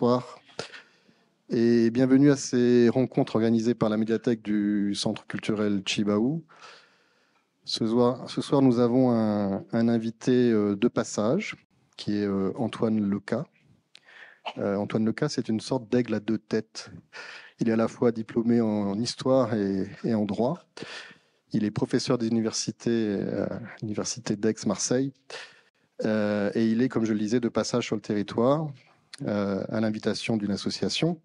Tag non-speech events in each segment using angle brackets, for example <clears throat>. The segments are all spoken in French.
bonsoir et bienvenue à ces rencontres organisées par la médiathèque du Centre culturel Chibaou. Ce soir, ce soir nous avons un, invité euh, de passage qui est euh, Antoine Leca. Euh, Antoine Leca, c'est une sorte d'aigle à deux têtes. Il est à la fois diplômé en, histoire et, en droit. Il est professeur d'université universités d'Aix-Marseille. et il est, comme je le disais, de passage sur le territoire. Euh, à l'invitation d'une association,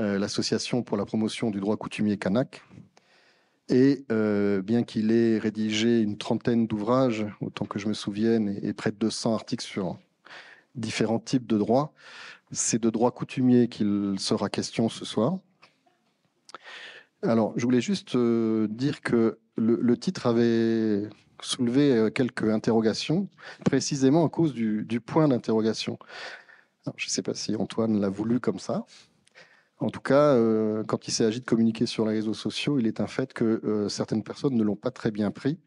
euh, l'association pour la promotion du droit coutumier kanak. Et euh, bien qu'il ait rédigé une trentaine d'ouvrages, autant que je me souvienne, et, près de 200 articles sur différents types de droits, c'est de droit coutumier qu'il sera question ce soir. Alors, je voulais juste dire que le, titre avait soulevé quelques interrogations, précisément à cause du point d'interrogation je ne sais pas si Antoine l'a voulu comme ça. En tout cas, euh, quand il s'agit de communiquer sur les réseaux sociaux, il est un fait que euh, certaines personnes ne l'ont pas très bien pris.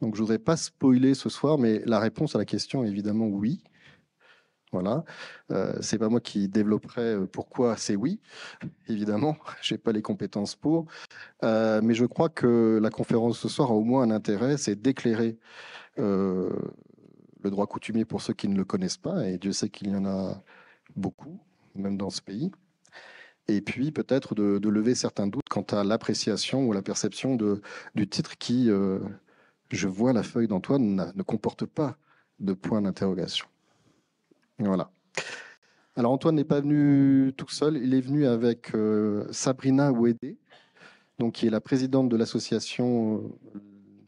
Donc, je ne voudrais pas spoiler ce soir, mais la réponse à la question est évidemment oui. Voilà. Euh, c'est pas moi qui développerai euh, pourquoi c'est oui, évidemment. <laughs> je n'ai pas les compétences pour. mais je crois que la conférence ce soir a au moins un intérêt, c'est d'éclairer le droit coutumier pour ceux qui ne le connaissent pas, et Dieu sait qu'il y en a beaucoup, même dans ce pays. Et puis peut-être de, lever certains doutes quant à l'appréciation ou la perception du titre qui, euh, je vois la feuille d'Antoine, ne comporte pas de point d'interrogation. Voilà. Alors Antoine n'est pas venu tout seul, il est venu avec euh, Sabrina Ouédé, donc qui est la présidente de l'association euh,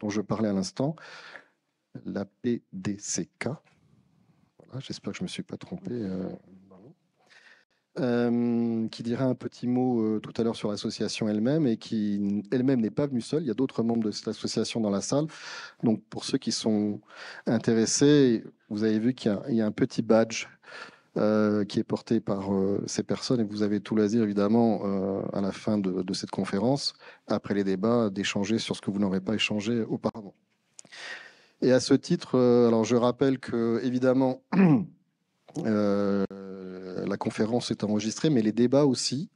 dont je parlais à l'instant, la PDCK. j'espère que je ne me suis pas trompé. Euh, euh, qui dira un petit mot euh, tout à l'heure sur l'association elle-même et qui elle-même n'est pas venue seule. Il y a d'autres membres de cette association dans la salle. Donc pour ceux qui sont intéressés, vous avez vu qu'il y, a un petit badge qui est porté par ces personnes. Et vous avez tout loisir, évidemment, à la fin de, de, cette conférence, après les débats, d'échanger sur ce que vous n'aurez pas échangé auparavant. Et à ce titre, euh, alors je rappelle que, évidemment, <clears throat> euh, la conférence est enregistrée, mais les débats aussi.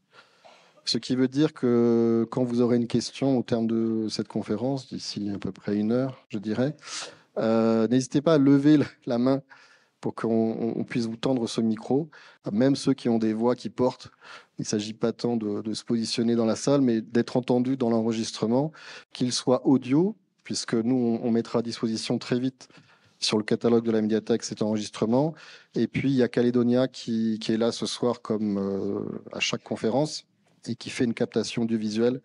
Ce qui veut dire que quand vous aurez une question au terme de cette conférence, d'ici à peu près une heure, je dirais, euh, n'hésitez pas à lever la main pour qu'on puisse vous tendre ce micro. Même ceux qui ont des voix qui portent, il ne s'agit pas tant de, de se positionner dans la salle, mais d'être entendu dans l'enregistrement, qu'il soit audio puisque nous, on, mettra à disposition très vite sur le catalogue de la médiathèque cet enregistrement. Et puis, il y a Calédonia qui, est là ce soir, comme euh, à chaque conférence, et qui fait une captation du visuel,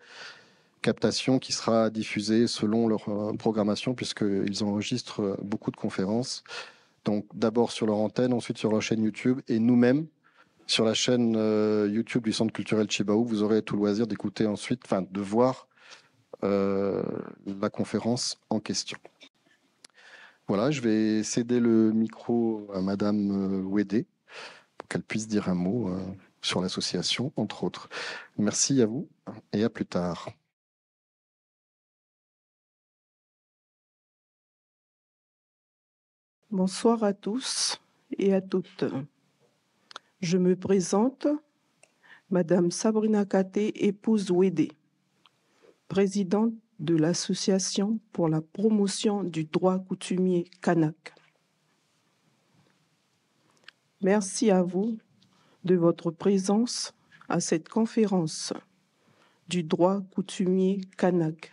captation qui sera diffusée selon leur euh, programmation, puisqu'ils enregistrent euh, beaucoup de conférences. Donc, d'abord sur leur antenne, ensuite sur leur chaîne YouTube, et nous-mêmes, sur la chaîne YouTube du Centre culturel Chibaou, vous aurez tout le loisir d'écouter ensuite, enfin de voir euh, la conférence en question. Voilà, je vais céder le micro à Madame euh, Wedé pour qu'elle puisse dire un mot euh, sur l'association, entre autres. Merci à vous et à plus tard. Bonsoir à tous et à toutes. Je me présente, Madame Sabrina Katé, épouse Ouédé, présidente de l'Association pour la promotion du droit coutumier kanak. Merci à vous de votre présence à cette conférence du droit coutumier kanak,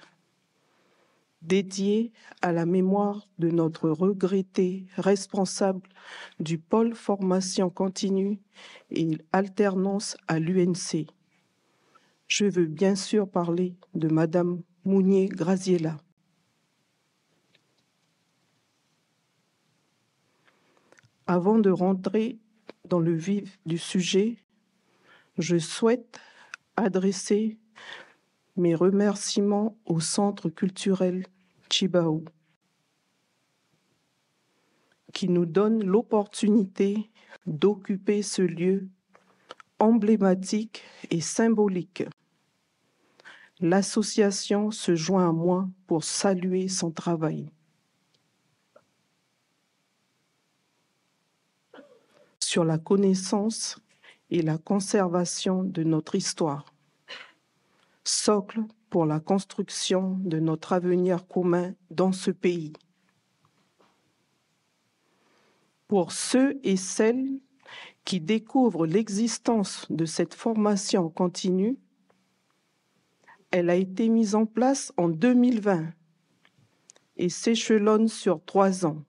dédiée à la mémoire de notre regretté responsable du pôle formation continue et alternance à l'UNC. Je veux bien sûr parler de Madame Mounier-Graziella. Avant de rentrer dans le vif du sujet, je souhaite adresser mes remerciements au Centre culturel Chibao, qui nous donne l'opportunité d'occuper ce lieu emblématique et symbolique L'association se joint à moi pour saluer son travail. sur la connaissance et la conservation de notre histoire, socle pour la construction de notre avenir commun dans ce pays. Pour ceux et celles qui découvrent l'existence de cette formation continue, elle a été mise en place en 2020 et s'échelonne sur trois ans.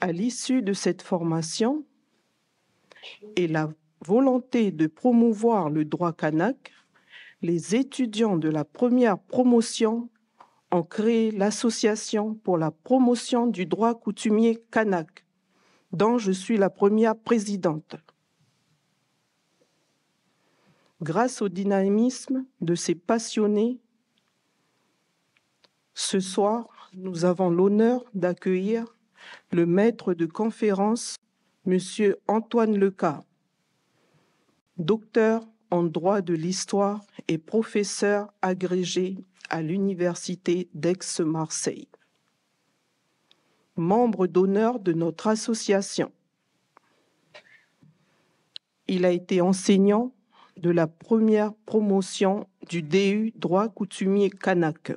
À l'issue de cette formation et la volonté de promouvoir le droit kanak, les étudiants de la première promotion ont créé l'association pour la promotion du droit coutumier kanak, dont je suis la première présidente grâce au dynamisme de ces passionnés, ce soir, nous avons l'honneur d'accueillir le maître de conférence, M. Antoine Lecas, docteur en droit de l'histoire et professeur agrégé à l'Université d'Aix-Marseille, membre d'honneur de notre association. Il a été enseignant de la première promotion du DU droit coutumier kanak.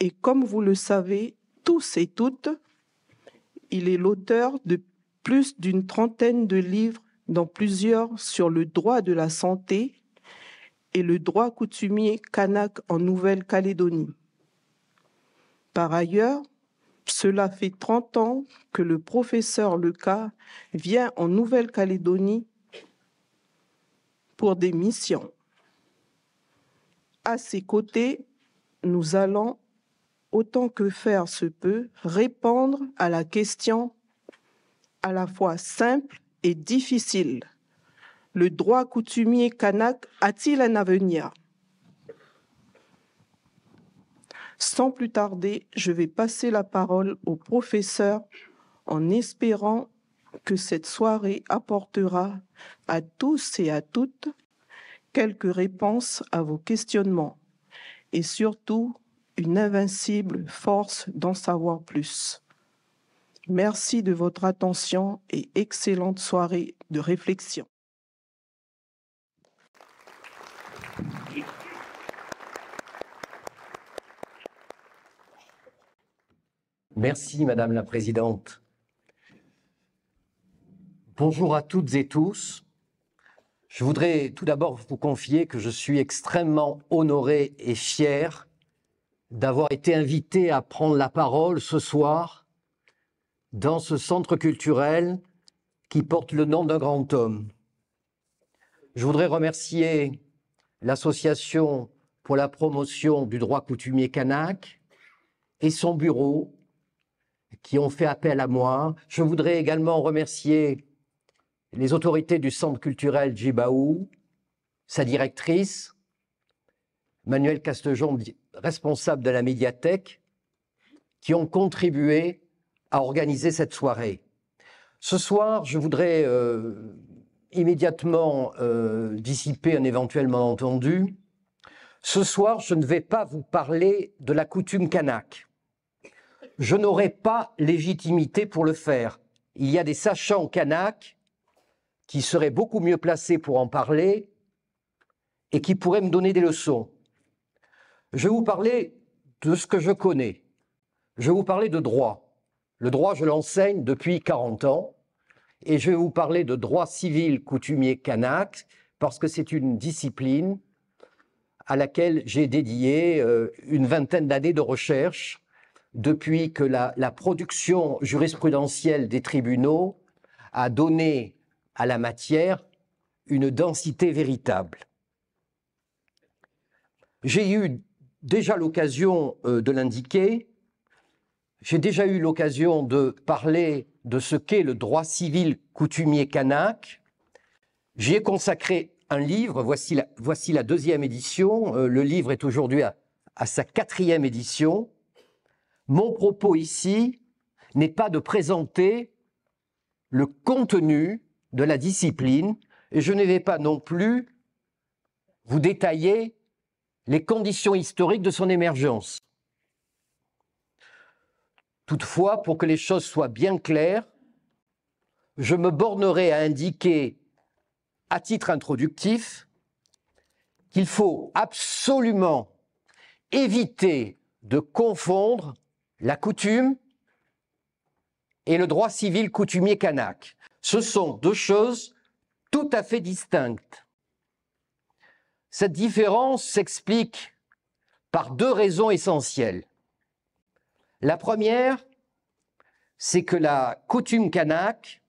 Et comme vous le savez tous et toutes, il est l'auteur de plus d'une trentaine de livres, dont plusieurs sur le droit de la santé et le droit coutumier kanak en Nouvelle-Calédonie. Par ailleurs, cela fait 30 ans que le professeur Leca vient en Nouvelle-Calédonie pour des missions. À ses côtés, nous allons, autant que faire se peut, répondre à la question à la fois simple et difficile. Le droit coutumier kanak a-t-il un avenir Sans plus tarder, je vais passer la parole au professeur en espérant que cette soirée apportera à tous et à toutes quelques réponses à vos questionnements et surtout une invincible force d'en savoir plus. Merci de votre attention et excellente soirée de réflexion. Merci, Madame la Présidente. Bonjour à toutes et tous. Je voudrais tout d'abord vous confier que je suis extrêmement honoré et fier d'avoir été invité à prendre la parole ce soir dans ce centre culturel qui porte le nom d'un grand homme. Je voudrais remercier l'Association pour la promotion du droit coutumier kanak et son bureau qui ont fait appel à moi. Je voudrais également remercier les autorités du Centre culturel Djibaou, sa directrice, Manuel Castejon, responsable de la médiathèque, qui ont contribué à organiser cette soirée. Ce soir, je voudrais euh, immédiatement euh, dissiper un éventuel malentendu. Ce soir, je ne vais pas vous parler de la coutume kanak je n'aurais pas légitimité pour le faire. Il y a des sachants kanaks qui seraient beaucoup mieux placés pour en parler et qui pourraient me donner des leçons. Je vais vous parler de ce que je connais. Je vais vous parler de droit. Le droit, je l'enseigne depuis 40 ans. Et je vais vous parler de droit civil coutumier kanak, parce que c'est une discipline à laquelle j'ai dédié euh, une vingtaine d'années de recherche depuis que la, production jurisprudentielle des tribunaux a donné à la matière une densité véritable. J'ai eu déjà l'occasion euh, de l'indiquer, j'ai déjà eu l'occasion de parler de ce qu'est le droit civil coutumier kanak. J'y ai consacré un livre, voici la, deuxième édition, euh, le livre est aujourd'hui à sa quatrième édition, mon propos ici n'est pas de présenter le contenu de la discipline et je ne vais pas non plus vous détailler les conditions historiques de son émergence. Toutefois, pour que les choses soient bien claires, je me bornerai à indiquer, à titre introductif, qu'il faut absolument éviter de confondre la coutume et le droit civil coutumier kanak. Ce sont deux choses tout à fait distinctes. Cette différence s'explique par deux raisons essentielles. La première, c'est que la coutume kanak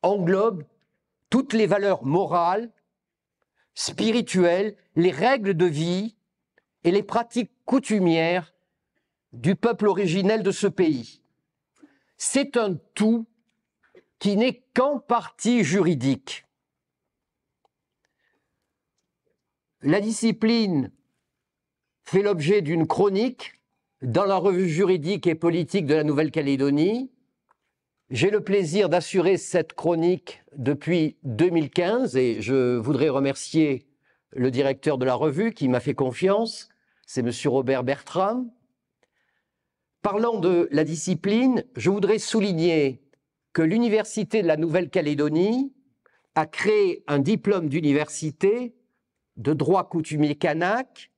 englobe toutes les valeurs morales, spirituelles, les règles de vie et les pratiques coutumières du peuple originel de ce pays. C'est un tout qui n'est qu'en partie juridique. La discipline fait l'objet d'une chronique dans la revue juridique et politique de la Nouvelle-Calédonie. J'ai le plaisir d'assurer cette chronique depuis 2015 et je voudrais remercier le directeur de la revue qui m'a fait confiance, c'est M. Robert Bertram, Parlant de la discipline, je voudrais souligner que l'Université de la Nouvelle-Calédonie a créé un diplôme d'université de droit coutumier kanak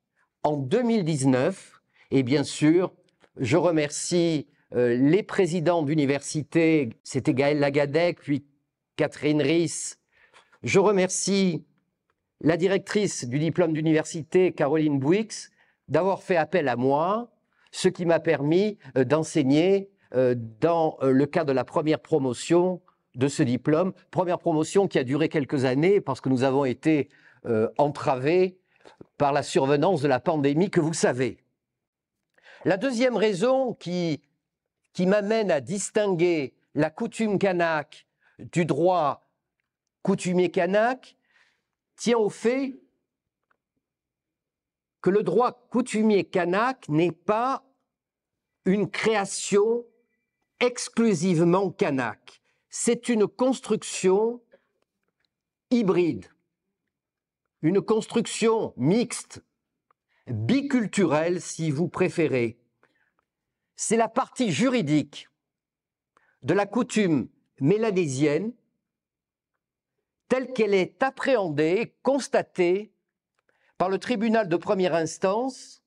en 2019. Et bien sûr, je remercie euh, les présidents d'université, c'était Gaël Lagadec, puis Catherine Ries. Je remercie la directrice du diplôme d'université, Caroline Bouix, d'avoir fait appel à moi ce qui m'a permis euh, d'enseigner euh, dans euh, le cas de la première promotion de ce diplôme, première promotion qui a duré quelques années parce que nous avons été entravés par la survenance de la pandémie que vous savez. La deuxième raison qui, qui m'amène à distinguer la coutume canaque du droit coutumier canaque tient au fait le droit coutumier kanak n'est pas une création exclusivement kanak. C'est une construction hybride, une construction mixte, biculturelle si vous préférez. C'est la partie juridique de la coutume mélanésienne telle qu'elle est appréhendée, constatée par le tribunal de première instance,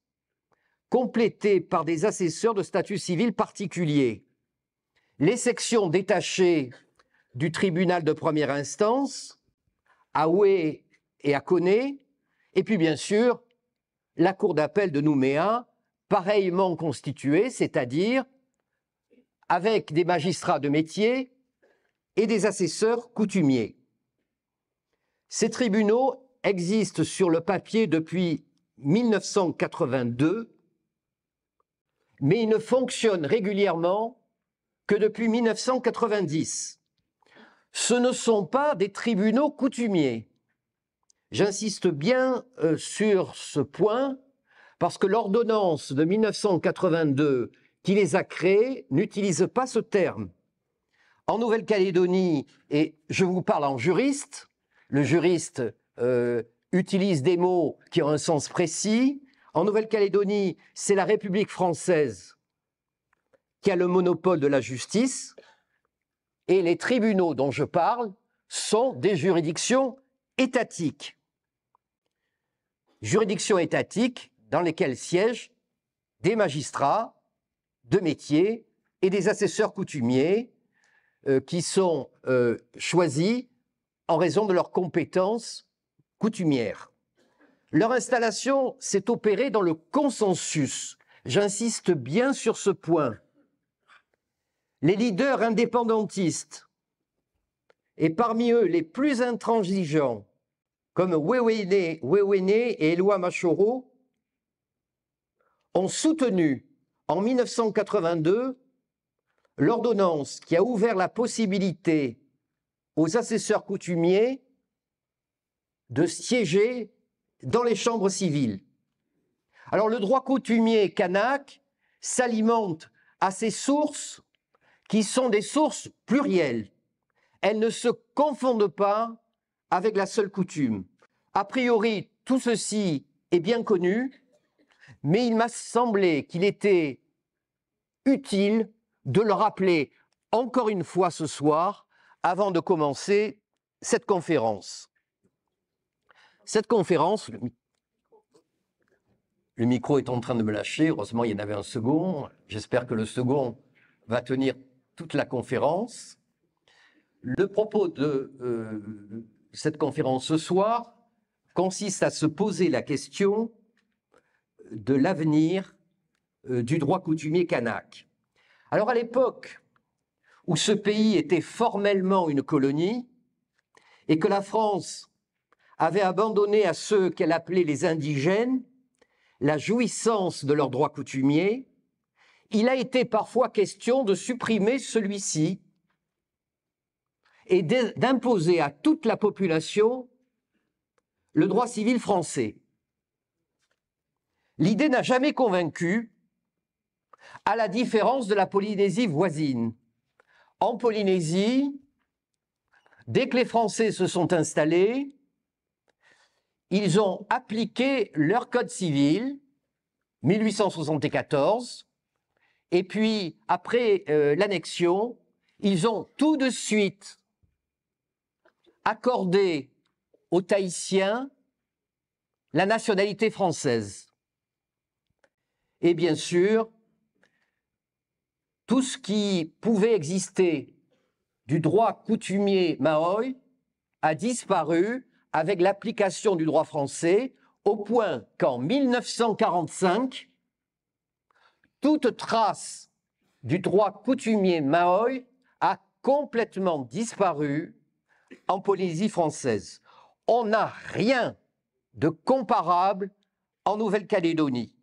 complété par des assesseurs de statut civil particulier. Les sections détachées du tribunal de première instance, à Oué et à Coné, et puis bien sûr la cour d'appel de Nouméa, pareillement constituée, c'est-à-dire avec des magistrats de métier et des assesseurs coutumiers. Ces tribunaux existe sur le papier depuis 1982, mais il ne fonctionne régulièrement que depuis 1990. Ce ne sont pas des tribunaux coutumiers. J'insiste bien euh, sur ce point parce que l'ordonnance de 1982 qui les a créés n'utilise pas ce terme. En Nouvelle-Calédonie, et je vous parle en juriste, le juriste euh, utilisent utilise des mots qui ont un sens précis. En Nouvelle-Calédonie, c'est la République française qui a le monopole de la justice. Et les tribunaux dont je parle sont des juridictions étatiques. Juridictions étatiques dans lesquelles siègent des magistrats de métier et des assesseurs coutumiers euh, qui sont euh, choisis en raison de leurs compétences Coutumière. Leur installation s'est opérée dans le consensus. J'insiste bien sur ce point. Les leaders indépendantistes, et parmi eux les plus intransigeants, comme Wewene, et Eloi Machoro, ont soutenu en 1982 l'ordonnance qui a ouvert la possibilité aux assesseurs coutumiers de siéger dans les chambres civiles. Alors le droit coutumier kanak s'alimente à ses sources qui sont des sources plurielles. Elles ne se confondent pas avec la seule coutume. A priori, tout ceci est bien connu, mais il m'a semblé qu'il était utile de le rappeler encore une fois ce soir avant de commencer cette conférence. Cette conférence, le, micro est en train de me lâcher, heureusement il y en avait un second, j'espère que le second va tenir toute la conférence. Le propos de euh, cette conférence ce soir consiste à se poser la question de l'avenir euh, du droit coutumier kanak. Alors à l'époque où ce pays était formellement une colonie et que la France avait abandonné à ceux qu'elle appelait les indigènes la jouissance de leurs droits coutumiers, il a été parfois question de supprimer celui-ci et d'imposer à toute la population le droit civil français. L'idée n'a jamais convaincu, à la différence de la Polynésie voisine. En Polynésie, dès que les Français se sont installés, ils ont appliqué leur code civil, 1874, et puis après euh, l'annexion, ils ont tout de suite accordé aux Tahitiens la nationalité française. Et bien sûr, tout ce qui pouvait exister du droit coutumier maoï a disparu avec l'application du droit français, au point qu'en 1945, toute trace du droit coutumier maoï a complètement disparu en Polynésie française. On n'a rien de comparable en Nouvelle-Calédonie.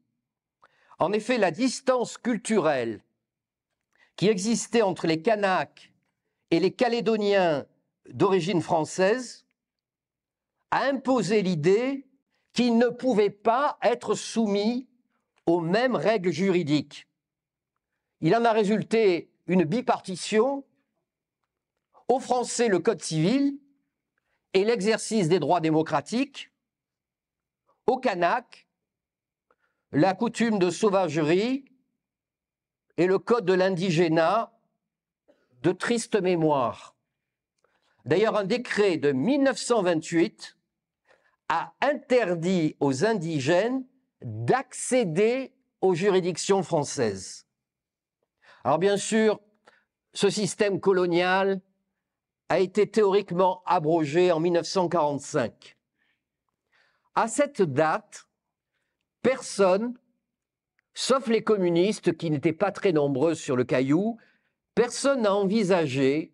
En effet, la distance culturelle qui existait entre les Kanaks et les Calédoniens d'origine française a imposé l'idée qu'il ne pouvait pas être soumis aux mêmes règles juridiques. Il en a résulté une bipartition, aux Français le Code civil et l'exercice des droits démocratiques, aux kanak, la coutume de sauvagerie et le Code de l'indigénat de triste mémoire. D'ailleurs, un décret de 1928 a interdit aux indigènes d'accéder aux juridictions françaises. Alors bien sûr, ce système colonial a été théoriquement abrogé en 1945. À cette date, personne, sauf les communistes qui n'étaient pas très nombreux sur le caillou, personne n'a envisagé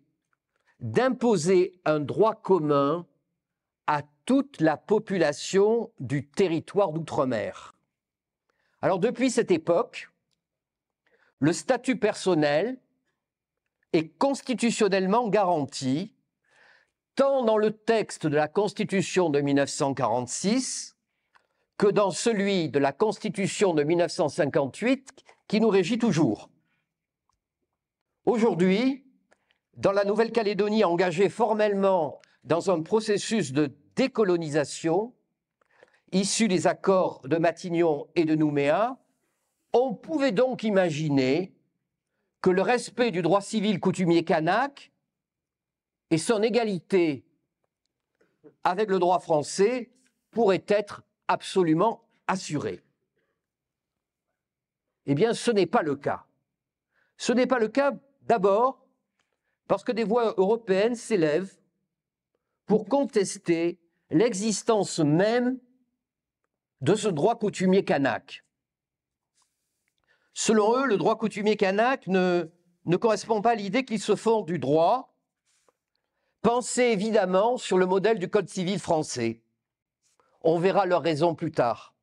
d'imposer un droit commun à toute la population du territoire d'outre-mer. Alors depuis cette époque, le statut personnel est constitutionnellement garanti, tant dans le texte de la Constitution de 1946 que dans celui de la Constitution de 1958 qui nous régit toujours. Aujourd'hui, dans la Nouvelle-Calédonie engagée formellement dans un processus de décolonisation, issue des accords de Matignon et de Nouméa, on pouvait donc imaginer que le respect du droit civil coutumier kanak et son égalité avec le droit français pourraient être absolument assurés. Eh bien, ce n'est pas le cas. Ce n'est pas le cas d'abord parce que des voix européennes s'élèvent pour contester l'existence même de ce droit coutumier kanak. Selon eux, le droit coutumier kanak ne, correspond pas à l'idée qu'ils se font du droit, pensé évidemment sur le modèle du Code civil français. On verra leur raison plus tard.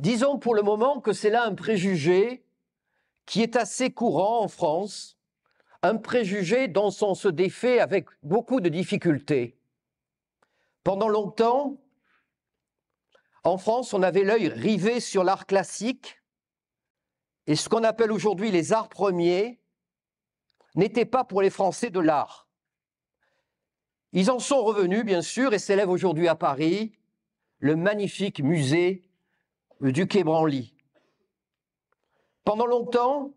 Disons pour le moment que c'est là un préjugé qui est assez courant en France, un préjugé dont on se défait avec beaucoup de difficultés. Pendant longtemps, en France, on avait l'œil rivé sur l'art classique et ce qu'on appelle aujourd'hui les arts premiers n'était pas pour les Français de l'art. Ils en sont revenus, bien sûr, et s'élèvent aujourd'hui à Paris le magnifique musée du Quai Branly. Pendant longtemps,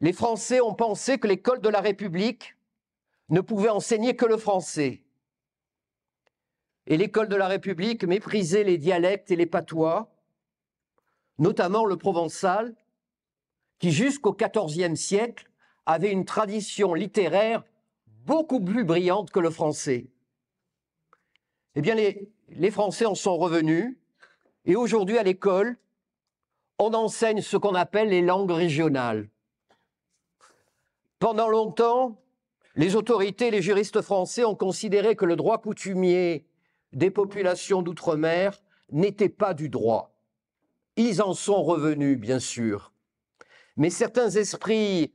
les Français ont pensé que l'école de la République ne pouvait enseigner que le français et l'école de la République méprisait les dialectes et les patois, notamment le provençal, qui jusqu'au XIVe siècle avait une tradition littéraire beaucoup plus brillante que le français. Eh bien, les, Français en sont revenus, et aujourd'hui à l'école, on enseigne ce qu'on appelle les langues régionales. Pendant longtemps, les autorités les juristes français ont considéré que le droit coutumier des populations d'outre-mer n'étaient pas du droit. Ils en sont revenus, bien sûr. Mais certains esprits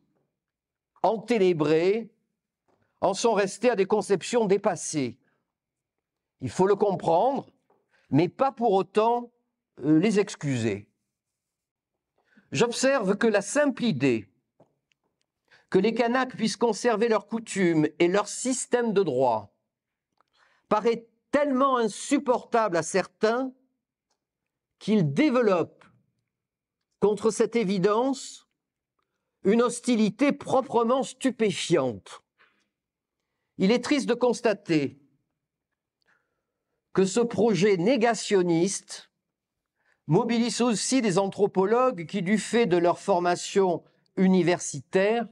enténébrés en sont restés à des conceptions dépassées. Il faut le comprendre, mais pas pour autant euh, les excuser. J'observe que la simple idée que les Kanaks puissent conserver leurs coutumes et leur système de droit paraît tellement insupportable à certains qu'ils développent contre cette évidence une hostilité proprement stupéfiante. Il est triste de constater que ce projet négationniste mobilise aussi des anthropologues qui, du fait de leur formation universitaire,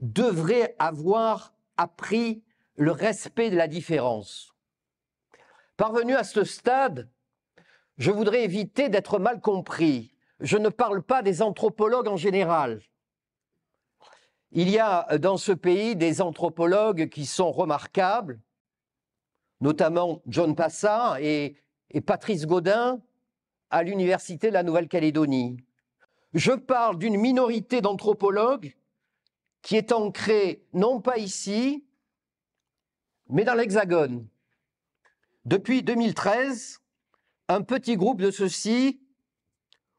devraient avoir appris le respect de la différence. Parvenu à ce stade, je voudrais éviter d'être mal compris. Je ne parle pas des anthropologues en général. Il y a euh, dans ce pays des anthropologues qui sont remarquables, notamment John Passat et, Patrice Gaudin à l'Université de la Nouvelle-Calédonie. Je parle d'une minorité d'anthropologues qui est ancrée non pas ici, mais dans l'Hexagone. Depuis 2013, un petit groupe de ceux-ci,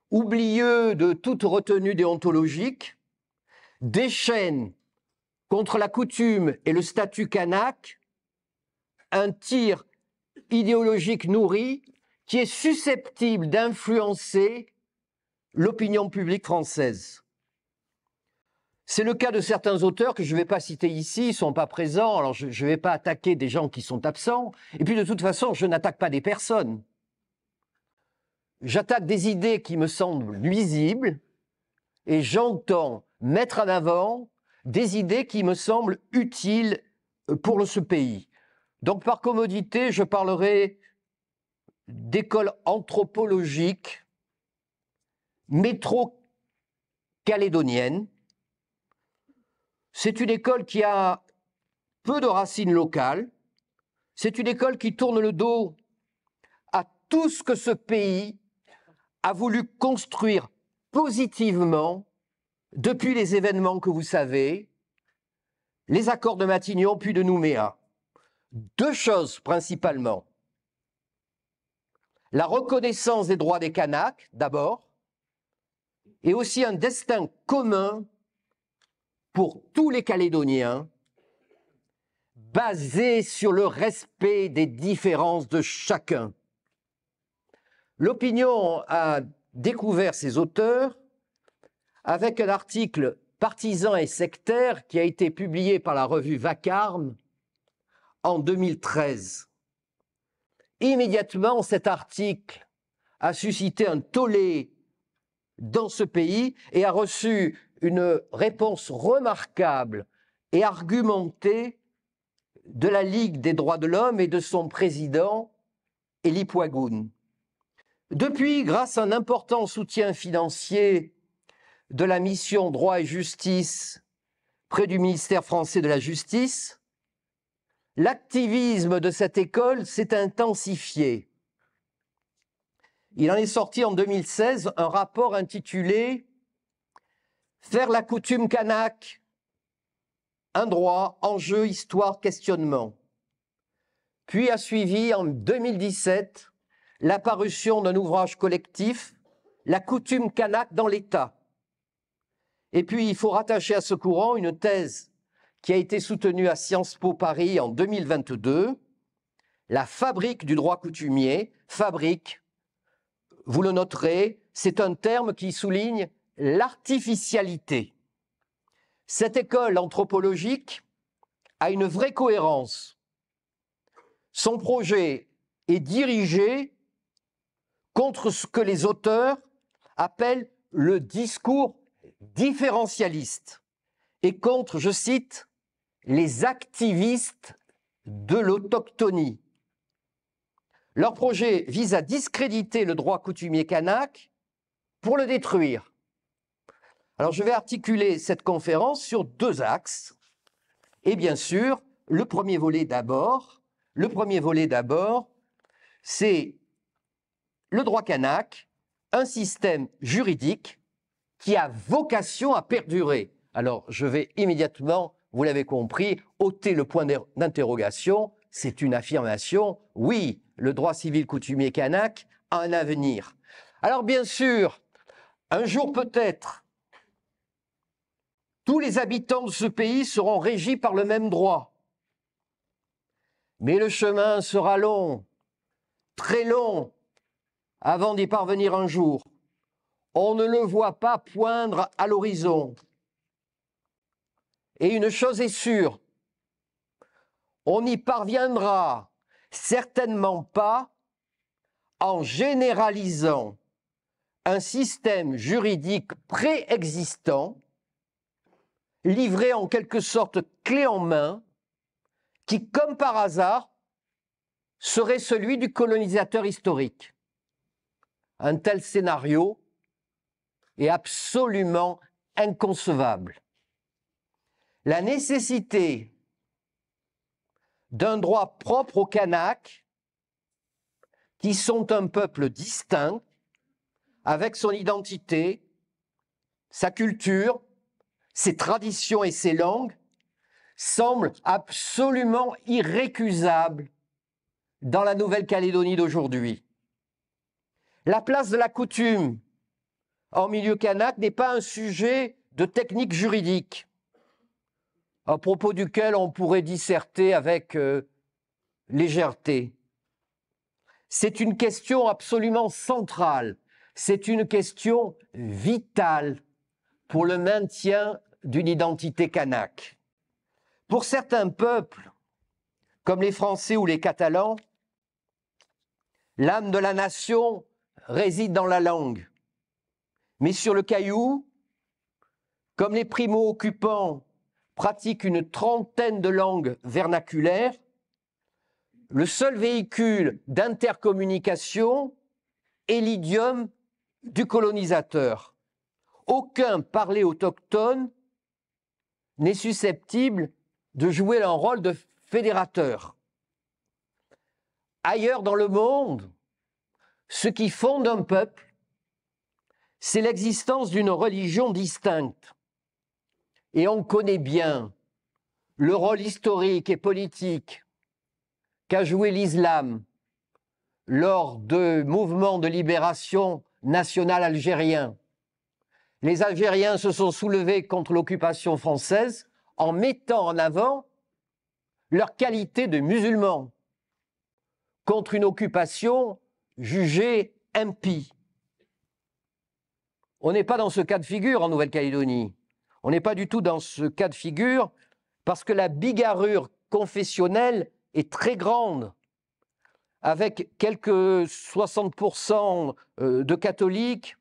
oublieux de toute retenue déontologique, déchaîne contre la coutume et le statut kanak un tir idéologique nourri qui est susceptible d'influencer l'opinion publique française. C'est le cas de certains auteurs que je ne vais pas citer ici, ils sont pas présents, alors je ne vais pas attaquer des gens qui sont absents. Et puis de toute façon, je n'attaque pas des personnes. J'attaque des idées qui me semblent nuisibles et j'entends mettre en avant des idées qui me semblent utiles euh, pour ce pays. Donc par commodité, je parlerai d'école anthropologique métro calédonienne. C'est une école qui a peu de racines locales. C'est une école qui tourne le dos à tout ce que ce pays a voulu construire positivement depuis les événements que vous savez, les accords de Matignon puis de Nouméa. Deux choses principalement. La reconnaissance des droits des Kanaks, d'abord, et aussi un destin commun pour tous les Calédoniens, basé sur le respect des différences de chacun. L'opinion a découvert ses auteurs avec un article partisan et sectaire qui a été publié par la revue Vacarme en 2013. Immédiatement, cet article a suscité un tollé dans ce pays et a reçu une réponse remarquable et argumentée de la Ligue des droits de l'homme et de son président, Elie Poigoun. Depuis, grâce à un important soutien financier de la mission droit et justice près du ministère français de la justice, l'activisme de cette école s'est intensifié. Il en est sorti en 2016 un rapport intitulé Faire la coutume kanak, un droit, enjeu, histoire, questionnement. Puis a suivi en 2017 l'apparition d'un ouvrage collectif, La coutume kanak dans l'État. Et puis il faut rattacher à ce courant une thèse qui a été soutenue à Sciences Po Paris en 2022, La fabrique du droit coutumier, fabrique, vous le noterez, c'est un terme qui souligne l'artificialité. Cette école anthropologique a une vraie cohérence. Son projet est dirigé contre ce que les auteurs appellent le discours différentialiste et contre, je cite, les activistes de l'autochtonie. Leur projet vise à discréditer le droit coutumier kanak pour le détruire. Alors je vais articuler cette conférence sur deux axes. Et bien sûr, le premier volet d'abord, le premier volet d'abord, c'est le droit kanak, un système juridique qui a vocation à perdurer. Alors je vais immédiatement, vous l'avez compris, ôter le point d'interrogation. C'est une affirmation. Oui, le droit civil coutumier kanak a un avenir. Alors bien sûr, un jour peut-être, tous les habitants de ce pays seront régis par le même droit. Mais le chemin sera long, très long, avant d'y parvenir un jour. On ne le voit pas poindre à l'horizon. Et une chose est sûre, on n'y parviendra certainement pas en généralisant un système juridique préexistant livré en quelque sorte clé en main, qui, comme par hasard, serait celui du colonisateur historique. Un tel scénario est absolument inconcevable. La nécessité d'un droit propre aux Kanaks, qui sont un peuple distinct, avec son identité, sa culture, ses traditions et ses langues semblent absolument irrécusables dans la Nouvelle-Calédonie d'aujourd'hui. La place de la coutume en milieu kanak n'est pas un sujet de technique juridique, à propos duquel on pourrait disserter avec euh, légèreté. C'est une question absolument centrale, c'est une question vitale pour le maintien d'une identité kanak. Pour certains peuples, comme les Français ou les Catalans, l'âme de la nation réside dans la langue. Mais sur le caillou, comme les primo-occupants pratiquent une trentaine de langues vernaculaires, le seul véhicule d'intercommunication est l'idiome du colonisateur. Aucun parler autochtone n'est susceptible de jouer un rôle de fédérateur. Ailleurs dans le monde, ce qui fonde un peuple, c'est l'existence d'une religion distincte. Et on connaît bien le rôle historique et politique qu'a joué l'islam lors du mouvements de libération nationale algérien les Algériens se sont soulevés contre l'occupation française en mettant en avant leur qualité de musulmans contre une occupation jugée impie. On n'est pas dans ce cas de figure en Nouvelle-Calédonie. On n'est pas du tout dans ce cas de figure parce que la bigarrure confessionnelle est très grande, avec quelques 60% euh, de catholiques,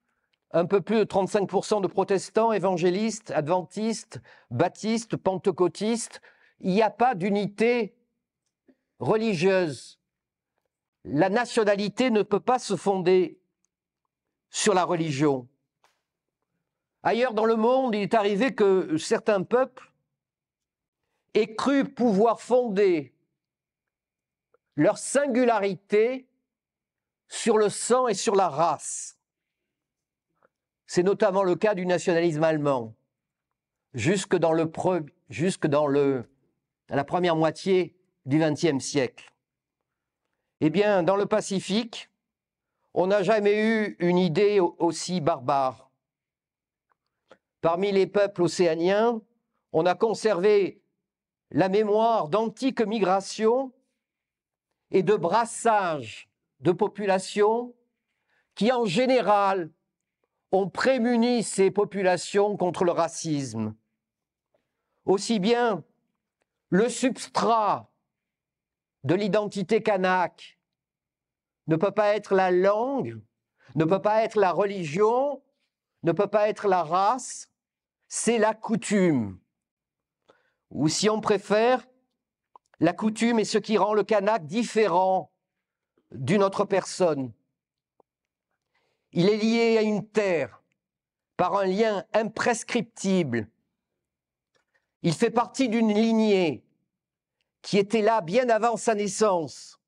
un peu plus de 35% de protestants, évangélistes, adventistes, baptistes, pentecôtistes. Il n'y a pas d'unité religieuse. La nationalité ne peut pas se fonder sur la religion. Ailleurs dans le monde, il est arrivé que certains peuples aient cru pouvoir fonder leur singularité sur le sang et sur la race. C'est notamment le cas du nationalisme allemand. Jusque dans, le jusque dans le... la première moitié du XXe siècle. Eh bien, dans le Pacifique, on n'a jamais eu une idée aussi barbare. Parmi les peuples océaniens, on a conservé la mémoire d'antiques migrations et de brassages de populations qui, en général, on prémunit ces populations contre le racisme. Aussi bien le substrat de l'identité kanak ne peut pas être la langue, ne peut pas être la religion, ne peut pas être la race, c'est la coutume. Ou si on préfère, la coutume est ce qui rend le kanak différent d'une autre personne. Il est lié à une terre par un lien imprescriptible. Il fait partie d'une lignée qui était là bien avant sa naissance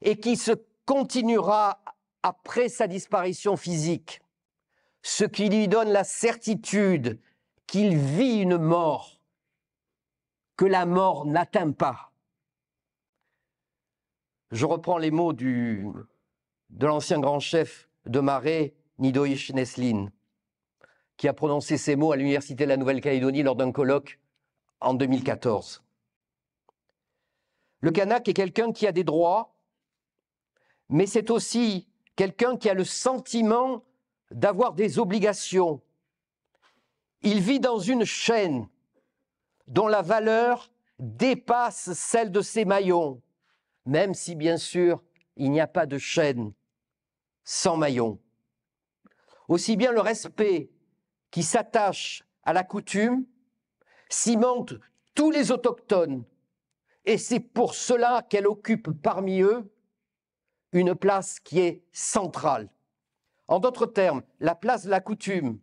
et qui se continuera après sa disparition physique, ce qui lui donne la certitude qu'il vit une mort que la mort n'atteint pas. Je reprends les mots de l'ancien grand chef de Marais Nidoïch Neslin, qui a prononcé ces mots à l'Université de la Nouvelle-Calédonie lors d'un colloque en 2014. Le Kanak est quelqu'un qui a des droits, mais c'est aussi quelqu'un qui a le sentiment d'avoir des obligations. Il vit dans une chaîne dont la valeur dépasse celle de ses maillons, même si bien sûr il n'y a pas de chaîne sans maillon. Aussi bien le respect qui s'attache à la coutume cimente tous les autochtones, et c'est pour cela qu'elle occupe parmi eux une place qui est centrale. En d'autres termes, la place de la coutume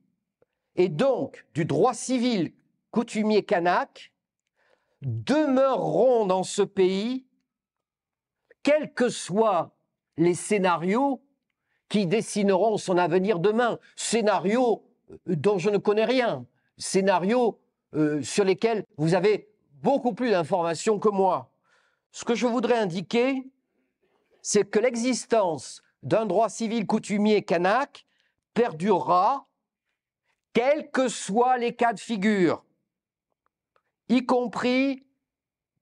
et donc du droit civil coutumier kanak demeureront dans ce pays, quels que soient les scénarios qui dessineront son avenir demain. Scénario euh, dont je ne connais rien. Scénario euh, sur lesquels vous avez beaucoup plus d'informations que moi. Ce que je voudrais indiquer, c'est que l'existence d'un droit civil coutumier kanak perdurera quels que soient les cas de figure, y compris,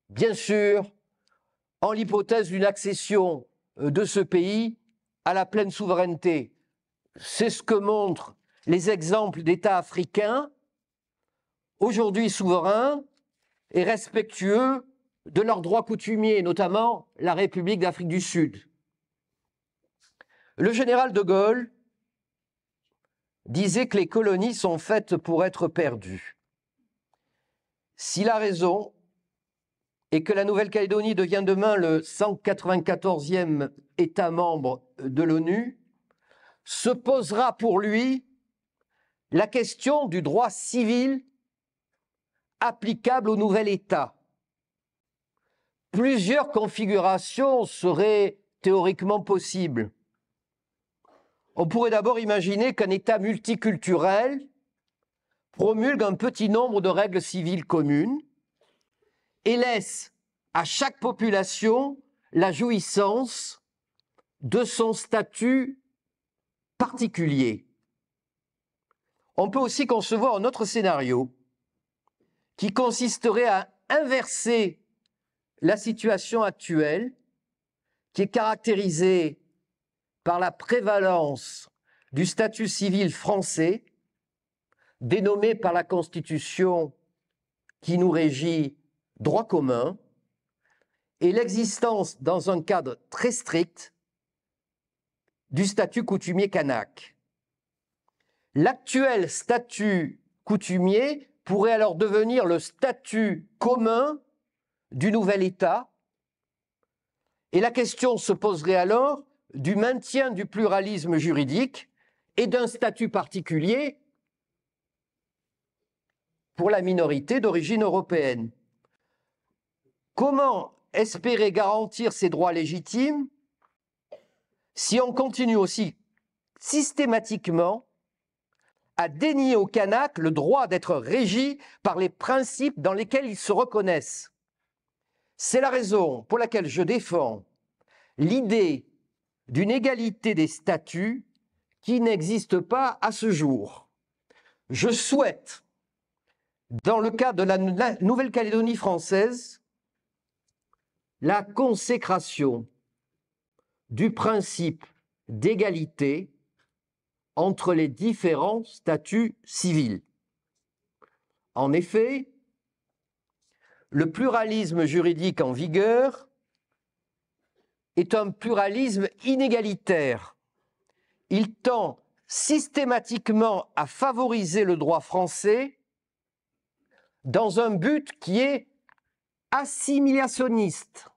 bien sûr, en l'hypothèse d'une accession euh, de ce pays à la pleine souveraineté. C'est ce que montrent les exemples d'États africains, aujourd'hui souverains et respectueux de leurs droits coutumiers, notamment la République d'Afrique du Sud. Le général de Gaulle disait que les colonies sont faites pour être perdues. S'il a raison, et que la Nouvelle-Calédonie devient demain le 194e État membre de l'ONU, se posera pour lui la question du droit civil applicable au nouvel État. Plusieurs configurations seraient théoriquement possibles. On pourrait d'abord imaginer qu'un État multiculturel promulgue un petit nombre de règles civiles communes, et laisse à chaque population la jouissance de son statut particulier. On peut aussi concevoir un autre scénario qui consisterait à inverser la situation actuelle qui est caractérisée par la prévalence du statut civil français dénommé par la Constitution qui nous régit droit commun et l'existence dans un cadre très strict du statut coutumier kanak. L'actuel statut coutumier pourrait alors devenir le statut commun du nouvel État et la question se poserait alors du maintien du pluralisme juridique et d'un statut particulier pour la minorité d'origine européenne. Comment espérer garantir ces droits légitimes si on continue aussi systématiquement à dénier aux Kanaks le droit d'être régi par les principes dans lesquels ils se reconnaissent C'est la raison pour laquelle je défends l'idée d'une égalité des statuts qui n'existe pas à ce jour. Je souhaite, dans le cas de la Nouvelle-Calédonie française, la consécration du principe d'égalité entre les différents statuts civils. En effet, le pluralisme juridique en vigueur est un pluralisme inégalitaire. Il tend systématiquement à favoriser le droit français dans un but qui est assimilationniste.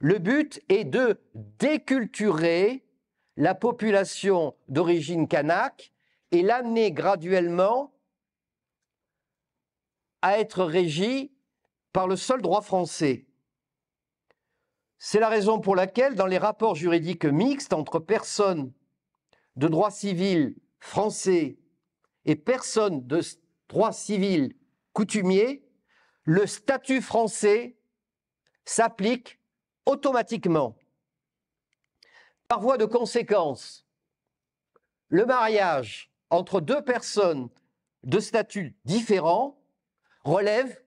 Le but est de déculturer la population d'origine kanak et l'amener graduellement à être régie par le seul droit français. C'est la raison pour laquelle, dans les rapports juridiques mixtes entre personnes de droit civil français et personnes de droit civil coutumier, le statut français s'applique automatiquement. Par voie de conséquence, le mariage entre deux personnes de statut différent relève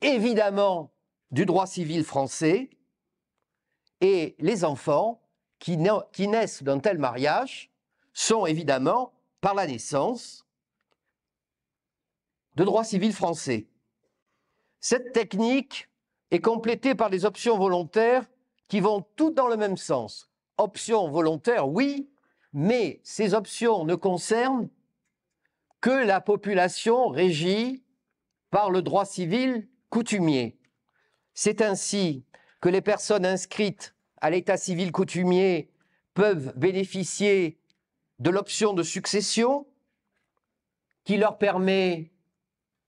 évidemment du droit civil français et les enfants qui, qui naissent d'un tel mariage sont évidemment, par la naissance, de droit civil français. Cette technique est complétée par des options volontaires qui vont toutes dans le même sens. Options volontaires, oui, mais ces options ne concernent que la population régie par le droit civil coutumier. C'est ainsi que les personnes inscrites à l'état civil coutumier peuvent bénéficier de l'option de succession qui leur permet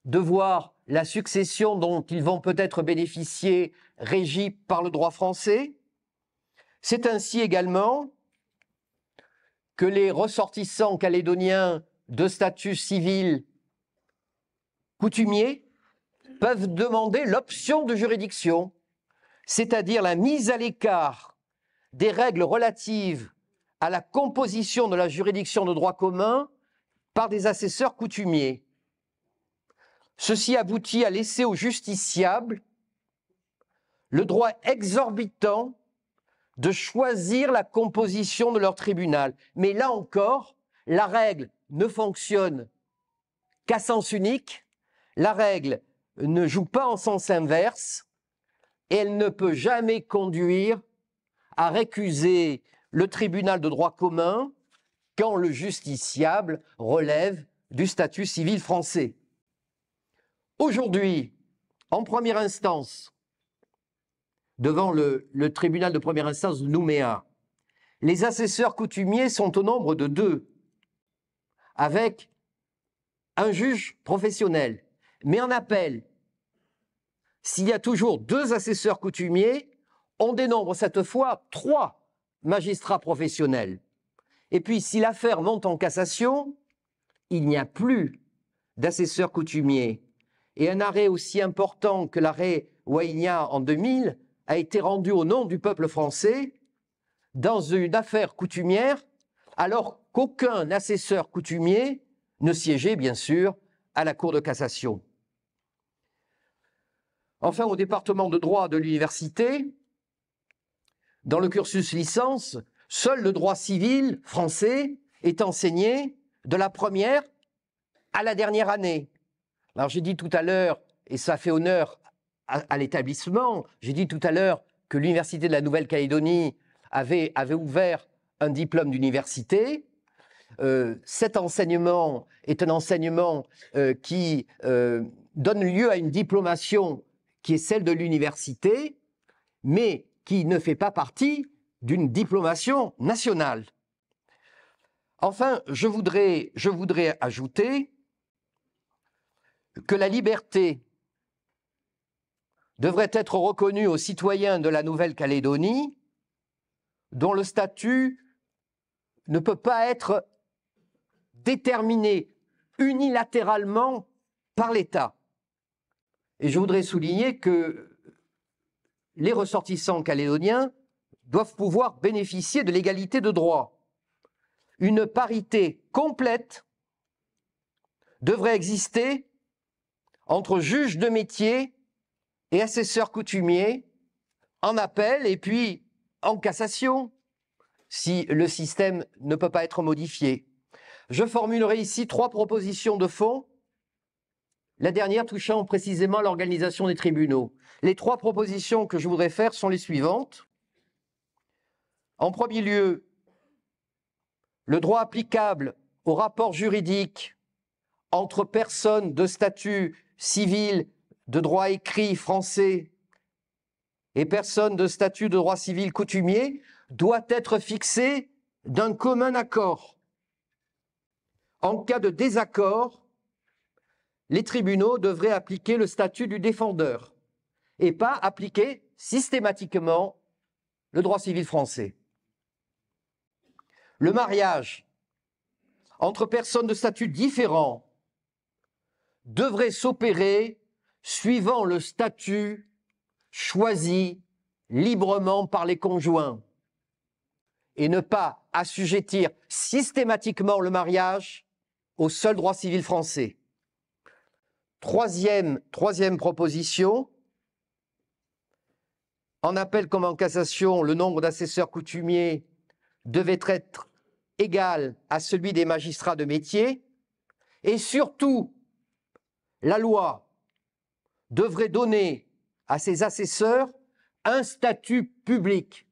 de voir la succession dont ils vont peut-être bénéficier régie par le droit français. C'est ainsi également que les ressortissants calédoniens de statut civil coutumier peuvent demander l'option de juridiction, c'est-à-dire la mise à l'écart des règles relatives à la composition de la juridiction de droit commun par des assesseurs coutumiers. Ceci aboutit à laisser aux justiciables le droit exorbitant de choisir la composition de leur tribunal. Mais là encore, la règle ne fonctionne qu'à sens unique, la règle ne joue pas en sens inverse, et elle ne peut jamais conduire à récuser le tribunal de droit commun quand le justiciable relève du statut civil français. Aujourd'hui, en première instance, devant le, tribunal de première instance de Nouméa, les assesseurs coutumiers sont au nombre de deux, avec un juge professionnel. Mais en appel, s'il y a toujours deux assesseurs coutumiers, on dénombre cette fois trois magistrats professionnels. Et puis, si l'affaire monte en cassation, il n'y a plus d'assesseurs coutumiers. Et un arrêt aussi important que l'arrêt Waïnia en 2000 a été rendu au nom du peuple français dans une affaire coutumière, alors qu'aucun assesseur coutumier ne siégeait, bien sûr, à la Cour de cassation. Enfin, au département de droit de l'université, dans le cursus licence, seul le droit civil français est enseigné de la première à la dernière année. Alors j'ai dit tout à l'heure, et ça fait honneur à, l'établissement, j'ai dit tout à l'heure que l'Université de la Nouvelle-Calédonie avait, avait ouvert un diplôme d'université. Euh, cet enseignement est un enseignement euh, qui euh, donne lieu à une diplomation qui est celle de l'université, mais qui ne fait pas partie d'une diplomation nationale. Enfin, je voudrais, je voudrais ajouter que la liberté devrait être reconnue aux citoyens de la Nouvelle-Calédonie dont le statut ne peut pas être déterminé unilatéralement par l'État. Et je voudrais souligner que les ressortissants calédoniens doivent pouvoir bénéficier de l'égalité de droit. Une parité complète devrait exister entre juges de métier et assesseurs coutumiers en appel et puis en cassation, si le système ne peut pas être modifié. Je formulerai ici trois propositions de fond, la dernière touchant précisément l'organisation des tribunaux. Les trois propositions que je voudrais faire sont les suivantes. En premier lieu, le droit applicable aux rapports juridiques entre personnes de statut civil de droit écrit français et personne de statut de droit civil coutumier doit être fixé d'un commun accord. En cas de désaccord, les tribunaux devraient appliquer le statut du défendeur et pas appliquer systématiquement le droit civil français. Le mariage entre personnes de statut différent devrait s'opérer suivant le statut choisi librement par les conjoints et ne pas assujettir systématiquement le mariage au seul droit civil français. Troisième, troisième proposition, en appel comme en cassation, le nombre d'assesseurs coutumiers devait être égal à celui des magistrats de métier, et surtout la loi devrait donner à ses assesseurs un statut public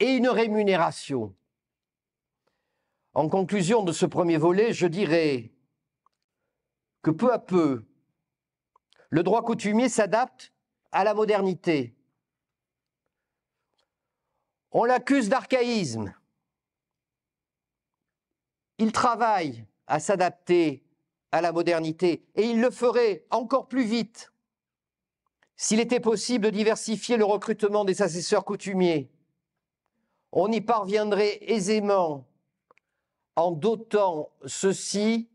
et une rémunération. En conclusion de ce premier volet, je dirais que peu à peu, le droit coutumier s'adapte à la modernité. On l'accuse d'archaïsme. Il travaille à s'adapter à la modernité, et il le ferait encore plus vite s'il était possible de diversifier le recrutement des assesseurs coutumiers. On y parviendrait aisément en dotant ceux-ci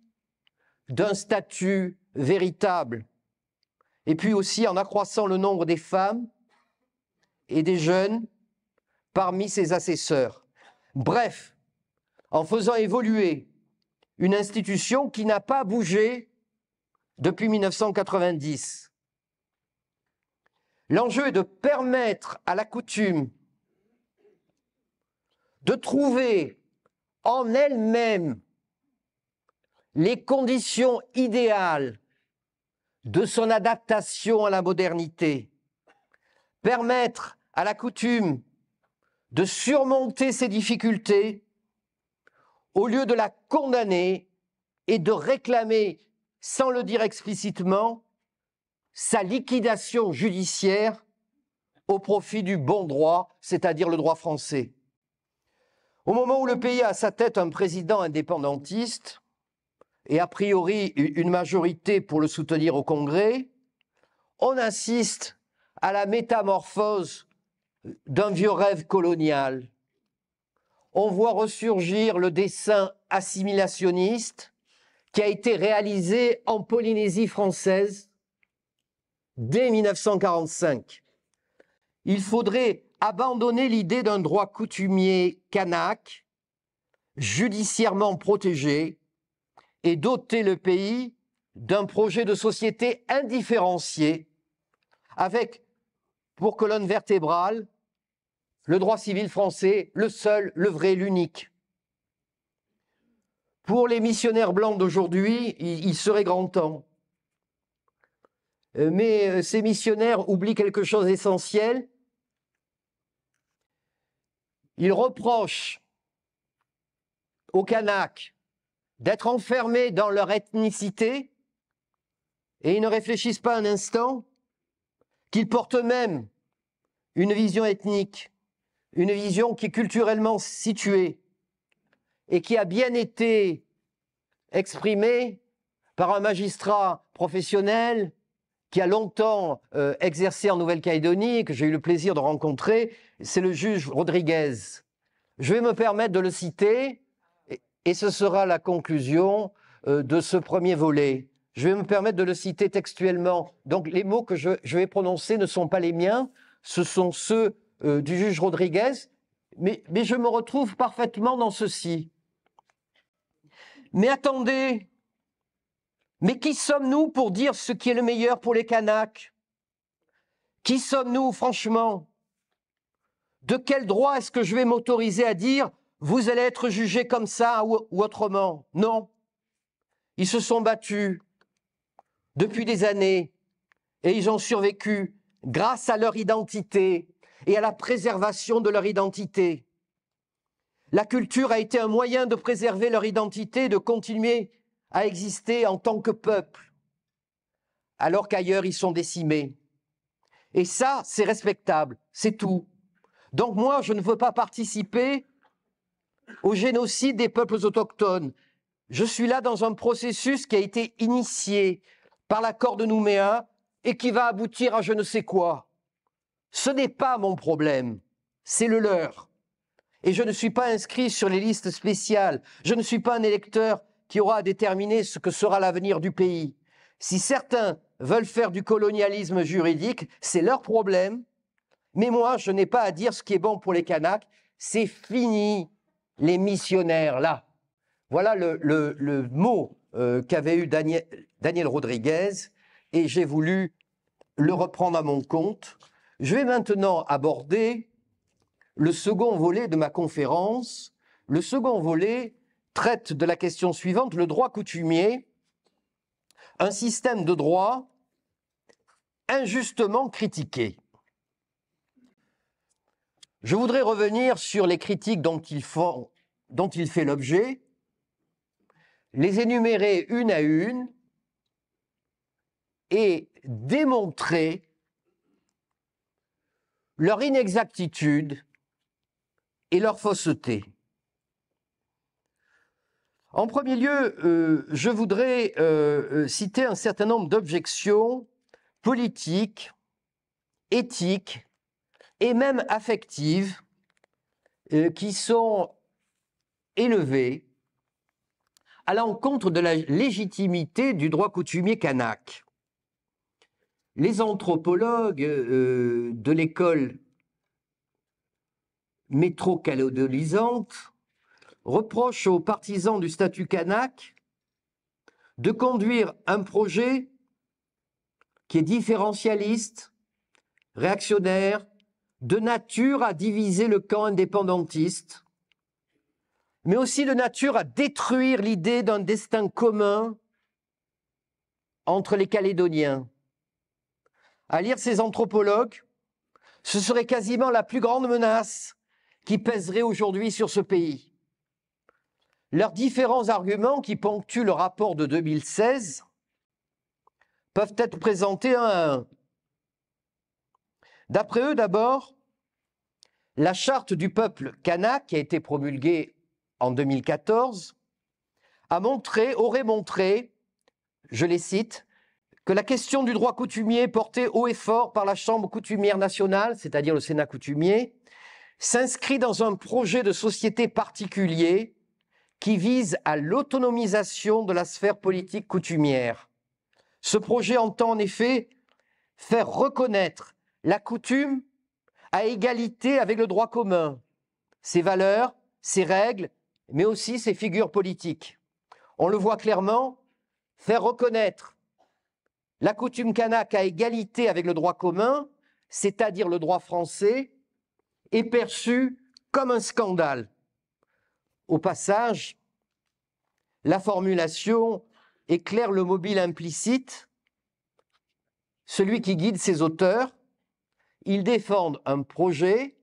d'un statut véritable, et puis aussi en accroissant le nombre des femmes et des jeunes parmi ces assesseurs. Bref, en faisant évoluer une institution qui n'a pas bougé depuis 1990. L'enjeu est de permettre à la coutume de trouver en elle-même les conditions idéales de son adaptation à la modernité, permettre à la coutume de surmonter ses difficultés au lieu de la condamner et de réclamer, sans le dire explicitement, sa liquidation judiciaire au profit du bon droit, c'est-à-dire le droit français. Au moment où le pays a à sa tête un président indépendantiste et a priori une majorité pour le soutenir au Congrès, on insiste à la métamorphose d'un vieux rêve colonial on voit ressurgir le dessin assimilationniste qui a été réalisé en Polynésie française dès 1945. Il faudrait abandonner l'idée d'un droit coutumier canaque, judiciairement protégé, et doter le pays d'un projet de société indifférencié, avec pour colonne vertébrale le droit civil français, le seul, le vrai, l'unique. Pour les missionnaires blancs d'aujourd'hui, il serait grand temps. Euh, mais euh, ces missionnaires oublient quelque chose d'essentiel. Ils reprochent aux Kanaks d'être enfermés dans leur ethnicité et ils ne réfléchissent pas un instant qu'ils portent eux-mêmes une vision ethnique une vision qui est culturellement située et qui a bien été exprimée par un magistrat professionnel qui a longtemps euh, exercé en Nouvelle-Calédonie, que j'ai eu le plaisir de rencontrer, c'est le juge Rodriguez. Je vais me permettre de le citer, et, ce sera la conclusion euh, de ce premier volet. Je vais me permettre de le citer textuellement. Donc les mots que je vais prononcer ne sont pas les miens, ce sont ceux euh, du juge Rodriguez, mais, je me retrouve parfaitement dans ceci. Mais attendez, mais qui sommes-nous pour dire ce qui est le meilleur pour les Kanaks Qui sommes-nous, franchement De quel droit est-ce que je vais m'autoriser à dire vous allez être jugé comme ça ou autrement Non. Ils se sont battus depuis des années et ils ont survécu grâce à leur identité, et à la préservation de leur identité. La culture a été un moyen de préserver leur identité, de continuer à exister en tant que peuple, alors qu'ailleurs ils sont décimés. Et ça, c'est respectable, c'est tout. Donc moi, je ne veux pas participer au génocide des peuples autochtones. Je suis là dans un processus qui a été initié par l'accord de Nouméa et qui va aboutir à je ne sais quoi. Ce n'est pas mon problème, c'est le leur. Et je ne suis pas inscrit sur les listes spéciales, je ne suis pas un électeur qui aura à déterminer ce que sera l'avenir du pays. Si certains veulent faire du colonialisme juridique, c'est leur problème, mais moi, je n'ai pas à dire ce qui est bon pour les Kanaks, c'est fini, les missionnaires, là. Voilà le, mot euh, qu'avait eu Daniel Rodriguez, et j'ai voulu le reprendre à mon compte. Je vais maintenant aborder le second volet de ma conférence. Le second volet traite de la question suivante, le droit coutumier, un système de droit injustement critiqué. Je voudrais revenir sur les critiques dont il, fait l'objet, les énumérer une à une et démontrer leur inexactitude et leur fausseté. En premier lieu, euh, je voudrais euh, euh, citer un certain nombre d'objections politiques, éthiques et même affectives qui sont élevées à l'encontre de la légitimité du droit coutumier kanak les anthropologues euh, euh, de l'école métro-calédonisante reprochent aux partisans du statut kanak de conduire un projet qui est différentialiste, réactionnaire, de nature à diviser le camp indépendantiste, mais aussi de nature à détruire l'idée d'un destin commun entre les Calédoniens à lire ces anthropologues, ce serait quasiment la plus grande menace qui pèserait aujourd'hui sur ce pays. Leurs différents arguments qui ponctuent le rapport de 2016 peuvent être présentés un à un. D'après eux, d'abord, la charte du peuple Kana, qui a été promulguée en 2014, a montré, aurait montré, je les cite, la question du droit coutumier portée haut et fort par la Chambre coutumière nationale, c'est-à-dire le Sénat coutumier, s'inscrit dans un projet de société particulier qui vise à l'autonomisation de la sphère politique coutumière. Ce projet entend en effet faire reconnaître la coutume à égalité avec le droit commun, ses valeurs, ses règles, mais aussi ses figures politiques. On le voit clairement, faire reconnaître la coutume kanak à égalité avec le droit commun, c'est-à-dire le droit français, est perçue comme un scandale. Au passage, la formulation éclaire le mobile implicite, celui qui guide ses auteurs. Ils défendent un projet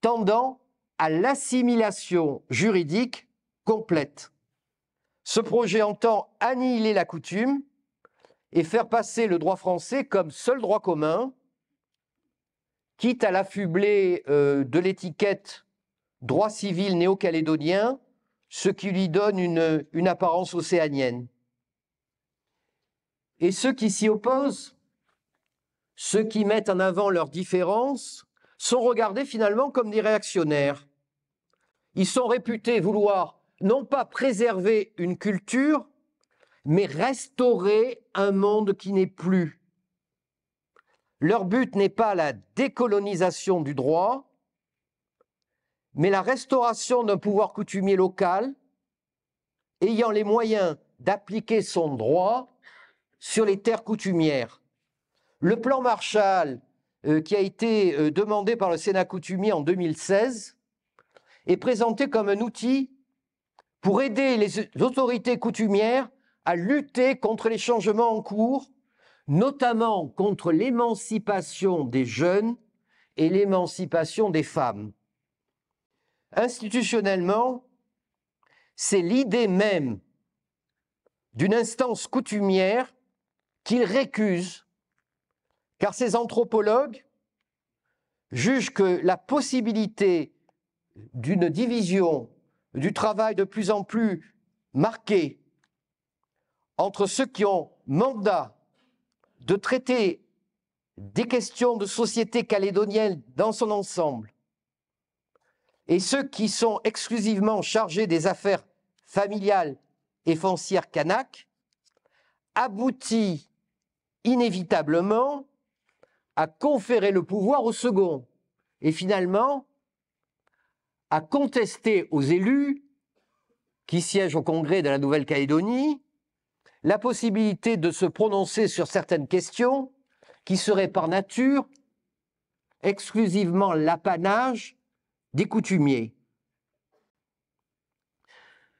tendant à l'assimilation juridique complète. Ce projet entend annihiler la coutume et faire passer le droit français comme seul droit commun, quitte à l'affubler euh, de l'étiquette droit civil néo-calédonien, ce qui lui donne une, une apparence océanienne. Et ceux qui s'y opposent, ceux qui mettent en avant leurs différences, sont regardés finalement comme des réactionnaires. Ils sont réputés vouloir non pas préserver une culture, mais restaurer un monde qui n'est plus. Leur but n'est pas la décolonisation du droit, mais la restauration d'un pouvoir coutumier local ayant les moyens d'appliquer son droit sur les terres coutumières. Le plan Marshall, euh, qui a été euh, demandé par le Sénat coutumier en 2016, est présenté comme un outil pour aider les autorités coutumières à lutter contre les changements en cours, notamment contre l'émancipation des jeunes et l'émancipation des femmes. Institutionnellement, c'est l'idée même d'une instance coutumière qu'il récuse, car ces anthropologues jugent que la possibilité d'une division du travail de plus en plus marquée entre ceux qui ont mandat de traiter des questions de société calédonienne dans son ensemble et ceux qui sont exclusivement chargés des affaires familiales et foncières kanak aboutit inévitablement à conférer le pouvoir au second et finalement à contester aux élus qui siègent au Congrès de la Nouvelle-Calédonie la possibilité de se prononcer sur certaines questions qui seraient par nature exclusivement l'apanage des coutumiers.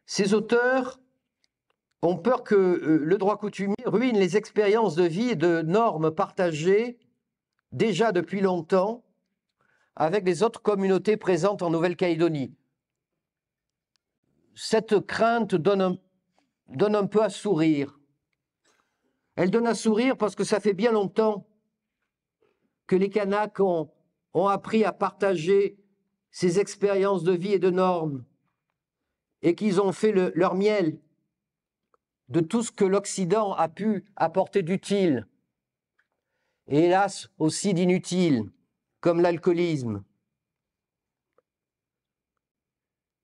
Ces auteurs ont peur que euh, le droit coutumier ruine les expériences de vie et de normes partagées déjà depuis longtemps avec les autres communautés présentes en Nouvelle-Calédonie. Cette crainte donne un donne un peu à sourire. Elle donne à sourire parce que ça fait bien longtemps que les Kanaks ont, appris à partager ces expériences de vie et de normes et qu'ils ont fait leur miel de tout ce que l'Occident a pu apporter d'utile et hélas aussi d'inutile, comme l'alcoolisme.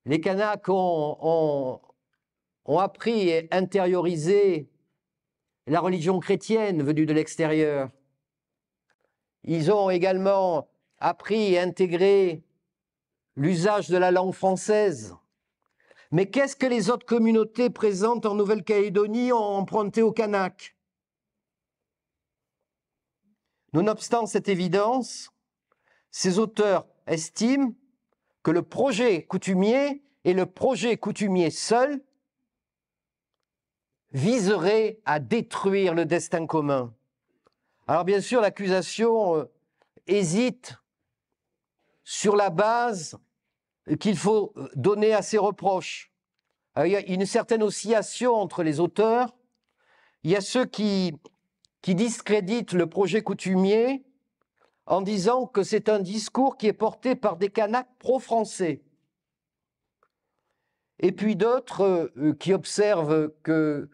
Les Kanaks ont, ont appris et intériorisé la religion chrétienne venue de l'extérieur. Ils ont également appris et intégré l'usage de la langue française. Mais qu'est-ce que les autres communautés présentes en Nouvelle-Calédonie ont emprunté au Kanak Nonobstant cette évidence, ces auteurs estiment que le projet coutumier est le projet coutumier seul viserait à détruire le destin commun. Alors bien sûr, l'accusation euh, hésite sur la base qu'il faut euh, donner à ses reproches. il y a une certaine oscillation entre les auteurs. Il y a ceux qui, qui discréditent le projet coutumier en disant que c'est un discours qui est porté par des canaques pro-français. Et puis d'autres euh, qui observent que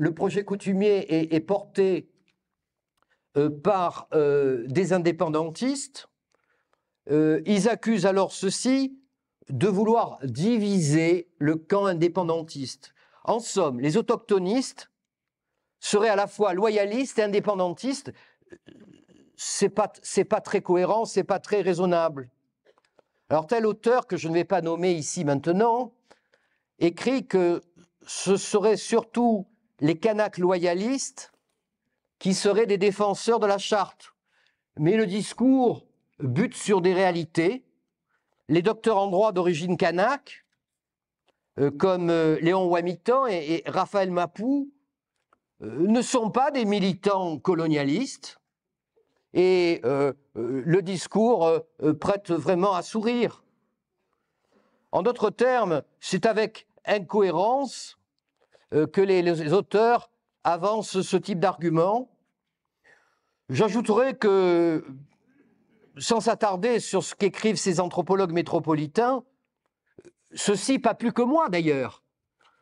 le projet coutumier est, porté euh, par euh, des indépendantistes. Euh, ils accusent alors ceci de vouloir diviser le camp indépendantiste. En somme, les autochtonistes seraient à la fois loyalistes et indépendantistes. C'est pas, pas très cohérent, c'est pas très raisonnable. Alors tel auteur, que je ne vais pas nommer ici maintenant, écrit que ce serait surtout les Kanaks loyalistes qui seraient des défenseurs de la charte. Mais le discours bute sur des réalités. Les docteurs en droit d'origine kanak, euh, comme euh, Léon Wamitan et, Raphaël Mapou, euh, ne sont pas des militants colonialistes. Et le discours prête vraiment à sourire. En d'autres termes, c'est avec incohérence euh, que les, auteurs avancent ce type d'argument. J'ajouterai que, sans s'attarder sur ce qu'écrivent ces anthropologues métropolitains, ceux-ci, pas plus que moi d'ailleurs,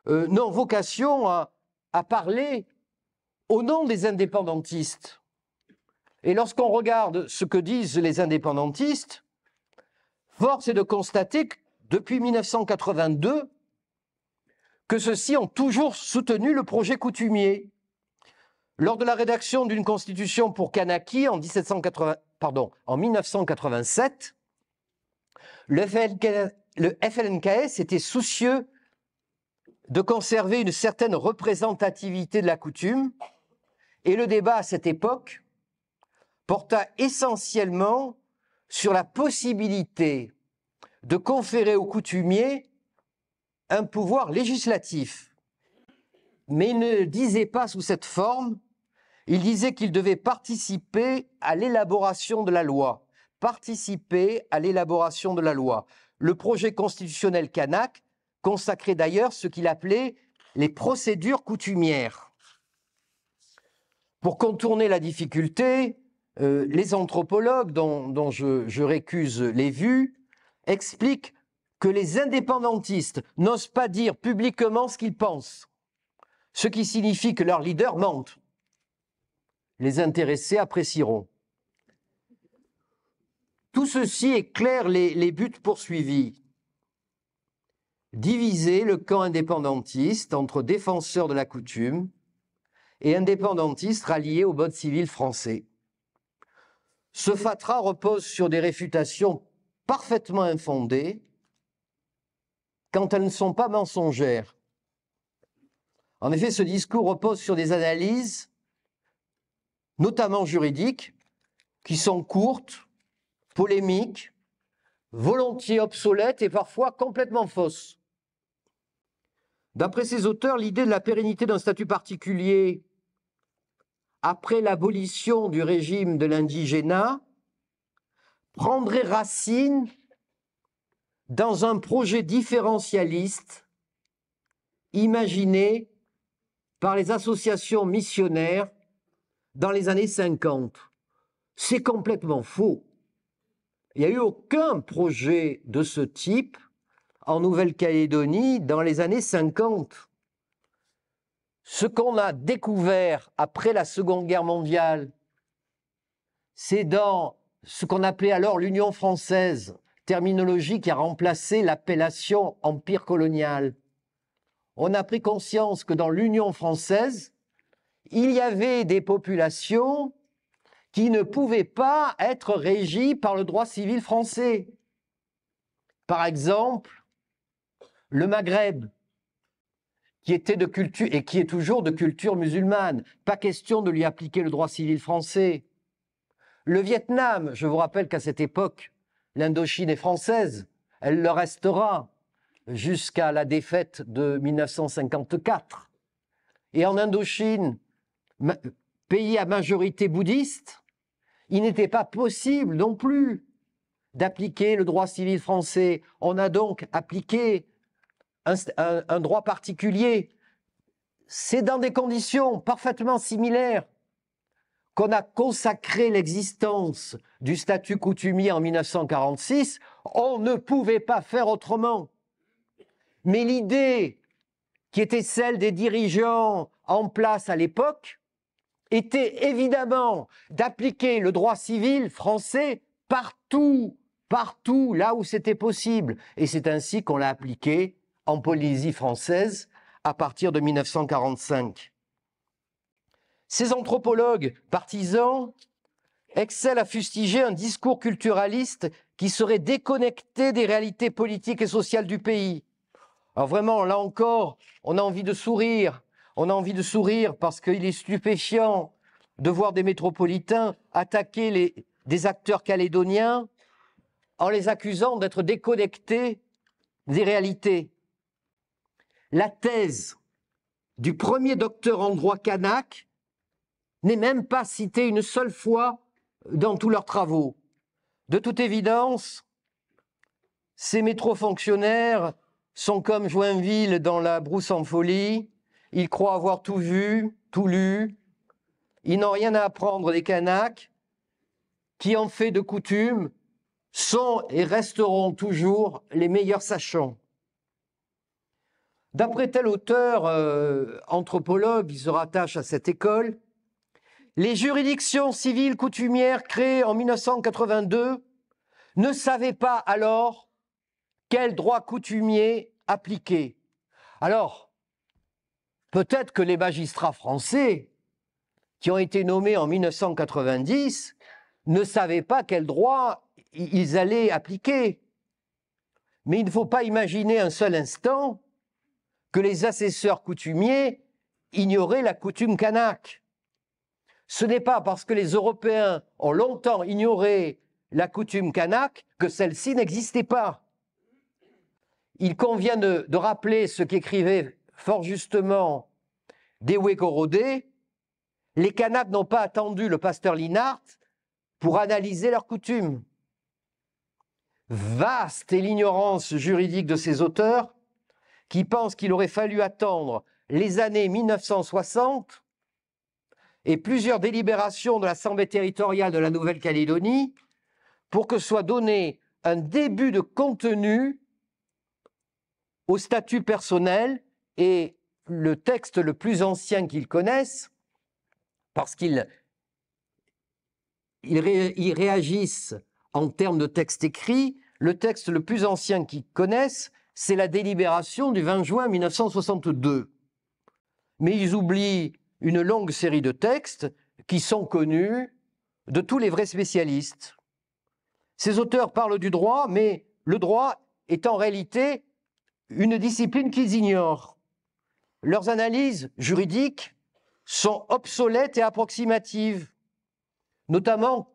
non euh, n'ont vocation à parler au nom des indépendantistes. Et lorsqu'on regarde ce que disent les indépendantistes, force est de constater que depuis 1982, que ceux-ci ont toujours soutenu le projet coutumier. Lors de la rédaction d'une constitution pour Kanaki en, 1780, pardon, en 1987, le, le FLNKS était soucieux de conserver une certaine représentativité de la coutume, et le débat à cette époque porta essentiellement sur la possibilité de conférer aux coutumiers un pouvoir législatif, mais il ne disait pas sous cette forme, il disait qu'il devait participer à l'élaboration de la loi, participer à l'élaboration de la loi. Le projet constitutionnel kanak consacrait d'ailleurs ce qu'il appelait les procédures coutumières. Pour contourner la difficulté, euh, les anthropologues dont, je, je récuse les vues expliquent que les indépendantistes n'osent pas dire publiquement ce qu'ils pensent, ce qui signifie que leurs leaders mentent. Les intéressés apprécieront. Tout ceci éclaire les, les buts poursuivis. Diviser le camp indépendantiste entre défenseurs de la coutume et indépendantistes ralliés au mode civil français. Ce fatras repose sur des réfutations parfaitement infondées quand elles ne sont pas mensongères. En effet, ce discours repose sur des analyses, notamment juridiques, qui sont courtes, polémiques, volontiers obsolètes et parfois complètement fausses. D'après ces auteurs, l'idée de la pérennité d'un statut particulier après l'abolition du régime de l'indigénat prendrait racine dans un projet différentialiste imaginé par les associations missionnaires dans les années 50. C'est complètement faux. Il n'y a eu aucun projet de ce type en Nouvelle-Calédonie dans les années 50. Ce qu'on a découvert après la Seconde Guerre mondiale, c'est dans ce qu'on appelait alors l'Union française, terminologie qui a remplacé l'appellation empire colonial. On a pris conscience que dans l'Union française, il y avait des populations qui ne pouvaient pas être régies par le droit civil français. Par exemple, le Maghreb, qui était de culture et qui est toujours de culture musulmane. Pas question de lui appliquer le droit civil français. Le Vietnam, je vous rappelle qu'à cette époque, L'Indochine est française, elle le restera jusqu'à la défaite de 1954. Et en Indochine, pays à majorité bouddhiste, il n'était pas possible non plus d'appliquer le droit civil français. On a donc appliqué un, droit particulier. C'est dans des conditions parfaitement similaires qu'on a consacré l'existence du statut coutumier en 1946, on ne pouvait pas faire autrement. Mais l'idée qui était celle des dirigeants en place à l'époque était évidemment d'appliquer le droit civil français partout, partout là où c'était possible. Et c'est ainsi qu'on l'a appliqué en Polynésie française à partir de 1945. Ces anthropologues partisans excellent à fustiger un discours culturaliste qui serait déconnecté des réalités politiques et sociales du pays. Alors vraiment, là encore, on a envie de sourire. On a envie de sourire parce qu'il est stupéfiant de voir des métropolitains attaquer les, des acteurs calédoniens en les accusant d'être déconnectés des réalités. La thèse du premier docteur en droit kanak n'est même pas cité une seule fois dans tous leurs travaux. De toute évidence, ces métrofonctionnaires sont comme Joinville dans la brousse en folie, ils croient avoir tout vu, tout lu, ils n'ont rien à apprendre des canaques, qui en fait de coutume, sont et resteront toujours les meilleurs sachants. D'après tel auteur euh, anthropologue qui se rattache à cette école, les juridictions civiles coutumières créées en 1982 ne savaient pas alors quel droit coutumier appliquer. Alors, peut-être que les magistrats français qui ont été nommés en 1990 ne savaient pas quel droit ils allaient appliquer. Mais il ne faut pas imaginer un seul instant que les assesseurs coutumiers ignoraient la coutume canaque. Ce n'est pas parce que les Européens ont longtemps ignoré la coutume kanak que celle-ci n'existait pas. Il convient de, rappeler ce qu'écrivait fort justement Dewey Corodé. Les Kanaks n'ont pas attendu le pasteur Linhart pour analyser leurs coutumes. Vaste est l'ignorance juridique de ces auteurs qui pensent qu'il aurait fallu attendre les années 1960 et plusieurs délibérations de l'Assemblée territoriale de la Nouvelle-Calédonie pour que soit donné un début de contenu au statut personnel et le texte le plus ancien qu'ils connaissent, parce qu'ils ils réagissent en termes de texte écrit, le texte le plus ancien qu'ils connaissent, c'est la délibération du 20 juin 1962. Mais ils oublient une longue série de textes qui sont connus de tous les vrais spécialistes. Ces auteurs parlent du droit, mais le droit est en réalité une discipline qu'ils ignorent. Leurs analyses juridiques sont obsolètes et approximatives, notamment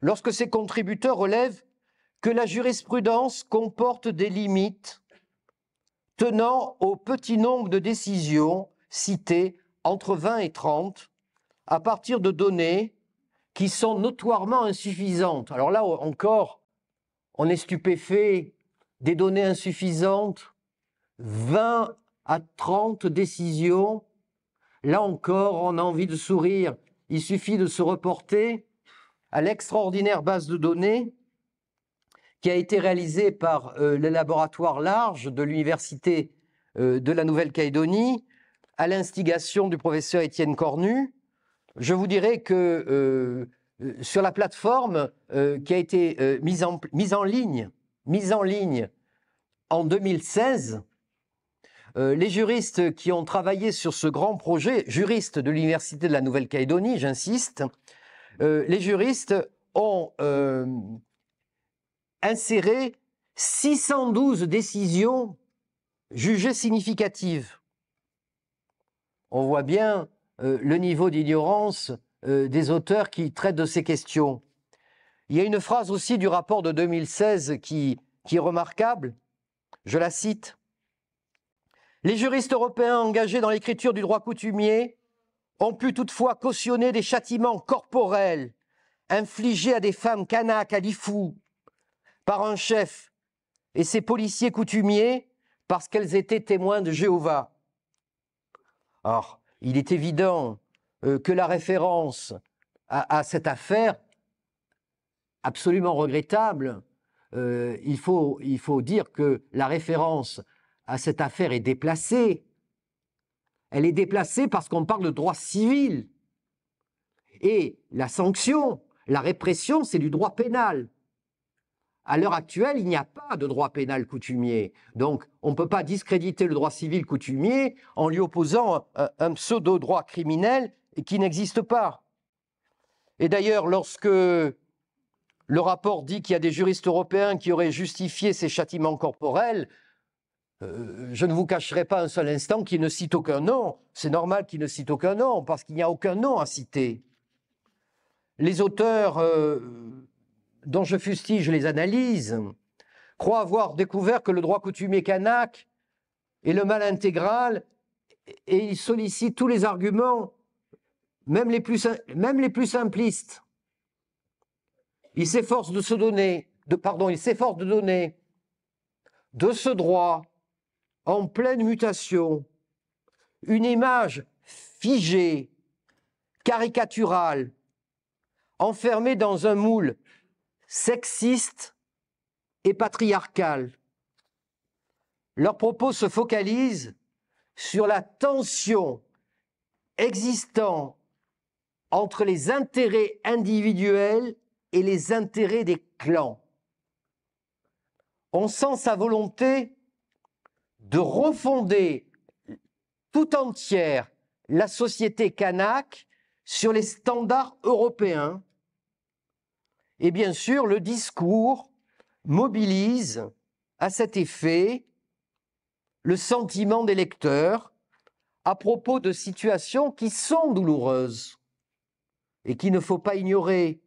lorsque ces contributeurs relèvent que la jurisprudence comporte des limites tenant au petit nombre de décisions citées entre 20 et 30 à partir de données qui sont notoirement insuffisantes. Alors là encore, on est stupéfait, des données insuffisantes, 20 à 30 décisions. Là encore, on a envie de sourire. Il suffit de se reporter à l'extraordinaire base de données qui a été réalisée par euh, le laboratoire large de l'Université euh, de la Nouvelle-Calédonie, à l'instigation du professeur Étienne Cornu, je vous dirais que euh, euh, sur la plateforme euh, qui a été mise, en, mise, en, ligne, mise en ligne en 2016, les juristes qui ont travaillé sur ce grand projet, juristes de l'Université de la Nouvelle-Calédonie, j'insiste, les juristes ont inséré 612 décisions jugées significatives on voit bien euh, le niveau d'ignorance euh, des auteurs qui traitent de ces questions. Il y a une phrase aussi du rapport de 2016 qui, qui est remarquable. Je la cite. Les juristes européens engagés dans l'écriture du droit coutumier ont pu toutefois cautionner des châtiments corporels infligés à des femmes kanak à par un chef et ses policiers coutumiers parce qu'elles étaient témoins de Jéhovah. Or, il est évident euh, que la référence à, cette affaire, absolument regrettable, euh, il, faut, il faut dire que la référence à cette affaire est déplacée. Elle est déplacée parce qu'on parle de droit civil. Et la sanction, la répression, c'est du droit pénal à l'heure actuelle, il n'y a pas de droit pénal coutumier. Donc, on ne peut pas discréditer le droit civil coutumier en lui opposant euh, un, pseudo-droit criminel qui n'existe pas. Et d'ailleurs, lorsque le rapport dit qu'il y a des juristes européens qui auraient justifié ces châtiments corporels, euh, je ne vous cacherai pas un seul instant qu'il ne cite aucun nom. C'est normal qu'il ne cite aucun nom, parce qu'il n'y a aucun nom à citer. Les auteurs euh, dont je fustige les analyses, croit avoir découvert que le droit coutumier canaque est le mal intégral et il sollicite tous les arguments, même les plus, même les plus simplistes. Il s'efforce de se donner, pardon, il s'efforce de donner de ce droit en pleine mutation une image figée, caricaturale, enfermée dans un moule Sexiste et patriarcale. Leurs propos se focalisent sur la tension existant entre les intérêts individuels et les intérêts des clans. On sent sa volonté de refonder tout entière la société kanak sur les standards européens et bien sûr, le discours mobilise à cet effet le sentiment des lecteurs à propos de situations qui sont douloureuses et qu'il ne faut pas ignorer.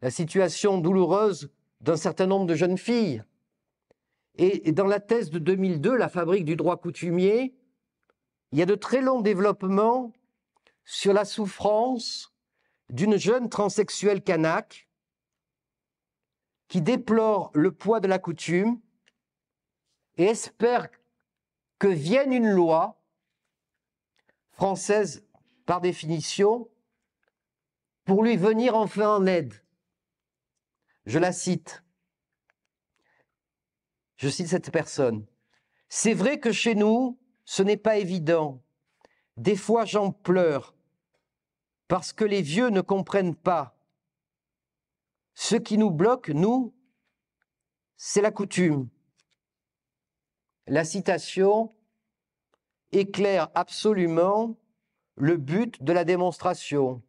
La situation douloureuse d'un certain nombre de jeunes filles. Et dans la thèse de 2002, La fabrique du droit coutumier, il y a de très longs développements sur la souffrance d'une jeune transsexuelle canaque qui déplore le poids de la coutume et espère que vienne une loi française par définition pour lui venir enfin en aide. Je la cite. Je cite cette personne. C'est vrai que chez nous, ce n'est pas évident. Des fois, j'en pleure parce que les vieux ne comprennent pas. Ce qui nous bloque, nous, c'est la coutume. La citation éclaire absolument le but de la démonstration.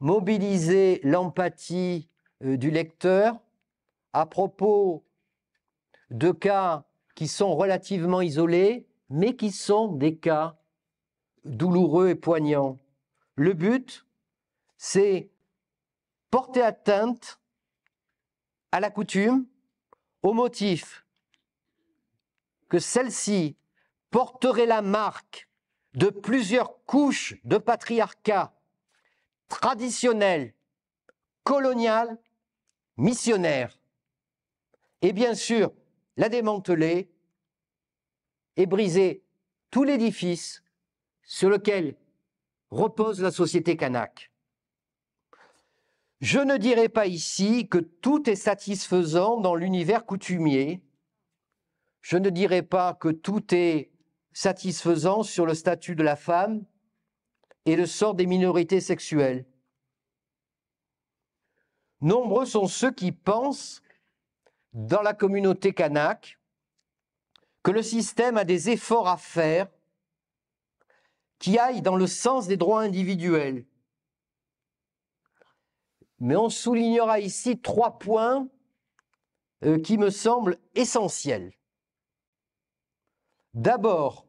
Mobiliser l'empathie euh, du lecteur à propos de cas qui sont relativement isolés, mais qui sont des cas douloureux et poignants le but, c'est porter atteinte à la coutume au motif que celle-ci porterait la marque de plusieurs couches de patriarcat traditionnel, colonial, missionnaire. Et bien sûr, la démanteler et briser tout l'édifice sur lequel repose la société kanak. Je ne dirai pas ici que tout est satisfaisant dans l'univers coutumier. Je ne dirai pas que tout est satisfaisant sur le statut de la femme et le sort des minorités sexuelles. Nombreux sont ceux qui pensent, dans la communauté kanak, que le système a des efforts à faire qui aille dans le sens des droits individuels. Mais on soulignera ici trois points euh, qui me semblent essentiels. D'abord,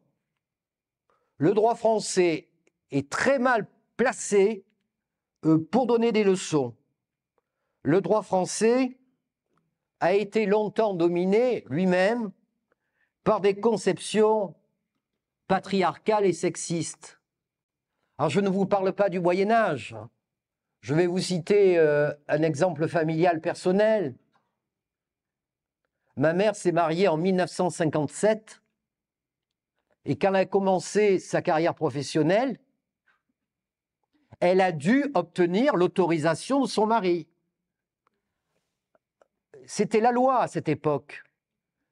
le droit français est très mal placé euh, pour donner des leçons. Le droit français a été longtemps dominé lui-même par des conceptions patriarcale et sexiste. Alors je ne vous parle pas du Moyen Âge. Hein. Je vais vous citer euh, un exemple familial personnel. Ma mère s'est mariée en 1957 et quand elle a commencé sa carrière professionnelle, elle a dû obtenir l'autorisation de son mari. C'était la loi à cette époque.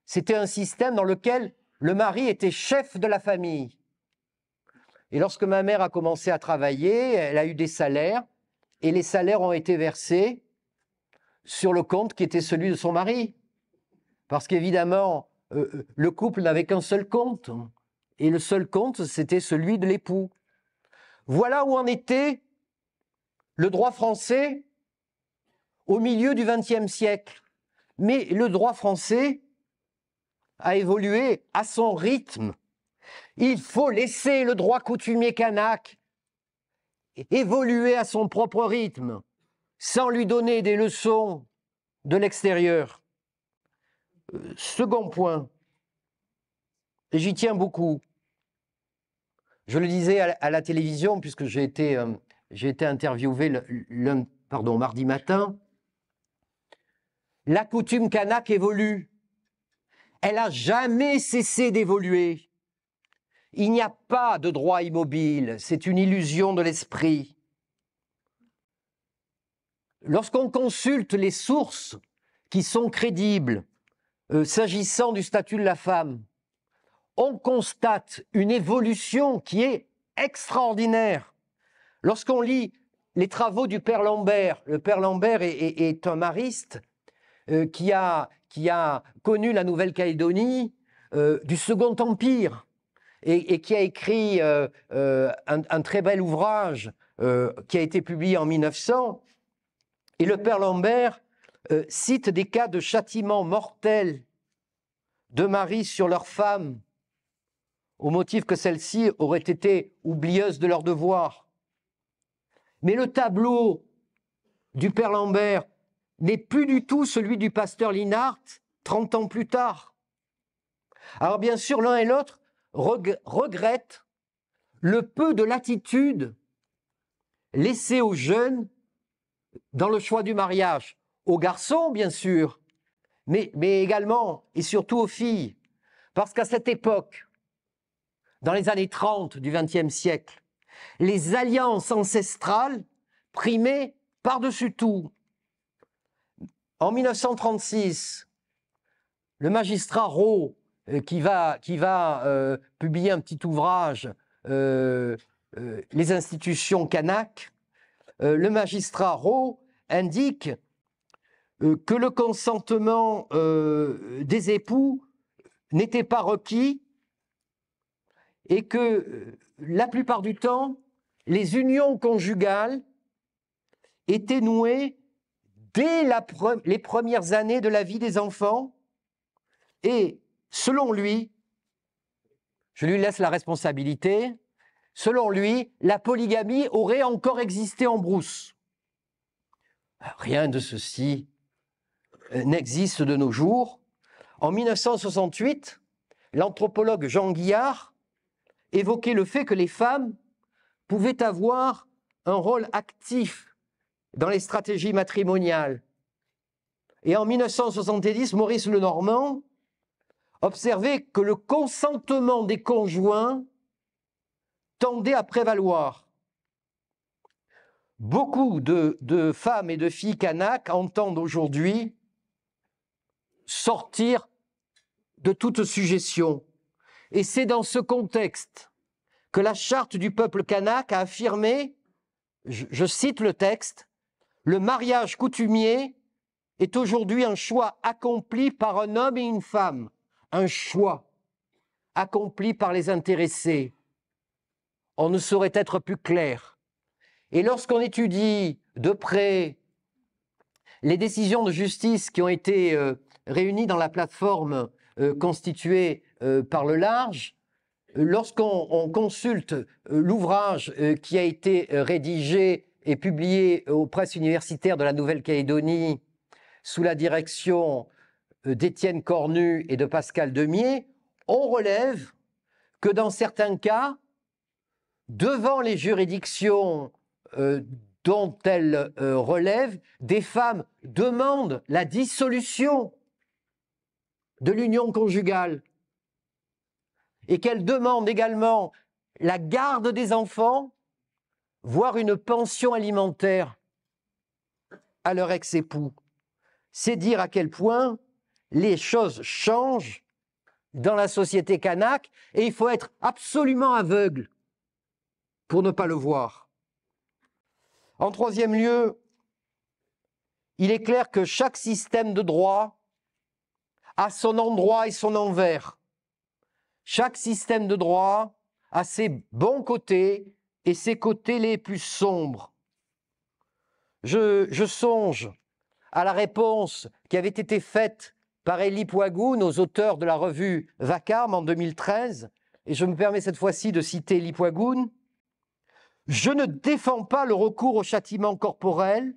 C'était un système dans lequel le mari était chef de la famille. Et lorsque ma mère a commencé à travailler, elle a eu des salaires, et les salaires ont été versés sur le compte qui était celui de son mari. Parce qu'évidemment, euh, euh, le couple n'avait qu'un seul compte, et le seul compte, c'était celui de l'époux. Voilà où en était le droit français au milieu du XXe siècle. Mais le droit français à évoluer à son rythme. Il faut laisser le droit coutumier kanak évoluer à son propre rythme, sans lui donner des leçons de l'extérieur. Euh, second point, j'y tiens beaucoup. Je le disais à la, télévision, puisque j'ai été, euh, interviewé pardon, mardi matin, la coutume kanak évolue elle n'a jamais cessé d'évoluer. Il n'y a pas de droit immobile, c'est une illusion de l'esprit. Lorsqu'on consulte les sources qui sont crédibles euh, s'agissant du statut de la femme, on constate une évolution qui est extraordinaire. Lorsqu'on lit les travaux du père Lambert, le père Lambert est un mariste, euh, qui, a, qui a connu la Nouvelle-Calédonie euh, du Second Empire et, qui a écrit euh, un, très bel ouvrage qui a été publié en 1900. Et le père Lambert cite des cas de châtiment mortel de maris sur leurs femmes au motif que celles-ci auraient été oublieuse de leurs devoirs. Mais le tableau du père Lambert n'est plus du tout celui du pasteur Linhart 30 ans plus tard. Alors bien sûr, l'un et l'autre regrettent le peu de latitude laissée aux jeunes dans le choix du mariage, aux garçons bien sûr, mais, mais également et surtout aux filles, parce qu'à cette époque, dans les années 30 du XXe siècle, les alliances ancestrales primaient par-dessus tout. En 1936, le magistrat Rowe, euh, qui va, euh, publier un petit ouvrage, euh, Les institutions canaques, le magistrat Rowe indique que le consentement des époux n'était pas requis et que la plupart du temps, les unions conjugales étaient nouées dès les premières années de la vie des enfants et selon lui, je lui laisse la responsabilité, selon lui, la polygamie aurait encore existé en brousse. Rien de ceci euh, n'existe de nos jours. En 1968, l'anthropologue Jean Guillard évoquait le fait que les femmes pouvaient avoir un rôle actif dans les stratégies matrimoniales. Et en 1970, Maurice Lenormand observait que le consentement des conjoints tendait à prévaloir. Beaucoup de, femmes et de filles kanak entendent aujourd'hui sortir de toute suggestion. Et c'est dans ce contexte que la charte du peuple kanak a affirmé, je cite le texte, le mariage coutumier est aujourd'hui un choix accompli par un homme et une femme, un choix accompli par les intéressés. On ne saurait être plus clair. Et lorsqu'on étudie de près les décisions de justice qui ont été euh, réunies dans la plateforme euh, constituée euh, par le large, lorsqu'on consulte l'ouvrage qui a été rédigé est publié aux presses universitaires de la Nouvelle-Calédonie sous la direction euh, d'Étienne Cornu et de Pascal Demier, on relève que dans certains cas, devant les juridictions euh, dont elles euh, relèvent, des femmes demandent la dissolution de l'union conjugale et qu'elles demandent également la garde des enfants voir une pension alimentaire à leur ex-époux. C'est dire à quel point les choses changent dans la société kanak et il faut être absolument aveugle pour ne pas le voir. En troisième lieu, il est clair que chaque système de droit a son endroit et son envers. Chaque système de droit a ses bons côtés et ses côtés les plus sombres. Je, songe à la réponse qui avait été faite par Elie Poigoun aux auteurs de la revue Vacarme en 2013, et je me permets cette fois-ci de citer Elie Poigoun. Je ne défends pas le recours au châtiment corporel.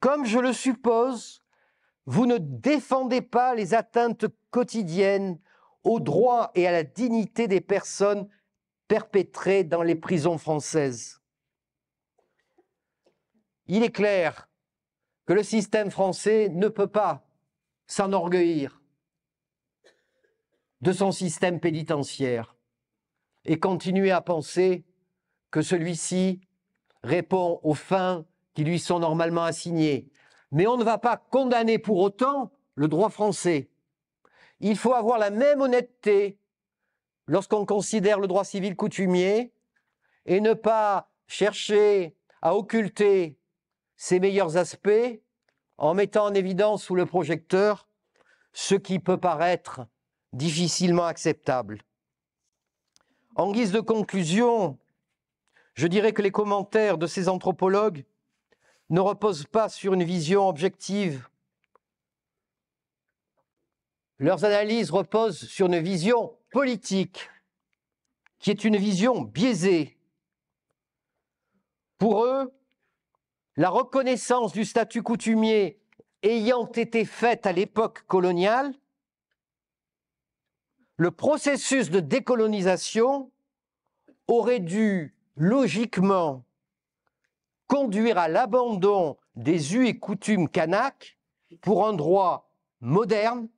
Comme je le suppose, vous ne défendez pas les atteintes quotidiennes aux droits et à la dignité des personnes perpétrés dans les prisons françaises. Il est clair que le système français ne peut pas s'enorgueillir de son système pénitentiaire et continuer à penser que celui-ci répond aux fins qui lui sont normalement assignées. Mais on ne va pas condamner pour autant le droit français. Il faut avoir la même honnêteté lorsqu'on considère le droit civil coutumier et ne pas chercher à occulter ses meilleurs aspects en mettant en évidence sous le projecteur ce qui peut paraître difficilement acceptable. En guise de conclusion, je dirais que les commentaires de ces anthropologues ne reposent pas sur une vision objective. Leurs analyses reposent sur une vision politique qui est une vision biaisée. Pour eux, la reconnaissance du statut coutumier ayant été faite à l'époque coloniale, le processus de décolonisation aurait dû logiquement conduire à l'abandon des us et coutumes kanak pour un droit moderne,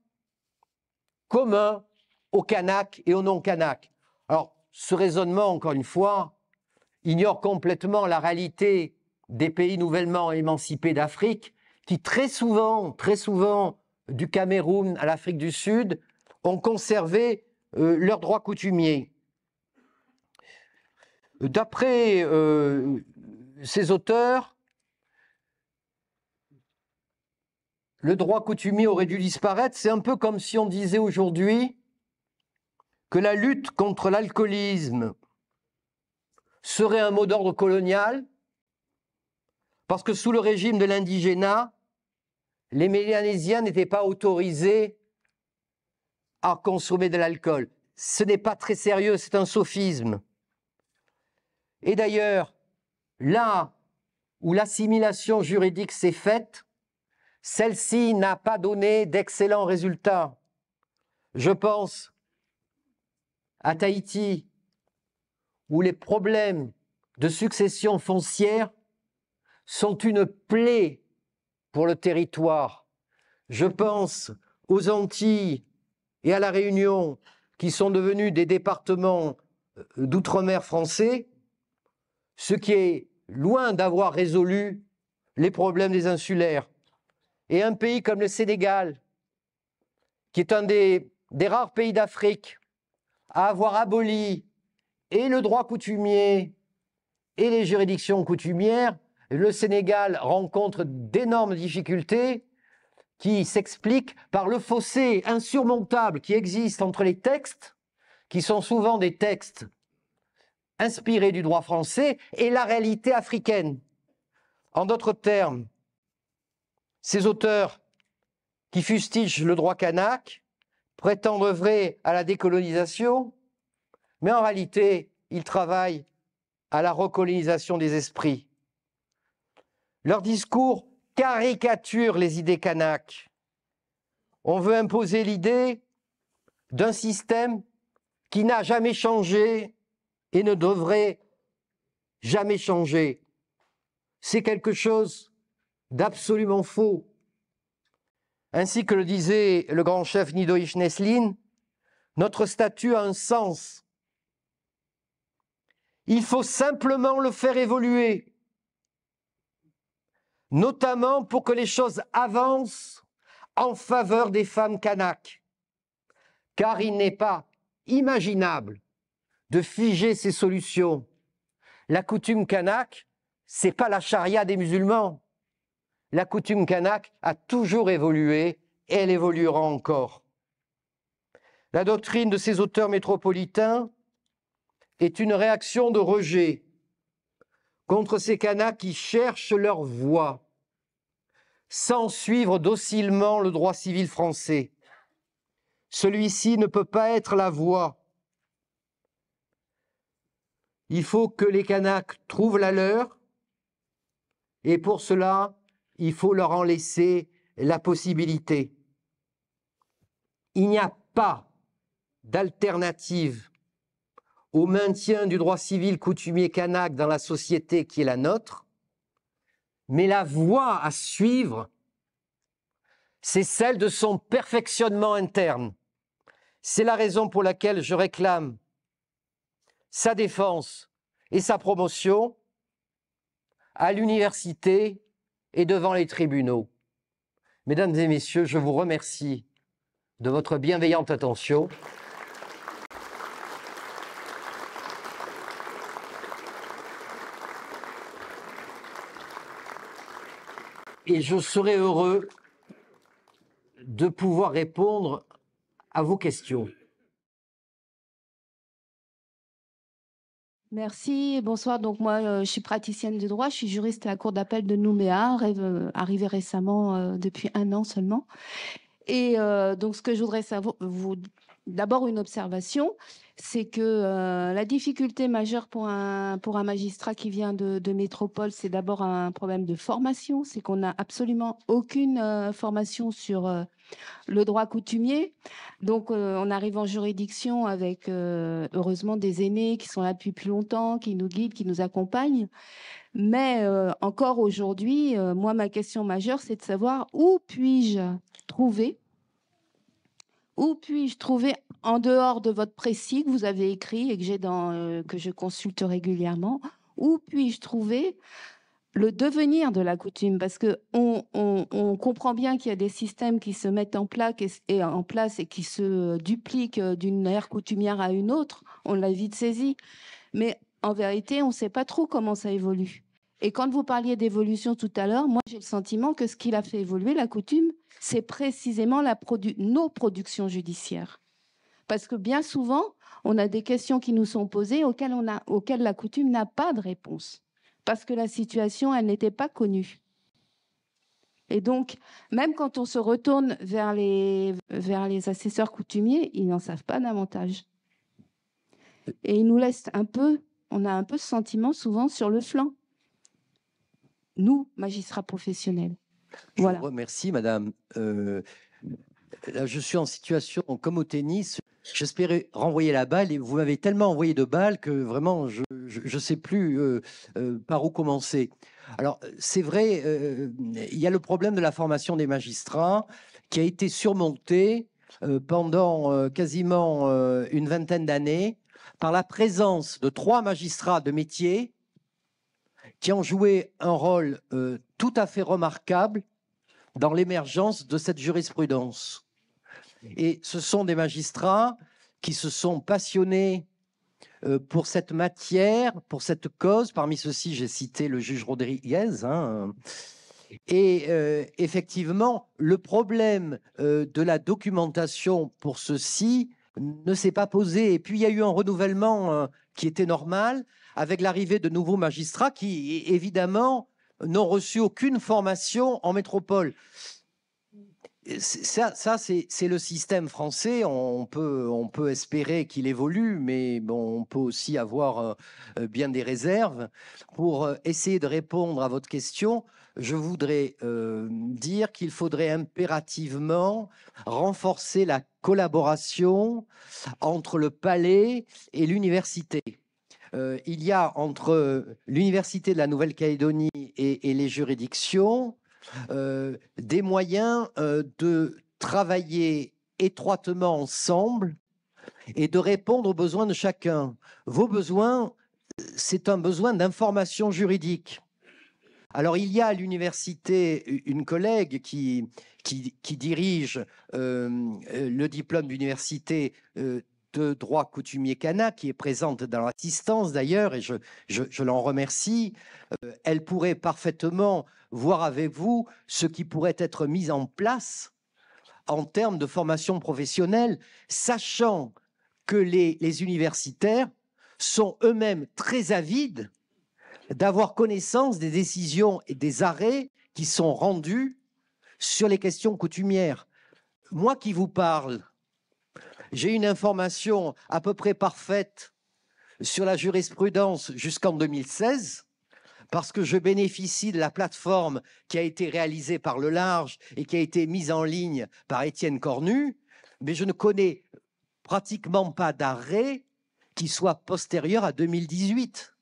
commun aux Kanaks et aux non-Kanaks. Alors, ce raisonnement, encore une fois, ignore complètement la réalité des pays nouvellement émancipés d'Afrique, qui très souvent, très souvent, du Cameroun à l'Afrique du Sud, ont conservé euh, leurs droits coutumiers. D'après euh, ces auteurs, le droit coutumier aurait dû disparaître. C'est un peu comme si on disait aujourd'hui que la lutte contre l'alcoolisme serait un mot d'ordre colonial, parce que sous le régime de l'indigénat, les Mélanésiens n'étaient pas autorisés à consommer de l'alcool. Ce n'est pas très sérieux, c'est un sophisme. Et d'ailleurs, là où l'assimilation juridique s'est faite, celle-ci n'a pas donné d'excellents résultats. Je pense à Tahiti, où les problèmes de succession foncière sont une plaie pour le territoire. Je pense aux Antilles et à la Réunion, qui sont devenus des départements euh, d'outre-mer français, ce qui est loin d'avoir résolu les problèmes des insulaires. Et un pays comme le Sénégal, qui est un des, des rares pays d'Afrique à avoir aboli et le droit coutumier et les juridictions coutumières, le Sénégal rencontre d'énormes difficultés qui s'expliquent par le fossé insurmontable qui existe entre les textes, qui sont souvent des textes inspirés du droit français, et la réalité africaine. En d'autres termes, ces auteurs qui fustigent le droit kanak prétendent vrai à la décolonisation, mais en réalité, ils travaillent à la recolonisation des esprits. Leur discours caricature les idées canaques. On veut imposer l'idée d'un système qui n'a jamais changé et ne devrait jamais changer. C'est quelque chose d'absolument faux. Ainsi que le disait le grand chef Nidoïch Neslin, notre statut a un sens. Il faut simplement le faire évoluer, notamment pour que les choses avancent en faveur des femmes kanak, car il n'est pas imaginable de figer ces solutions. La coutume kanak, c'est pas la charia des musulmans la coutume kanak a toujours évolué et elle évoluera encore. La doctrine de ces auteurs métropolitains est une réaction de rejet contre ces canaques qui cherchent leur voie, sans suivre docilement le droit civil français. Celui-ci ne peut pas être la voie. Il faut que les Kanaks trouvent la leur, et pour cela, il faut leur en laisser la possibilité. Il n'y a pas d'alternative au maintien du droit civil coutumier kanak dans la société qui est la nôtre, mais la voie à suivre, c'est celle de son perfectionnement interne. C'est la raison pour laquelle je réclame sa défense et sa promotion à l'université et devant les tribunaux. Mesdames et messieurs, je vous remercie de votre bienveillante attention. Et je serai heureux de pouvoir répondre à vos questions. Merci, bonsoir. Donc moi, euh, je suis praticienne de droit, je suis juriste à la Cour d'appel de Nouméa, euh, arrivée récemment euh, depuis un an seulement. Et donc ce que je voudrais savoir, vous, d'abord une observation, c'est que la difficulté majeure pour un, pour un magistrat qui vient de, de métropole, c'est d'abord un problème de formation, c'est qu'on n'a absolument aucune formation sur le droit coutumier. Donc, euh, on arrive en juridiction avec, euh, heureusement, des aînés qui sont là depuis plus longtemps, qui nous guident, qui nous accompagnent. Mais euh, encore aujourd'hui, moi, ma question majeure, c'est de savoir où puis-je trouver, où puis-je trouver en dehors de votre précis que vous avez écrit et que j'ai que je consulte régulièrement, où puis-je trouver le devenir de la coutume, parce que on, comprend bien qu'il y a des systèmes qui se mettent en, place et qui se dupliquent euh, d'une ère coutumière à une autre. On l'a vite saisi, mais en vérité, on ne sait pas trop comment ça évolue. Et quand vous parliez d'évolution tout à l'heure, moi j'ai le sentiment que ce qui a fait évoluer la coutume, c'est précisément nos productions judiciaires. Parce que bien souvent, on a des questions qui nous sont posées auxquelles la coutume n'a pas de réponse parce que la situation, elle n'était pas connue. Et donc, même quand on se retourne vers les, vers les assesseurs coutumiers, ils n'en savent pas davantage. Et ils nous laissent un peu, on a un peu ce sentiment souvent sur le flanc. Nous, magistrats professionnels. Je vous remercie, madame. Euh, là, je suis en situation, comme au tennis, J'espérais renvoyer la balle et vous m'avez tellement envoyé de balles que vraiment je ne sais plus euh, euh, par où commencer. Alors c'est vrai, euh, il y a le problème de la formation des magistrats qui a été surmonté pendant quasiment une vingtaine d'années par la présence de trois magistrats de métier qui ont joué un rôle tout à fait remarquable dans l'émergence de cette jurisprudence. Et ce sont des magistrats qui se sont passionnés euh, pour cette matière, pour cette cause. Parmi ceux-ci, j'ai cité le juge Rodriguez. Hein. Et euh, effectivement, le problème euh, de la documentation pour ceux-ci ne s'est pas posé. Et puis, il y a eu un renouvellement qui était normal avec l'arrivée de nouveaux magistrats qui, évidemment, n'ont reçu aucune formation en métropole ça, ça c'est le système français. On peut, on peut espérer qu'il évolue, mais bon, on peut aussi avoir euh, euh, bien des réserves. Pour euh, essayer de répondre à votre question, je voudrais dire qu'il faudrait impérativement renforcer la collaboration entre le palais et l'université. il y a entre l'université de la Nouvelle-Calédonie et les juridictions euh, des moyens euh, de travailler étroitement ensemble et de répondre aux besoins de chacun. Vos besoins, c'est un besoin d'information juridique. Alors il y a à l'université une collègue qui, qui, dirige euh, le diplôme d'université de droit coutumier Cana, qui est présente dans l'assistance d'ailleurs, et je, je, l'en remercie, euh, elle pourrait parfaitement voir avec vous ce qui pourrait être mis en place en termes de formation professionnelle, sachant que les, les universitaires sont eux-mêmes très avides d'avoir connaissance des décisions et des arrêts qui sont rendus sur les questions coutumières. Moi qui vous parle, j'ai une information à peu près parfaite sur la jurisprudence jusqu'en 2016 parce que je bénéficie de la plateforme qui a été réalisée par le large et qui a été mise en ligne par Étienne Cornu, mais je ne connais pratiquement pas d'arrêt qui soit postérieur à 2018.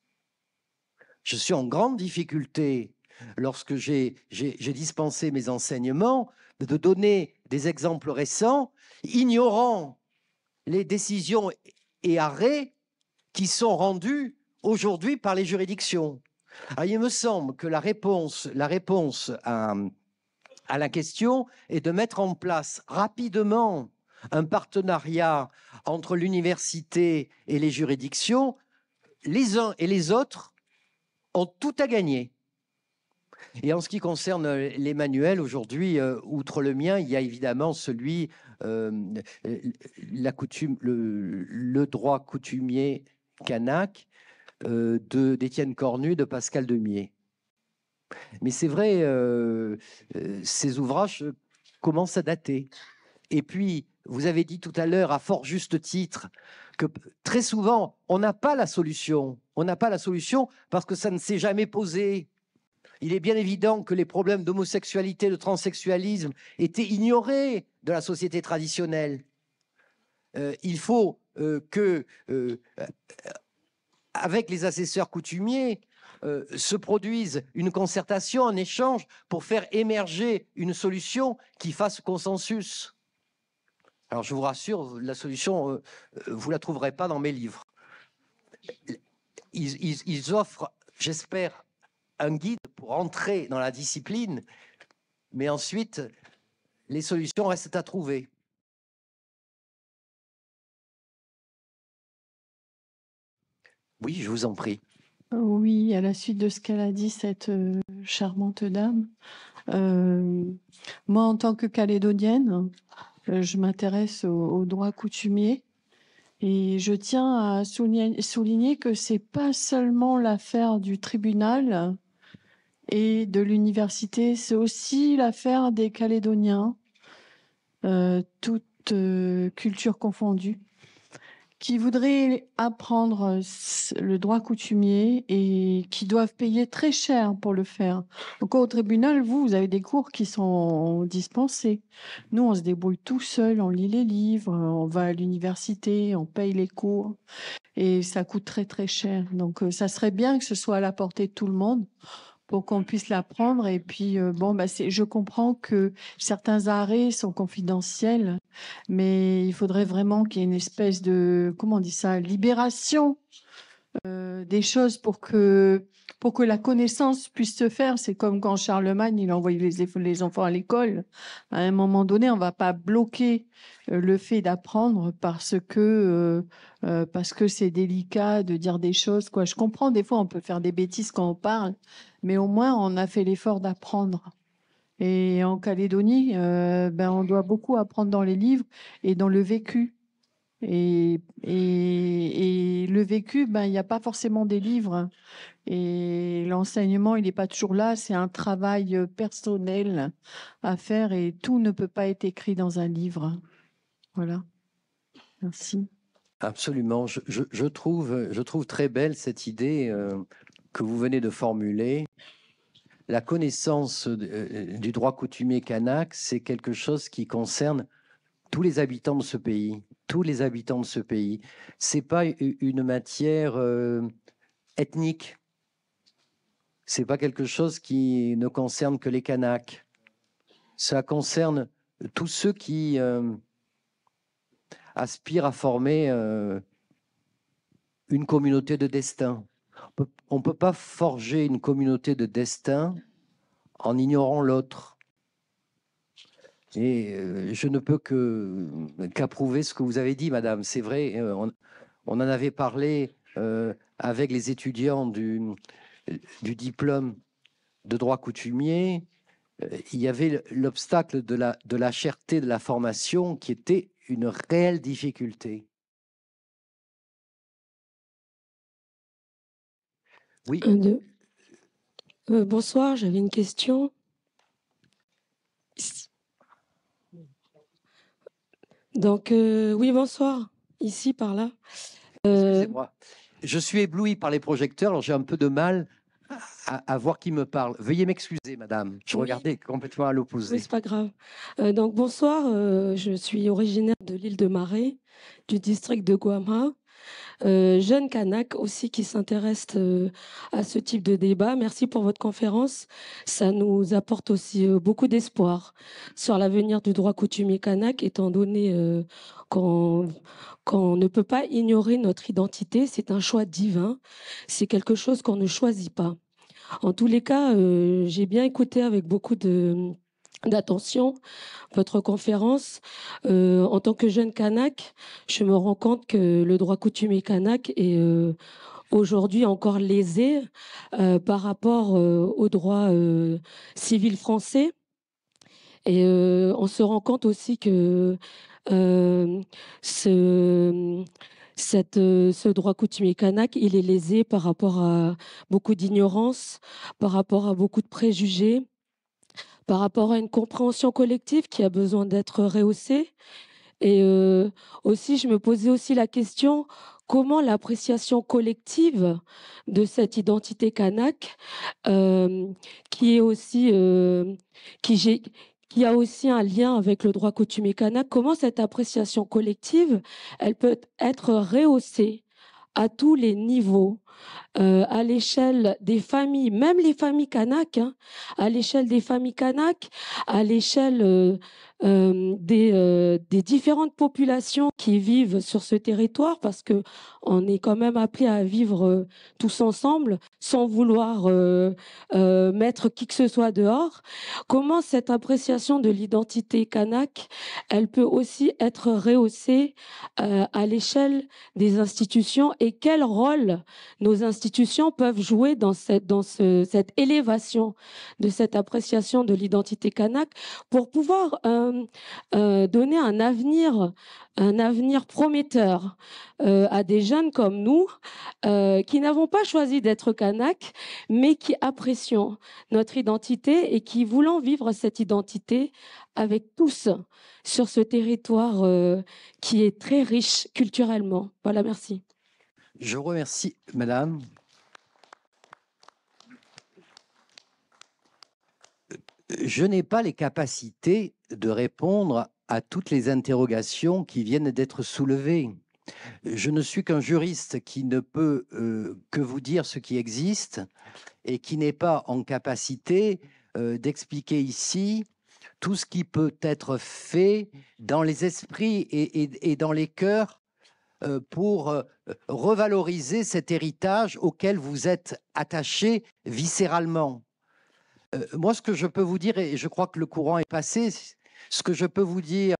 Je suis en grande difficulté lorsque j'ai dispensé mes enseignements de donner des exemples récents, ignorant les décisions et arrêts qui sont rendus aujourd'hui par les juridictions. il me semble que la réponse, à la question est de mettre en place rapidement un partenariat entre l'université et les juridictions. Les uns et les autres ont tout à gagner. Et en ce qui concerne euh, les manuels, aujourd'hui, euh, outre le mien, il y a évidemment celui, euh, la le, droit coutumier canac de d'Étienne Cornu, de Pascal Demier. Mais c'est vrai, ces ouvrages commencent à dater. Et puis, vous avez dit tout à l'heure, à fort juste titre, que très souvent, on n'a pas la solution. On n'a pas la solution parce que ça ne s'est jamais posé il est bien évident que les problèmes d'homosexualité, de transsexualisme étaient ignorés de la société traditionnelle. Euh, il faut euh, que, euh, avec les assesseurs coutumiers, se produise une concertation, un échange pour faire émerger une solution qui fasse consensus. Alors je vous rassure, la solution, vous la trouverez pas dans mes livres. Ils, ils offrent, j'espère, un guide pour entrer dans la discipline, mais ensuite, les solutions restent à trouver. Oui, je vous en prie. Oui, à la suite de ce qu'elle a dit, cette euh, charmante dame, euh, moi, en tant que calédonienne, euh, je m'intéresse aux au droits coutumiers et je tiens à souligner que c'est pas seulement l'affaire du tribunal et de l'université, c'est aussi l'affaire des Calédoniens, euh, toutes euh, cultures confondues, qui voudraient apprendre le droit coutumier et qui doivent payer très cher pour le faire. Donc au tribunal, vous, vous avez des cours qui sont dispensés. Nous, on se débrouille tout seul, on lit les livres, on va à l'université, on paye les cours et ça coûte très très cher. Donc euh, ça serait bien que ce soit à la portée de tout le monde pour qu'on puisse l'apprendre. Et puis, euh, bon, bah, je comprends que certains arrêts sont confidentiels, mais il faudrait vraiment qu'il y ait une espèce de, comment on dit ça, libération euh, des choses pour que, pour que la connaissance puisse se faire. C'est comme quand Charlemagne, il envoyait les, les enfants à l'école. À un moment donné, on ne va pas bloquer euh, le fait d'apprendre parce que euh, parce que c'est délicat de dire des choses. Quoi. Je comprends, des fois, on peut faire des bêtises quand on parle, mais au moins, on a fait l'effort d'apprendre. Et en Calédonie, ben, on doit beaucoup apprendre dans les livres et dans le vécu. Et, le vécu, ben, il n'y a pas forcément des livres. Et l'enseignement, il n'est pas toujours là. C'est un travail euh, personnel à faire et tout ne peut pas être écrit dans un livre. Voilà. Merci. Absolument. Je, trouve, je trouve très belle cette idée euh, que vous venez de formuler. La connaissance euh, du droit coutumier kanak, c'est quelque chose qui concerne tous les habitants de ce pays, tous les habitants de ce pays. C'est pas une matière euh, ethnique. C'est pas quelque chose qui ne concerne que les Kanaks. Ça concerne tous ceux qui euh, aspirent à former euh, une communauté de destin. On ne peut pas forger une communauté de destin en ignorant l'autre. Et euh, je ne peux euh, qu'approuver ce que vous avez dit, Madame. C'est vrai, euh, on, en avait parlé avec les étudiants du, diplôme de droit coutumier. Il y avait l'obstacle de la, cherté de la formation qui était une réelle difficulté. Oui. bonsoir, j'avais une question. Donc, euh, oui, bonsoir. Ici, par là. excusez-moi euh, Je suis ébloui par les projecteurs, alors j'ai un peu de mal à, voir qui me parle. Veuillez m'excuser, madame. Je regardais complètement à l'opposé. c'est pas grave. Euh, donc, bonsoir. je suis originaire de l'île de Marais, du district de Guama. Euh, jeune Kanak aussi qui s'intéresse euh, à ce type de débat. Merci pour votre conférence. Ça nous apporte aussi euh, beaucoup d'espoir sur l'avenir du droit coutumier Kanak, étant donné qu'on ne peut pas ignorer notre identité. C'est un choix divin. C'est quelque chose qu'on ne choisit pas. En tous les cas, j'ai bien écouté avec beaucoup de d'attention, votre conférence. Euh, en tant que jeune Kanak, je me rends compte que le droit coutumier Kanak est euh, aujourd'hui encore lésé euh, par rapport au droit civil français. Et on se rend compte aussi que ce... Cette, ce droit coutumier kanak, il est lésé par rapport à beaucoup d'ignorance, par rapport à beaucoup de préjugés, par rapport à une compréhension collective qui a besoin d'être rehaussée. Et euh, aussi, je me posais aussi la question comment l'appréciation collective de cette identité kanak, euh, qui est aussi euh, qui, qui a aussi un lien avec le droit coutumier kanak, comment cette appréciation collective, elle peut être rehaussée à tous les niveaux euh, à l'échelle des familles, même les familles kanak, hein, à l'échelle des familles kanak, à l'échelle euh, euh, des, des, différentes populations qui vivent sur ce territoire, parce que on est quand même appelé à vivre tous ensemble, sans vouloir mettre qui que ce soit dehors. Comment cette appréciation de l'identité kanak, elle peut aussi être rehaussée à l'échelle des institutions et quel rôle nos institutions peuvent jouer dans cette, élévation de cette appréciation de l'identité kanak pour pouvoir euh, euh, donner un avenir, un avenir prometteur euh, à des jeunes comme nous qui n'avons pas choisi d'être kanak, mais qui apprécions notre identité et qui voulons vivre cette identité avec tous sur ce territoire qui est très riche culturellement. Voilà, merci. Je remercie Madame. Je n'ai pas les capacités de répondre à toutes les interrogations qui viennent d'être soulevées. Je ne suis qu'un juriste qui ne peut euh, que vous dire ce qui existe et qui n'est pas en capacité euh, d'expliquer ici tout ce qui peut être fait dans les esprits et, et dans les cœurs euh, pour euh, revaloriser cet héritage auquel vous êtes attaché viscéralement. Euh, moi, ce que je peux vous dire, et je crois que le courant est passé, ce que je peux vous dire,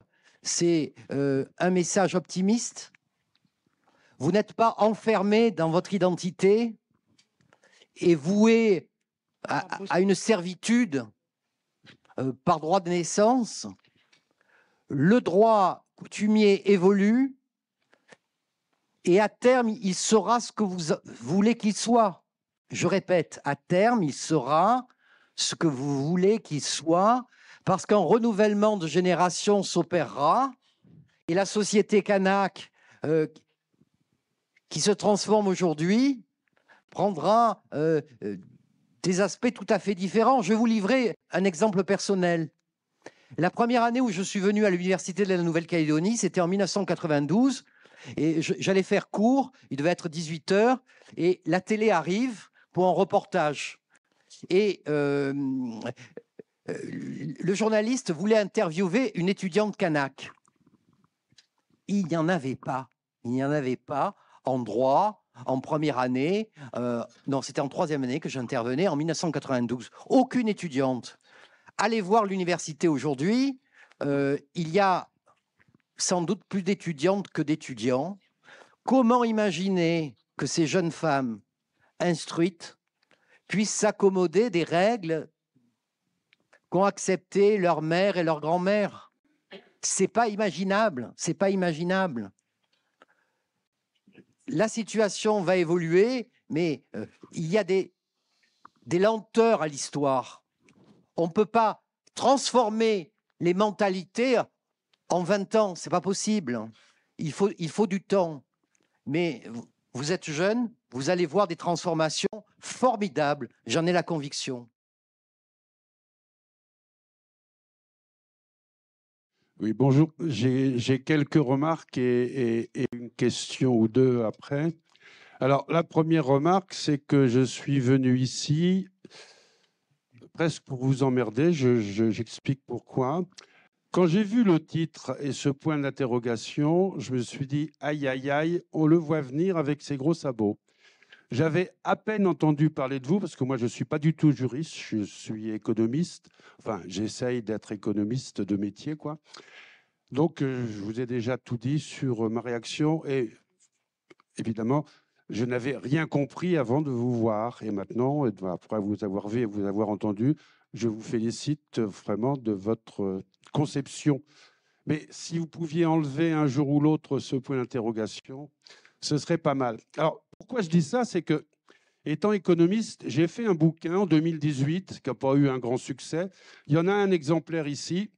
c'est un message optimiste. Vous n'êtes pas enfermé dans votre identité et voué à, à une servitude par droit de naissance. Le droit coutumier évolue, et à terme, il sera ce que vous voulez qu'il soit. Je répète, à terme, il sera ce que vous voulez qu'il soit, parce qu'un renouvellement de génération s'opérera, et la société kanak, euh, qui se transforme aujourd'hui, prendra euh, euh, des aspects tout à fait différents. Je vais vous livrer un exemple personnel. La première année où je suis venu à l'université de la Nouvelle-Calédonie, c'était en 1992. Et j'allais faire cours, il devait être 18 h et la télé arrive pour un reportage. Et euh, le journaliste voulait interviewer une étudiante Kanak. Il n'y en avait pas. Il n'y en avait pas en droit, en première année. Euh, non, c'était en troisième année que j'intervenais en 1992. Aucune étudiante. Allez voir l'université aujourd'hui. Euh, il y a sans doute plus d'étudiantes que d'étudiants. Comment imaginer que ces jeunes femmes instruites puissent s'accommoder des règles qu'ont acceptées leur mère et leur grand-mère C'est pas imaginable, c'est pas imaginable. La situation va évoluer, mais euh, il y a des, des lenteurs à l'histoire. On ne peut pas transformer les mentalités en 20 ans, c'est pas possible. Il faut, du temps. Mais vous êtes jeune, vous allez voir des transformations formidables, j'en ai la conviction. Oui, bonjour. J'ai quelques remarques et, une question ou deux après. Alors, la première remarque, c'est que je suis venu ici presque pour vous emmerder. J'explique pourquoi. Quand j'ai vu le titre et ce point d'interrogation, je me suis dit aïe aïe aïe, on le voit venir avec ses gros sabots. J'avais à peine entendu parler de vous parce que moi je ne suis pas du tout juriste, je suis économiste. Enfin, j'essaye d'être économiste de métier, quoi. Donc, euh, je vous ai déjà tout dit sur euh, ma réaction et évidemment je n'avais rien compris avant de vous voir. Et maintenant, ben, après vous avoir vu et vous avoir entendu, je vous félicite vraiment de votre euh, conception. Mais si vous pouviez enlever un jour ou l'autre ce point d'interrogation, ce serait pas mal. Alors, pourquoi je dis ça C'est que, étant économiste, j'ai fait un bouquin en 2018 qui n'a pas eu un grand succès. Il y en a un exemplaire ici,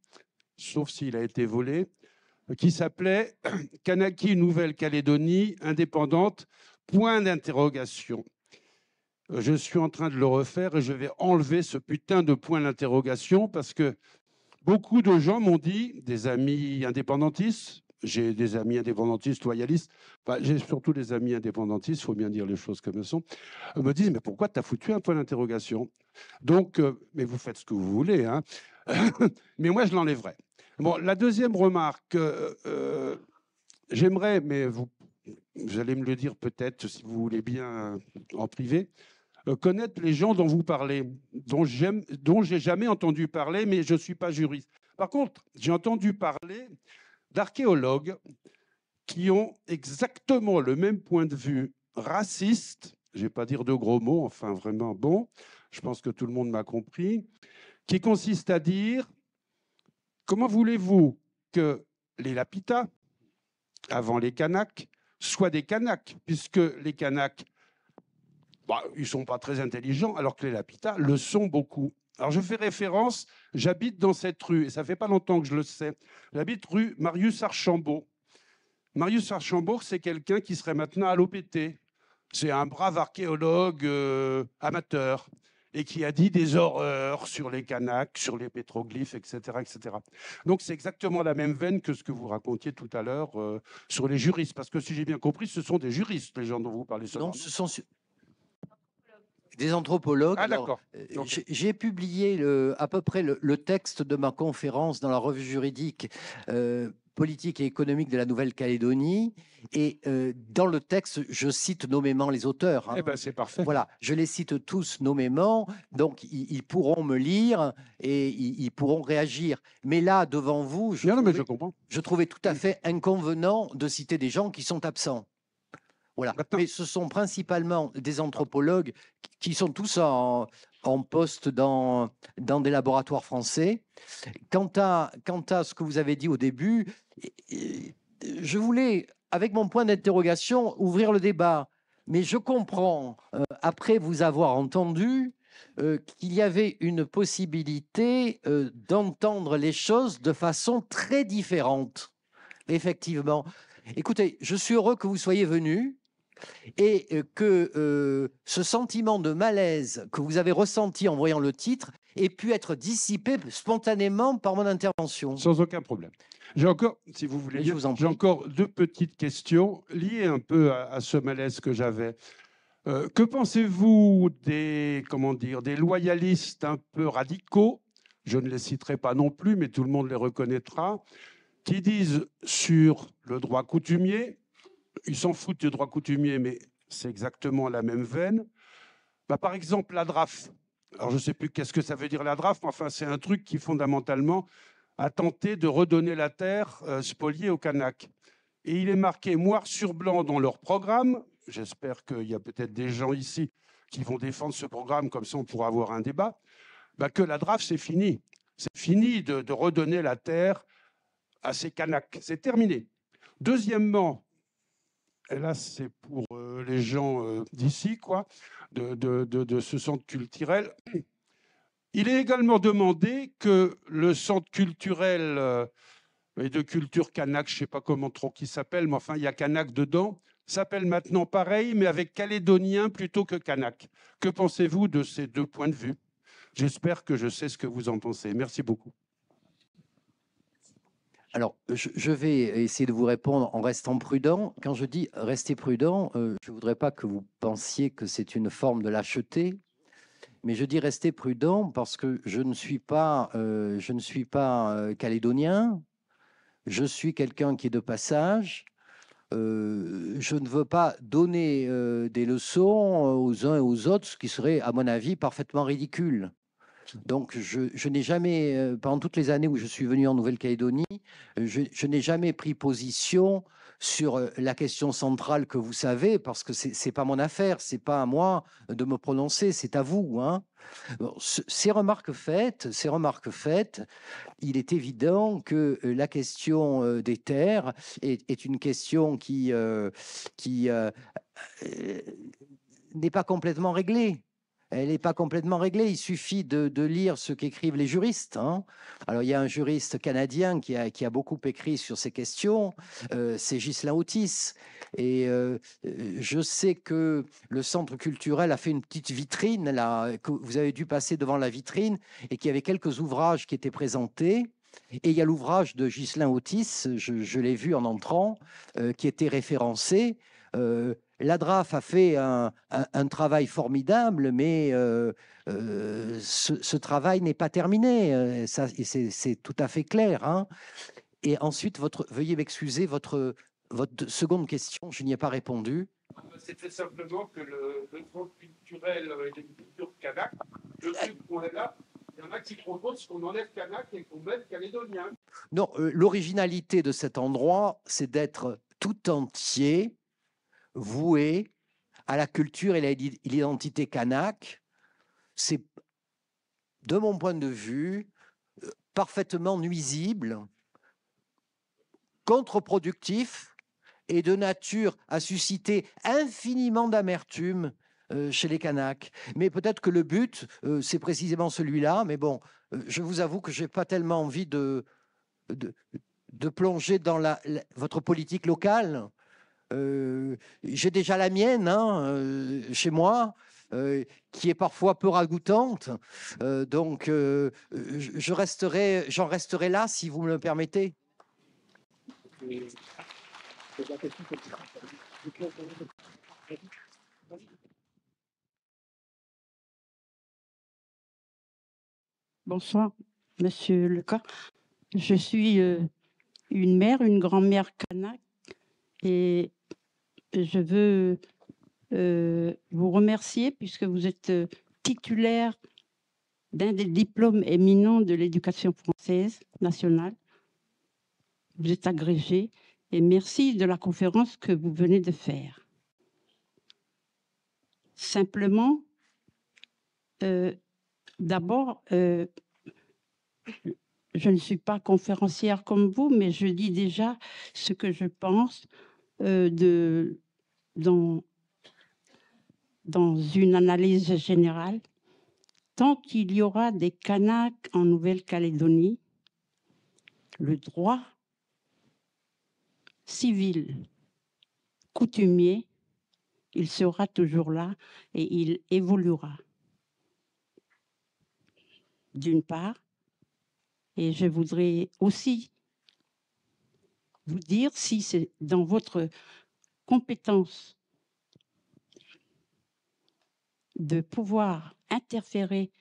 sauf s'il a été volé, qui s'appelait <clears throat> Kanaki Nouvelle-Calédonie indépendante point d'interrogation. Euh, je suis en train de le refaire et je vais enlever ce putain de point d'interrogation parce que beaucoup de gens m'ont dit, des amis indépendantistes, j'ai des amis indépendantistes, loyalistes, j'ai surtout des amis indépendantistes, il faut bien dire les choses comme elles sont, euh, me disent Mais pourquoi t'as foutu un point d'interrogation Donc, euh, mais vous faites ce que vous voulez, hein. <laughs> mais moi je l'enlèverai. Bon, la deuxième remarque, j'aimerais, mais vous vous allez me le dire peut-être si vous voulez bien euh, en privé, euh, connaître les gens dont vous parlez, dont j'ai jamais entendu parler, mais je ne suis pas juriste. Par contre, j'ai entendu parler d'archéologues qui ont exactement le même point de vue raciste, je ne vais pas dire de gros mots, enfin vraiment bon, je pense que tout le monde m'a compris, qui consiste à dire, comment voulez-vous que les Lapitas, avant les Kanaks, soit des canaques, puisque les canaques bah, ils ne sont pas très intelligents, alors que les Lapitas le sont beaucoup. Alors je fais référence, j'habite dans cette rue, et ça fait pas longtemps que je le sais. J'habite rue Marius Archambault. Marius Archambault, c'est quelqu'un qui serait maintenant à l'OPT. C'est un brave archéologue euh, amateur et qui a dit des horreurs sur les canaques, sur les pétroglyphes, etc. etc. Donc c'est exactement la même veine que ce que vous racontiez tout à l'heure euh, sur les juristes, parce que si j'ai bien compris, ce sont des juristes, les gens dont vous parlez. Non, ce sont des anthropologues. Ah, d'accord. Euh, j'ai publié le, à peu près le, texte de ma conférence dans la revue juridique. Euh, politique et économique de la Nouvelle-Calédonie. Et euh, dans le texte, je cite nommément les auteurs. Hein. Eh ben, c'est parfait. Voilà, je les cite tous nommément, donc ils, pourront me lire et ils, pourront réagir. Mais là, devant vous, je, non, trouvais, je, trouvais tout à mm. fait inconvenant de citer des gens qui sont absents. Voilà. Mais ce sont principalement des anthropologues qui sont tous en, en poste dans, dans des laboratoires français. Quant à, quant à ce que vous avez dit au début, je voulais, avec mon point d'interrogation, ouvrir le débat. Mais je comprends, euh, après vous avoir entendu, euh, qu'il y avait une possibilité euh, d'entendre les choses de façon très différente. Effectivement. Écoutez, je suis heureux que vous soyez venu et euh, que euh, ce sentiment de malaise que vous avez ressenti en voyant le titre ait pu être dissipé spontanément par mon intervention. Sans aucun problème. J'ai encore, si vous voulez, j'ai encore deux petites questions liées un peu à, ce malaise que j'avais. Euh, que pensez-vous des comment dire des loyalistes un peu radicaux Je ne les citerai pas non plus, mais tout le monde les reconnaîtra, qui disent sur le droit coutumier ils s'en foutent du droit coutumier, mais c'est exactement la même veine. Bah, par exemple, la DRAF. Alors, je ne sais plus qu'est-ce que ça veut dire la DRAF, mais enfin, c'est un truc qui, fondamentalement, a tenté de redonner la terre euh, spoliée aux Kanaks. Et il est marqué noir sur blanc dans leur programme. J'espère qu'il y a peut-être des gens ici qui vont défendre ce programme, comme ça on pourra avoir un débat. Bah, que la DRAF, c'est fini. C'est fini de, de redonner la terre à ces Kanaks. C'est terminé. Deuxièmement, là c'est pour euh, les gens euh, d'ici, quoi, de, ce centre culturel. <clears throat> Il est également demandé que le centre culturel euh, de culture Kanak, je ne sais pas comment trop qui s'appelle, mais enfin il y a Kanak dedans, s'appelle maintenant pareil, mais avec calédonien plutôt que Kanak. Que pensez-vous de ces deux points de vue J'espère que je sais ce que vous en pensez. Merci beaucoup. Alors, je, vais essayer de vous répondre en restant prudent. Quand je dis rester prudent, euh, je ne voudrais pas que vous pensiez que c'est une forme de lâcheté, mais je dis rester prudent parce que je ne suis pas, euh, euh, calédonien, je suis quelqu'un qui est de passage. je ne veux pas donner des leçons aux uns et aux autres, ce qui serait, à mon avis, parfaitement ridicule. Donc, je, n'ai jamais, euh, pendant toutes les années où je suis venu en Nouvelle-Calédonie, euh, je, n'ai jamais pris position sur euh, la question centrale que vous savez, parce que c'est pas mon affaire, c'est pas à moi de me prononcer, c'est à vous. Hein. ces remarques faites, ces remarques faites, il est évident que la question des terres est, une question qui, qui n'est pas complètement réglée elle n'est pas complètement réglée. Il suffit de, lire ce qu'écrivent les juristes. Hein. Alors, il y a un juriste canadien qui a, beaucoup écrit sur ces questions, euh, c'est Ghislain Otis. Et euh, euh, je sais que le centre culturel a fait une petite vitrine, là, que vous avez dû passer devant la vitrine, et qu'il y avait quelques ouvrages qui étaient présentés. Et il y a l'ouvrage de Ghislain Otis, je, l'ai vu en entrant, qui était référencé. La L'ADRAF a fait un, travail formidable, mais euh, euh, ce, travail n'est pas terminé. Euh, c'est tout à fait clair. Hein. Et ensuite, votre, veuillez m'excuser, votre, votre seconde question, je n'y ai pas répondu. Ah bah, c'était simplement que le, le tronc culturel et cultures kanak, je truc qu'on est là. Il y en a qui proposent qu'on enlève kanak et qu'on mette calédonien. Non, l'originalité de cet endroit, c'est d'être tout entier voué à la culture et l'identité kanak. C'est, de mon point de vue, euh, parfaitement nuisible, contre-productif et de nature à susciter infiniment d'amertume euh, chez les Kanaks. Mais peut-être que le but, euh, c'est précisément celui-là. Mais bon, je vous avoue que je n'ai pas tellement envie de, de, plonger dans votre politique locale. Euh, j'ai déjà la mienne hein, euh, chez moi. Euh, qui est parfois peu ragoûtante. donc, je resterai, j'en resterai là si vous me le permettez. Bonsoir, Monsieur Corps. Je suis une mère, une grand-mère kanak, et je veux euh, vous remercier puisque vous êtes euh, titulaire d'un des diplômes éminents de l'éducation française nationale. Vous êtes agrégé et merci de la conférence que vous venez de faire. Simplement, euh, d'abord, je ne suis pas conférencière comme vous, mais je dis déjà ce que je pense de dans, une analyse générale, tant qu'il y aura des Kanaks en Nouvelle-Calédonie, le droit civil, coutumier, il sera toujours là et il évoluera. D'une part, et je voudrais aussi vous dire si c'est dans votre compétence de pouvoir interférer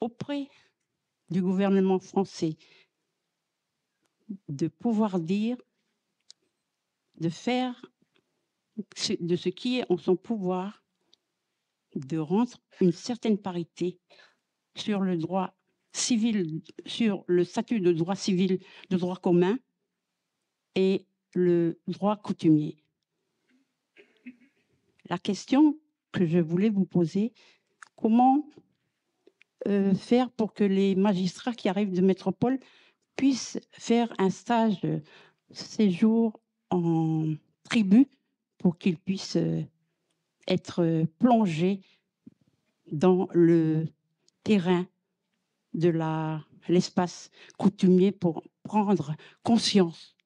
auprès du gouvernement français, de pouvoir dire, de faire de ce qui est en son pouvoir, de rendre une certaine parité sur le droit civil, sur le statut de droit civil, de droit commun et le droit coutumier. La question que je voulais vous poser, comment euh, faire pour que les magistrats qui arrivent de métropole puissent faire un stage séjour en tribu pour qu'ils puissent euh, être euh, plongés dans le terrain de l'espace coutumier pour prendre conscience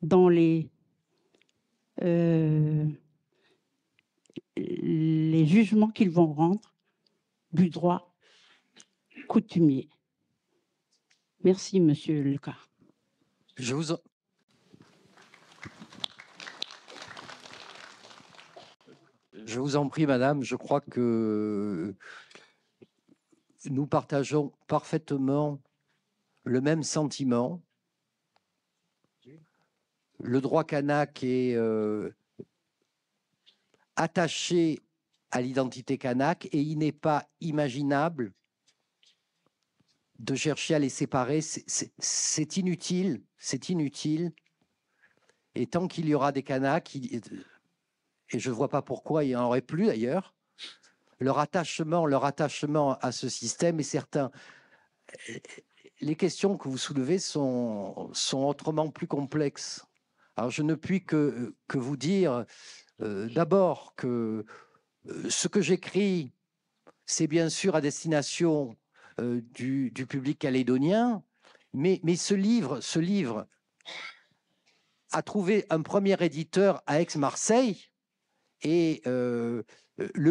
dans les les jugements qu'ils vont rendre du droit coutumier. Merci, Monsieur Lucas. Je vous, en... Je vous en prie, Madame. Je crois que nous partageons parfaitement le même sentiment. Le droit kanak est euh, attaché à l'identité kanak et il n'est pas imaginable de chercher à les séparer. C'est inutile, c'est inutile. Et tant qu'il y aura des Kanaks, euh, et je ne vois pas pourquoi il n'y en aurait plus d'ailleurs, leur attachement, leur attachement à ce système est certain. Les questions que vous soulevez sont, sont autrement plus complexes. Alors je ne puis que, que vous dire euh, d'abord que euh, ce que j'écris, c'est bien sûr à destination euh, du, public calédonien, mais, ce livre, ce livre a trouvé un premier éditeur à Aix-Marseille, et le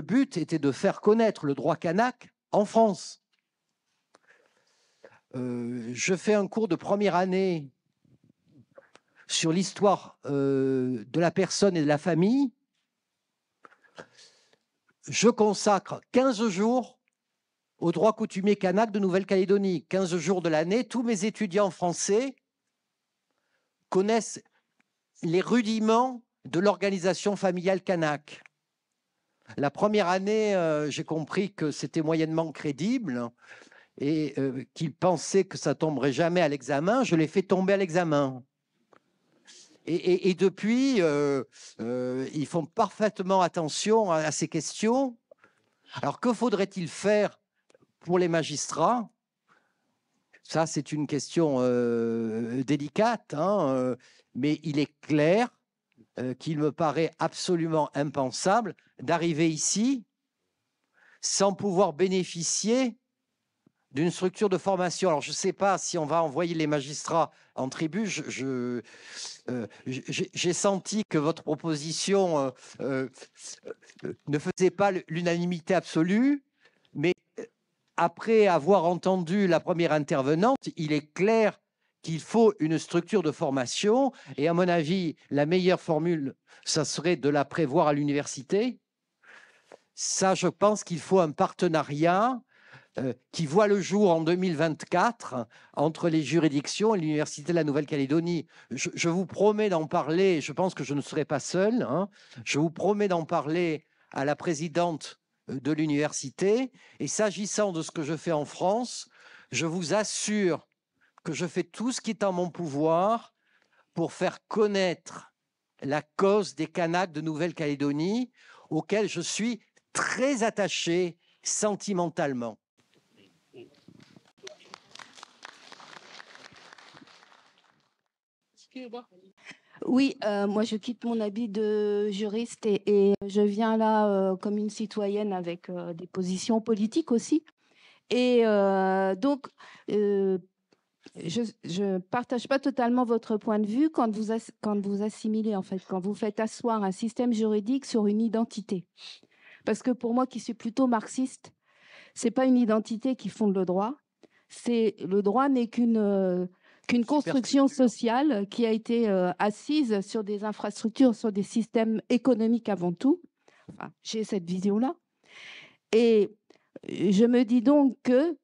but était de faire connaître le droit kanak en France. je fais un cours de première année sur l'histoire de la personne et de la famille je consacre 15 jours au droit coutumier kanak de Nouvelle-Calédonie. 15 jours de l'année, tous mes étudiants français connaissent les rudiments de l'organisation familiale kanak. La première année, euh, j'ai compris que c'était moyennement crédible et euh, qu'ils pensaient que ça tomberait jamais à l'examen. Je l'ai fait tomber à l'examen. Et, depuis, euh, euh, ils font parfaitement attention à, ces questions. Alors que faudrait-il faire pour les magistrats Ça, c'est une question euh, délicate, hein, mais il est clair qu'il me paraît absolument impensable d'arriver ici sans pouvoir bénéficier d'une structure de formation. Alors, je ne sais pas si on va envoyer les magistrats en tribu. Euh, j'ai senti que votre proposition euh, euh, ne faisait pas l'unanimité absolue, mais après avoir entendu la première intervenante, il est clair qu'il faut une structure de formation. Et à mon avis, la meilleure formule, ça serait de la prévoir à l'université. Ça, je pense qu'il faut un partenariat euh, qui voit le jour en 2024 entre les juridictions et l'Université de la Nouvelle-Calédonie. Je, vous promets d'en parler, je pense que je ne serai pas seul, hein. je vous promets d'en parler à la présidente euh, de l'université. Et s'agissant de ce que je fais en France, je vous assure que je fais tout ce qui est en mon pouvoir pour faire connaître la cause des Kanaks de Nouvelle-Calédonie, auxquels je suis très attaché sentimentalement. oui, euh, moi je quitte mon habit de juriste et, je viens là euh, comme une citoyenne avec euh, des positions politiques aussi. Et donc, je ne partage pas totalement votre point de vue quand vous, quand vous assimilez, en fait, quand vous faites asseoir un système juridique sur une identité. Parce que pour moi qui suis plutôt marxiste, c'est pas une identité qui fonde le droit. C'est le droit n'est qu'une qu'une construction sociale qui a été euh, assise sur des infrastructures, sur des systèmes économiques avant tout. j'ai cette vision-là. Et euh, je me dis donc que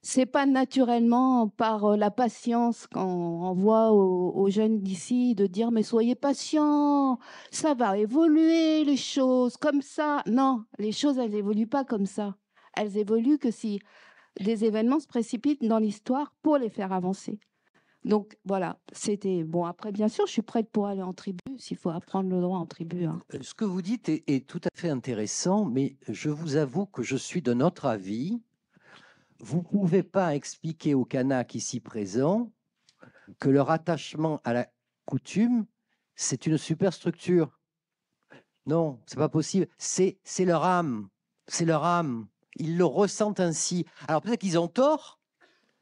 c'est pas naturellement par euh, la patience qu'on envoie aux, jeunes d'ici de dire mais soyez patients, ça va évoluer les choses comme ça. Non, les choses elles évoluent pas comme ça. Elles évoluent que si des événements se précipitent dans l'histoire pour les faire avancer. Donc voilà, c'était bon. Après, bien sûr, je suis prête pour aller en tribu s'il faut apprendre le droit en tribu. Hein. Euh, ce que vous dites est, tout à fait intéressant, mais je vous avoue que je suis de notre avis. Vous ne pouvez pas expliquer aux Kanaks ici présents que leur attachement à la coutume, c'est une superstructure. Non, c'est pas possible. C'est leur âme. C'est leur âme. Ils le ressentent ainsi. Alors peut-être qu'ils ont tort,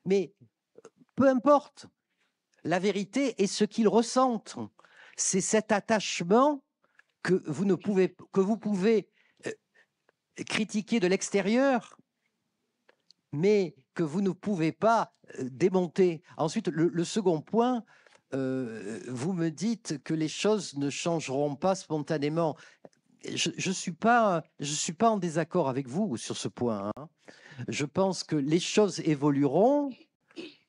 mais euh, peu importe. La vérité est ce qu'ils ressentent. C'est cet attachement que vous ne pouvez que vous pouvez euh, critiquer de l'extérieur, mais que vous ne pouvez pas euh, démonter. Ensuite, le, second point, vous me dites que les choses ne changeront pas spontanément je ne suis, pas, suis pas en désaccord avec vous sur ce point. Hein. Je pense que les choses évolueront,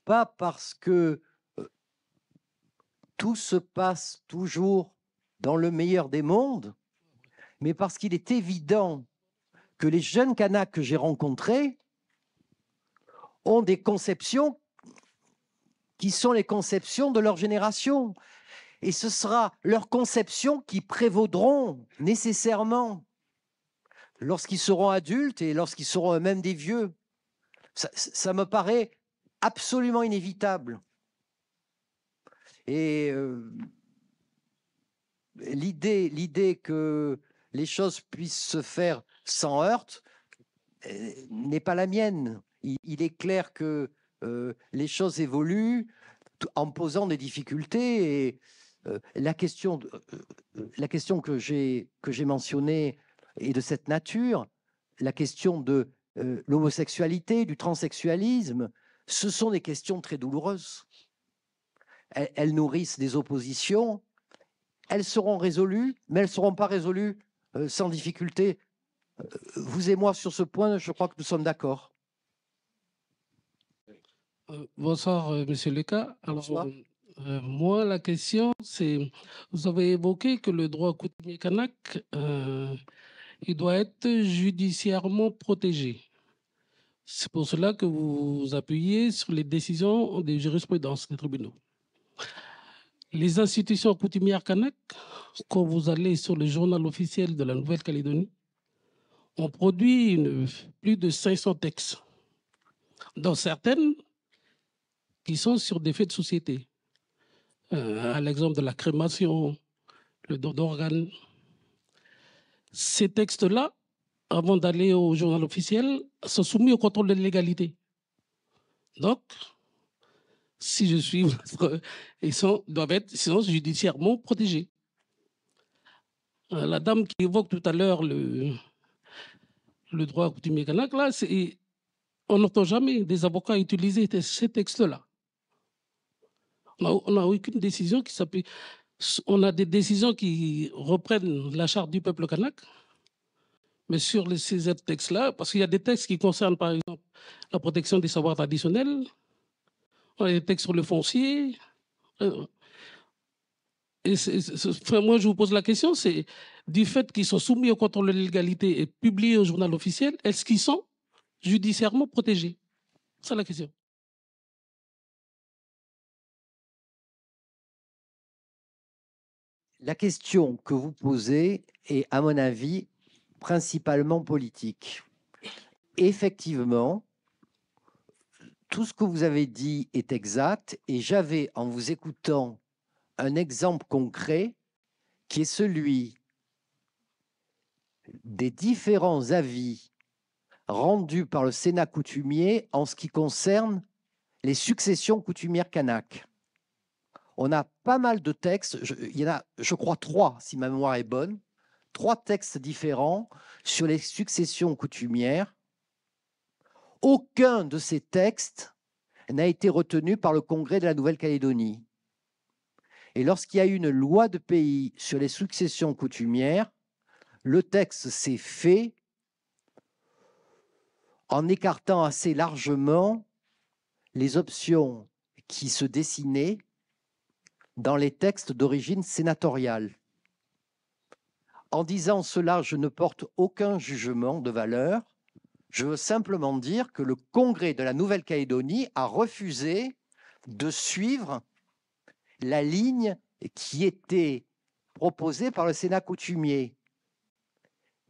pas parce que euh, tout se passe toujours dans le meilleur des mondes, mais parce qu'il est évident que les jeunes Kanaks que j'ai rencontrés ont des conceptions qui sont les conceptions de leur génération et ce sera leurs conception qui prévaudront nécessairement lorsqu'ils seront adultes et lorsqu'ils seront eux-mêmes des vieux. Ça, me paraît absolument inévitable. Et euh, l'idée, que les choses puissent se faire sans heurte euh, n'est pas la mienne. Il, est clair que euh, les choses évoluent en posant des difficultés et euh, la, question euh, euh, que j'ai mentionnée est de cette nature, la question de l'homosexualité, du transsexualisme, ce sont des questions très douloureuses. Elles, nourrissent des oppositions, elles seront résolues, mais elles seront pas résolues sans difficulté. vous et moi, sur ce point, je crois que nous sommes d'accord. bonsoir, monsieur Leca. Euh, moi, la question, c'est, vous avez évoqué que le droit coutumier kanak, euh, il doit être judiciairement protégé. C'est pour cela que vous appuyez sur les décisions des jurisprudences des tribunaux. Les institutions coutumières kanak, quand vous allez sur le journal officiel de la Nouvelle-Calédonie, ont produit plus de 500 textes, dont certaines qui sont sur des faits de société. Euh, à l'exemple de la crémation, le don d'organes. Ces textes-là, avant d'aller au journal officiel, sont soumis au contrôle de l'égalité. Donc, si je suis, ils doivent être sinon judiciairement protégés. Euh, la dame qui évoque tout à l'heure le, le droit à mécanique, là, on n'entend jamais des avocats utiliser ces textes-là on n'a aucune décision qui s'appuie. On a des décisions qui reprennent la charte du peuple kanak, mais sur les, ces textes-là, parce qu'il y a des textes qui concernent, par exemple, la protection des savoirs traditionnels, on a des textes sur le foncier. Euh, et moi, je vous pose la question, c'est du fait qu'ils sont soumis au contrôle de l'égalité et publiés au journal officiel, est-ce qu'ils sont judiciairement protégés C'est la question. la question que vous posez est, à mon avis, principalement politique. Effectivement, tout ce que vous avez dit est exact et j'avais, en vous écoutant, un exemple concret qui est celui des différents avis rendus par le Sénat coutumier en ce qui concerne les successions coutumières kanak on a pas mal de textes. il y en a, je crois, trois, si ma mémoire est bonne, trois textes différents sur les successions coutumières. Aucun de ces textes n'a été retenu par le Congrès de la Nouvelle-Calédonie. Et lorsqu'il y a eu une loi de pays sur les successions coutumières, le texte s'est fait en écartant assez largement les options qui se dessinaient dans les textes d'origine sénatoriale. En disant cela, je ne porte aucun jugement de valeur. Je veux simplement dire que le Congrès de la Nouvelle-Calédonie a refusé de suivre la ligne qui était proposée par le Sénat coutumier.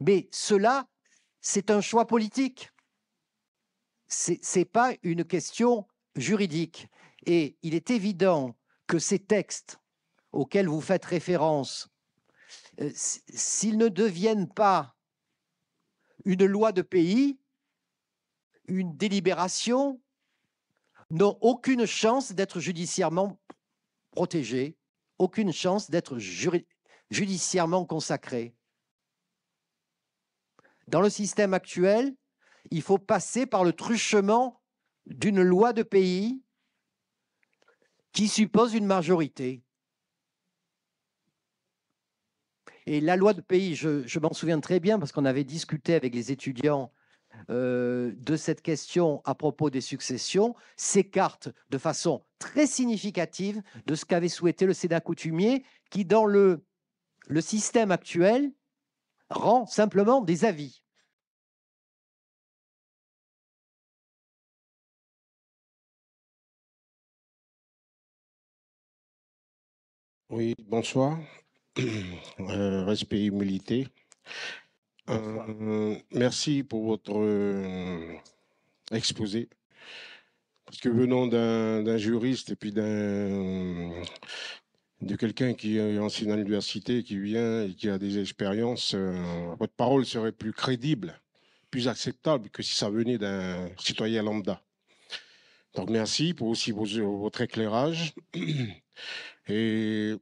Mais cela, c'est un choix politique. Ce n'est pas une question juridique. Et il est évident que ces textes auxquels vous faites référence, euh, s'ils ne deviennent pas une loi de pays, une délibération, n'ont aucune chance d'être judiciairement protégés, aucune chance d'être judiciairement consacrés. Dans le système actuel, il faut passer par le truchement d'une loi de pays qui suppose une majorité. Et la loi de pays, je, m'en souviens très bien parce qu'on avait discuté avec les étudiants euh, de cette question à propos des successions, s'écarte de façon très significative de ce qu'avait souhaité le Sénat coutumier, qui dans le, le système actuel rend simplement des avis. Oui, bonsoir. <clears throat> Euh, respect et humilité. Euh, merci pour votre euh, exposé. Parce que venant d'un juriste et puis d'un de quelqu'un qui est à l'université, qui vient et qui a des expériences, votre parole serait plus crédible, plus acceptable que si ça venait d'un citoyen lambda. Donc merci pour aussi votre éclairage. <clears throat> Et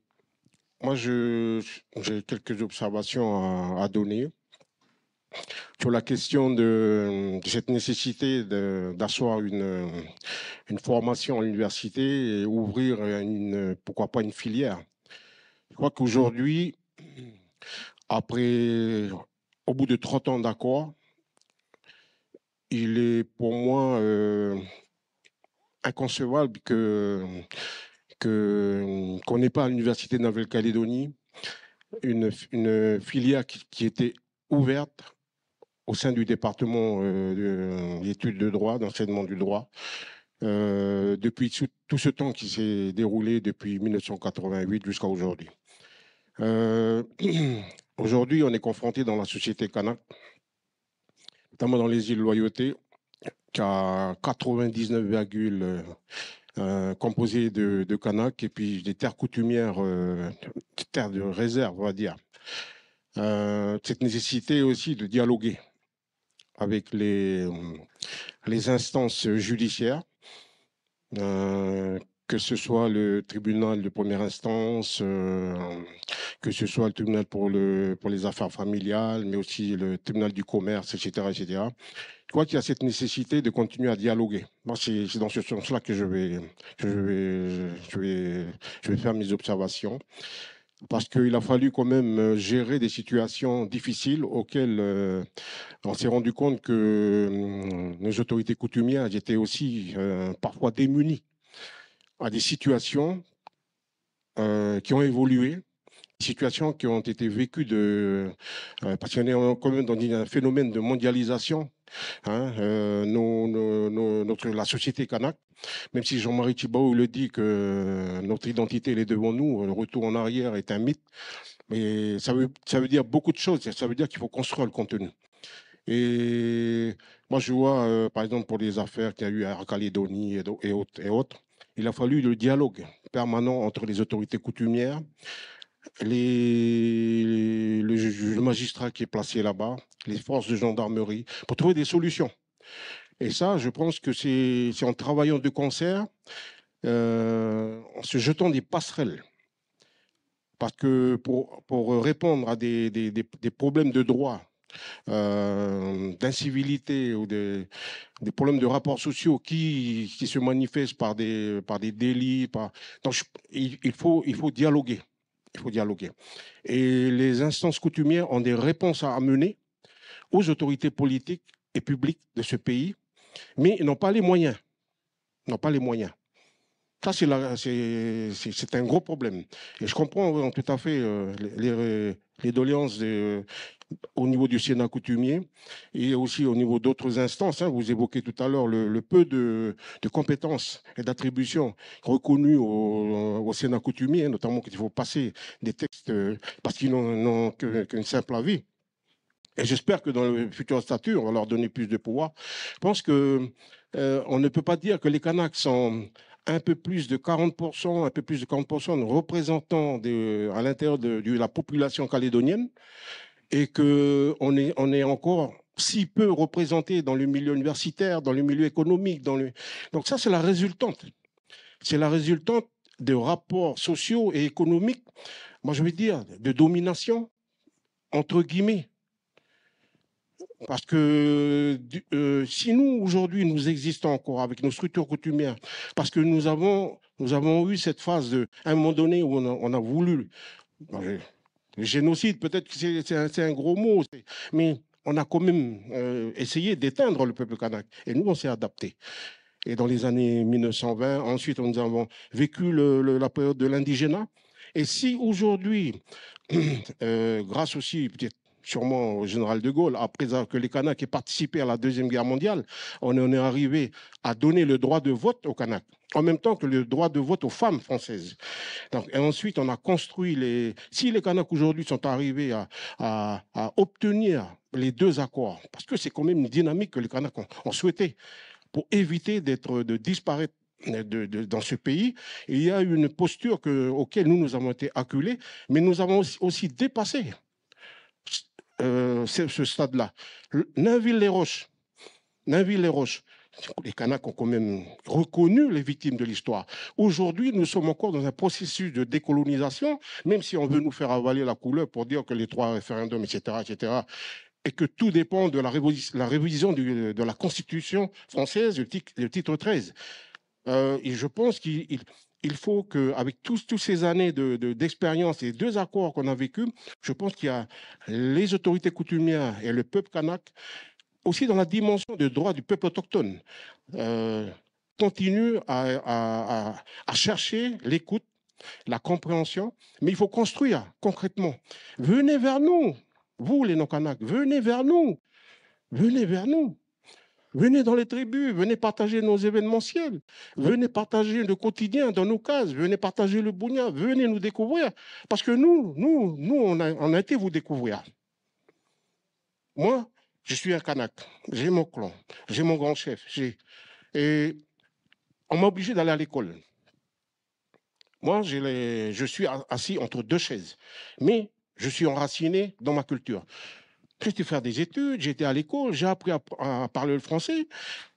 moi, j'ai quelques observations à, donner sur la question de, cette nécessité d'asseoir une, une, formation à l'université et ouvrir, une, pourquoi pas, une filière. Je crois qu'aujourd'hui, après, au bout de 30 ans d'accord, il est pour moi euh, inconcevable que qu'on n'est pas à l'Université de Nouvelle-Calédonie une, une, filière qui, était ouverte au sein du département euh, d'études de droit, d'enseignement du droit, euh, depuis tout ce temps qui s'est déroulé depuis 1988 jusqu'à aujourd'hui. Euh, <clears throat> aujourd'hui, on est confronté dans la société kanak, notamment dans les îles Loyauté, qu'à 99, euh, composé de, de Kanak et puis des terres coutumières, euh, des terres de réserve, on va dire. Euh, cette nécessité aussi de dialoguer avec les, les instances judiciaires, que ce soit le tribunal de première instance, que ce soit le tribunal pour, le, pour les affaires familiales, mais aussi le tribunal du commerce, etc., etc., crois qu'il y a cette nécessité de continuer à dialoguer. Moi, c'est dans ce sens-là que je vais, vais, je vais, je vais faire mes observations. Parce qu'il a fallu quand même euh, gérer des situations difficiles auxquelles euh, on s'est rendu compte que euh, nos autorités coutumières étaient aussi parfois démunies à des situations qui ont évolué situations qui ont été vécues de, euh, parce qu'on est quand même dans un phénomène de mondialisation. Hein, euh, notre, la société kanak, même si Jean-Marie Thibault le dit que euh, notre identité, est devant nous, le retour en arrière est un mythe, mais ça veut, ça veut dire beaucoup de choses, ça veut dire qu'il faut construire le contenu. Et moi, je vois, par exemple, pour les affaires qu'il y a eu à Calédonie et, autres, et autres, il a fallu le dialogue permanent entre les autorités coutumières, les, le, magistrat qui est placé là-bas, les forces de gendarmerie, pour trouver des solutions. Et ça, je pense que c'est en travaillant de concert, euh, en se jetant des passerelles. Parce que pour, pour répondre à des, des, problèmes de droit, euh, d'incivilité ou des, problèmes de rapports sociaux qui, qui se manifestent par des, par des délits. Par... Donc, il, faut, il faut dialoguer. Il faut dialoguer. Et les instances coutumières ont des réponses à amener aux autorités politiques et publiques de ce pays, mais ils n'ont pas les moyens. N'ont pas les moyens. Ça, c'est un gros problème. Et je comprends tout à fait euh, les, les, doléances de, au niveau du Sénat coutumier et aussi au niveau d'autres instances. Hein. vous évoquez tout à l'heure le, peu de, compétences et d'attributions reconnues au, Sénat coutumier, hein, notamment qu'il faut passer des textes euh, parce qu'ils n'ont qu'une simple avis. Et j'espère que dans le futur statut, on va leur donner plus de pouvoir. Je pense que euh, on ne peut pas dire que les Kanaks sont un peu plus de 40%, un peu plus de 40% de représentants de, à l'intérieur de, la population calédonienne et qu'on est, on est encore si peu représenté dans le milieu universitaire, dans le milieu économique. Dans le... Donc ça, c'est la résultante. C'est la résultante des rapports sociaux et économiques, moi je vais dire, de domination, entre guillemets. Parce que euh, si nous, aujourd'hui, nous existons encore avec nos structures coutumières, parce que nous avons, nous avons eu cette phase de, à un moment donné où on a voulu, bah, génocide, peut-être que c'est un, gros mot, mais on a quand même euh, essayé d'éteindre le peuple kanak. Et nous, on s'est adapté. Et dans les années 1920, ensuite, nous avons vécu la période de l'indigénat. Et si aujourd'hui, <clears throat> euh, grâce aussi peut-être sûrement au général de Gaulle, après que les Kanaks aient participé à la Deuxième Guerre mondiale, on est arrivé à donner le droit de vote aux Kanaks, en même temps que le droit de vote aux femmes françaises. et ensuite, on a construit les... Si les Kanaks aujourd'hui sont arrivés à, obtenir les deux accords, parce que c'est quand même une dynamique que les Kanaks ont, souhaité, pour éviter d'être, de disparaître dans ce pays. il y a une posture que, auquel nous, nous avons été acculés, mais nous avons aussi dépassé euh, C'est ce stade-là. Nainville-les-Roches, Nainville-les-Roches, les Kanaks ont quand même reconnu les victimes de l'histoire. Aujourd'hui, nous sommes encore dans un processus de décolonisation, même si on veut nous faire avaler la couleur pour dire que les trois référendums, etc., etc., et que tout dépend de la, révision, la révision de la Constitution française, le, titre 13. Euh, et je pense qu'il il faut qu'avec toutes tous ces années d'expérience de, d'expérience et deux accords qu'on a vécu, je pense qu'il y a les autorités coutumières et le peuple kanak, aussi dans la dimension des droits du peuple autochtone, euh, continuent à, à chercher l'écoute, la compréhension, mais il faut construire concrètement. Venez vers nous, vous les non-kanaks, venez vers nous, venez vers nous. Venez dans les tribus, venez partager nos événementiels, venez partager le quotidien dans nos cases, venez partager le bougna, venez nous découvrir. Parce que nous, nous, nous, on a, été vous découvrir. Moi, je suis un Kanak, j'ai mon clan, j'ai mon grand chef, Et on m'a obligé d'aller à l'école. Moi, je suis assis entre deux chaises, mais je suis enraciné dans ma culture j'ai été faire des études, j'étais à l'école, j'ai appris à, parler le français.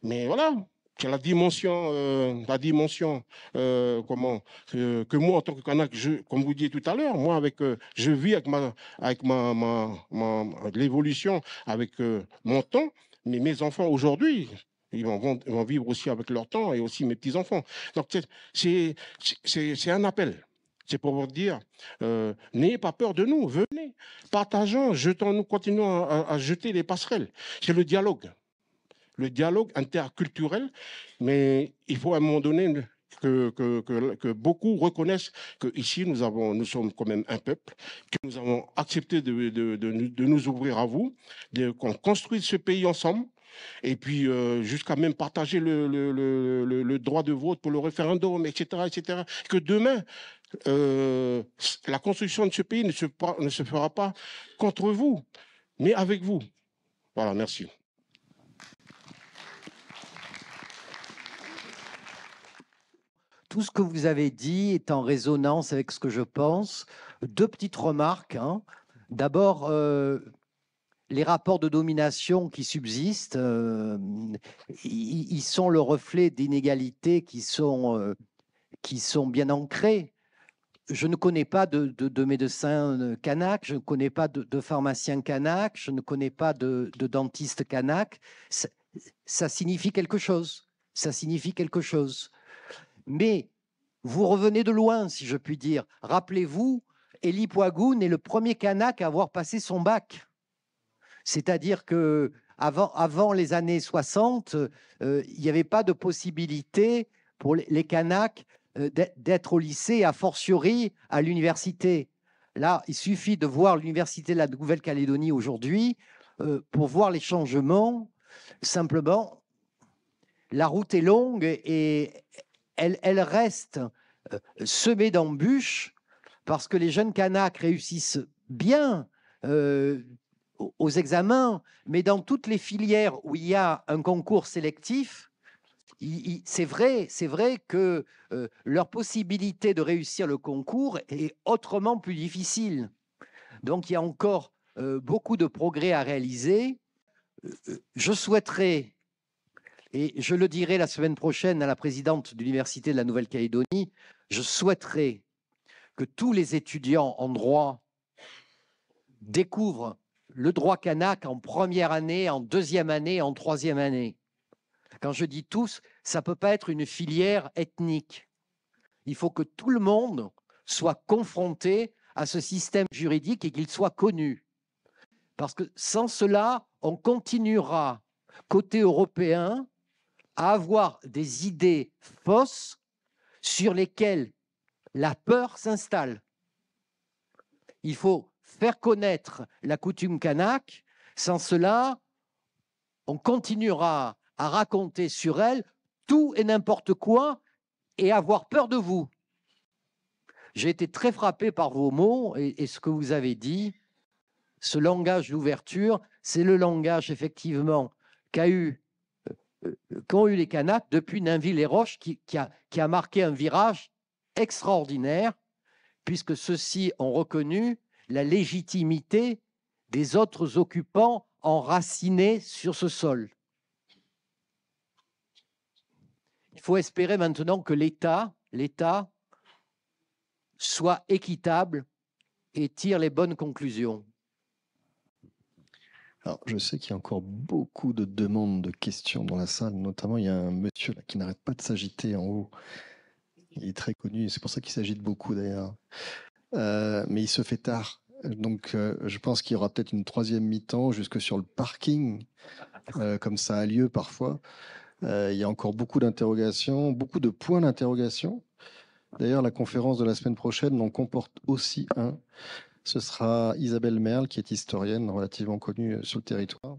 Mais voilà, c'est la dimension, euh, la dimension euh, comment, que moi, en tant que Kanak, comme vous disiez tout à l'heure, moi, avec, euh, je vis avec, ma, avec ma, ma, l'évolution, avec mon temps, mais mes enfants aujourd'hui, ils vont, vont, vivre aussi avec leur temps et aussi mes petits-enfants. Donc, c'est un appel. C'est pour vous dire, euh, n'ayez pas peur de nous, venez, partageons, jetons, nous continuons à, jeter les passerelles. C'est le dialogue, le dialogue interculturel, mais il faut à un moment donné que, que, que, beaucoup reconnaissent qu'ici, nous, avons, nous sommes quand même un peuple, que nous avons accepté de, de, de, nous ouvrir à vous, qu'on construise ce pays ensemble, et puis euh, jusqu'à même partager le, le, le, le, droit de vote pour le référendum, etc., etc. Que demain, euh, la construction de ce pays ne se, fera pas contre vous, mais avec vous. Voilà, merci. tout ce que vous avez dit est en résonance avec ce que je pense. Deux petites remarques. Hein. D'abord, euh, les rapports de domination qui subsistent, euh, ils sont le reflet d'inégalités qui sont, qui sont bien ancrées je ne connais pas de, médecin euh, kanak, je ne connais pas de, pharmacien kanak, je ne connais pas de, dentiste kanak. Ça, signifie quelque chose. Ça signifie quelque chose. Mais vous revenez de loin, si je puis dire. Rappelez-vous, Elie Poigoun est le premier kanak à avoir passé son bac. C'est-à-dire que avant, les années 60, euh, il n'y avait pas de possibilité pour les, les Kanaks euh, d'être au lycée, a fortiori à l'université. Là, il suffit de voir l'université de la Nouvelle-Calédonie aujourd'hui euh, pour voir les changements. Simplement, la route est longue et elle, reste euh, semée d'embûches parce que les jeunes Kanaks réussissent bien aux examens, mais dans toutes les filières où il y a un concours sélectif, c'est vrai, c'est vrai que leur possibilité de réussir le concours est autrement plus difficile. Donc il y a encore beaucoup de progrès à réaliser. Je souhaiterais, et je le dirai la semaine prochaine à la présidente de l'Université de la Nouvelle-Calédonie, je souhaiterais que tous les étudiants en droit découvrent le droit kanak en première année, en deuxième année, en troisième année quand je dis tous, ça ne peut pas être une filière ethnique. Il faut que tout le monde soit confronté à ce système juridique et qu'il soit connu. Parce que sans cela, on continuera, côté européen, à avoir des idées fausses sur lesquelles la peur s'installe. Il faut faire connaître la coutume kanak. Sans cela, on continuera à raconter sur elle tout et n'importe quoi et avoir peur de vous. J'ai été très frappé par vos mots et, ce que vous avez dit. Ce langage d'ouverture, c'est le langage effectivement qu'a eu, euh, euh, qu'ont eu les Canades depuis Nainville-les-Roches qui a marqué un virage extraordinaire puisque ceux-ci ont reconnu la légitimité des autres occupants enracinés sur ce sol. Il faut espérer maintenant que l'État, l'État soit équitable et tire les bonnes conclusions. Alors, je sais qu'il y a encore beaucoup de demandes, de questions dans la salle. Notamment, il y a un monsieur qui n'arrête pas de s'agiter en haut. Il est très connu, c'est pour ça qu'il s'agite beaucoup d'ailleurs. Euh, mais il se fait tard. Donc, euh, je pense qu'il y aura peut-être une troisième mi-temps jusque sur le parking, euh, comme ça a lieu parfois. Euh, il y a encore beaucoup d'interrogations, beaucoup de points d'interrogation. D'ailleurs, la conférence de la semaine prochaine en comporte aussi un. Ce sera Isabelle Merle, qui est historienne relativement connue euh, sur le territoire,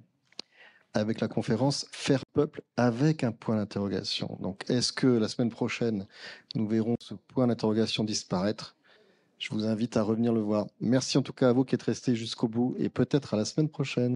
avec la conférence Faire peuple avec un point d'interrogation. Donc, est-ce que la semaine prochaine, nous verrons ce point d'interrogation disparaître Je vous invite à revenir le voir. Merci en tout cas à vous qui êtes restés jusqu'au bout et peut-être à la semaine prochaine.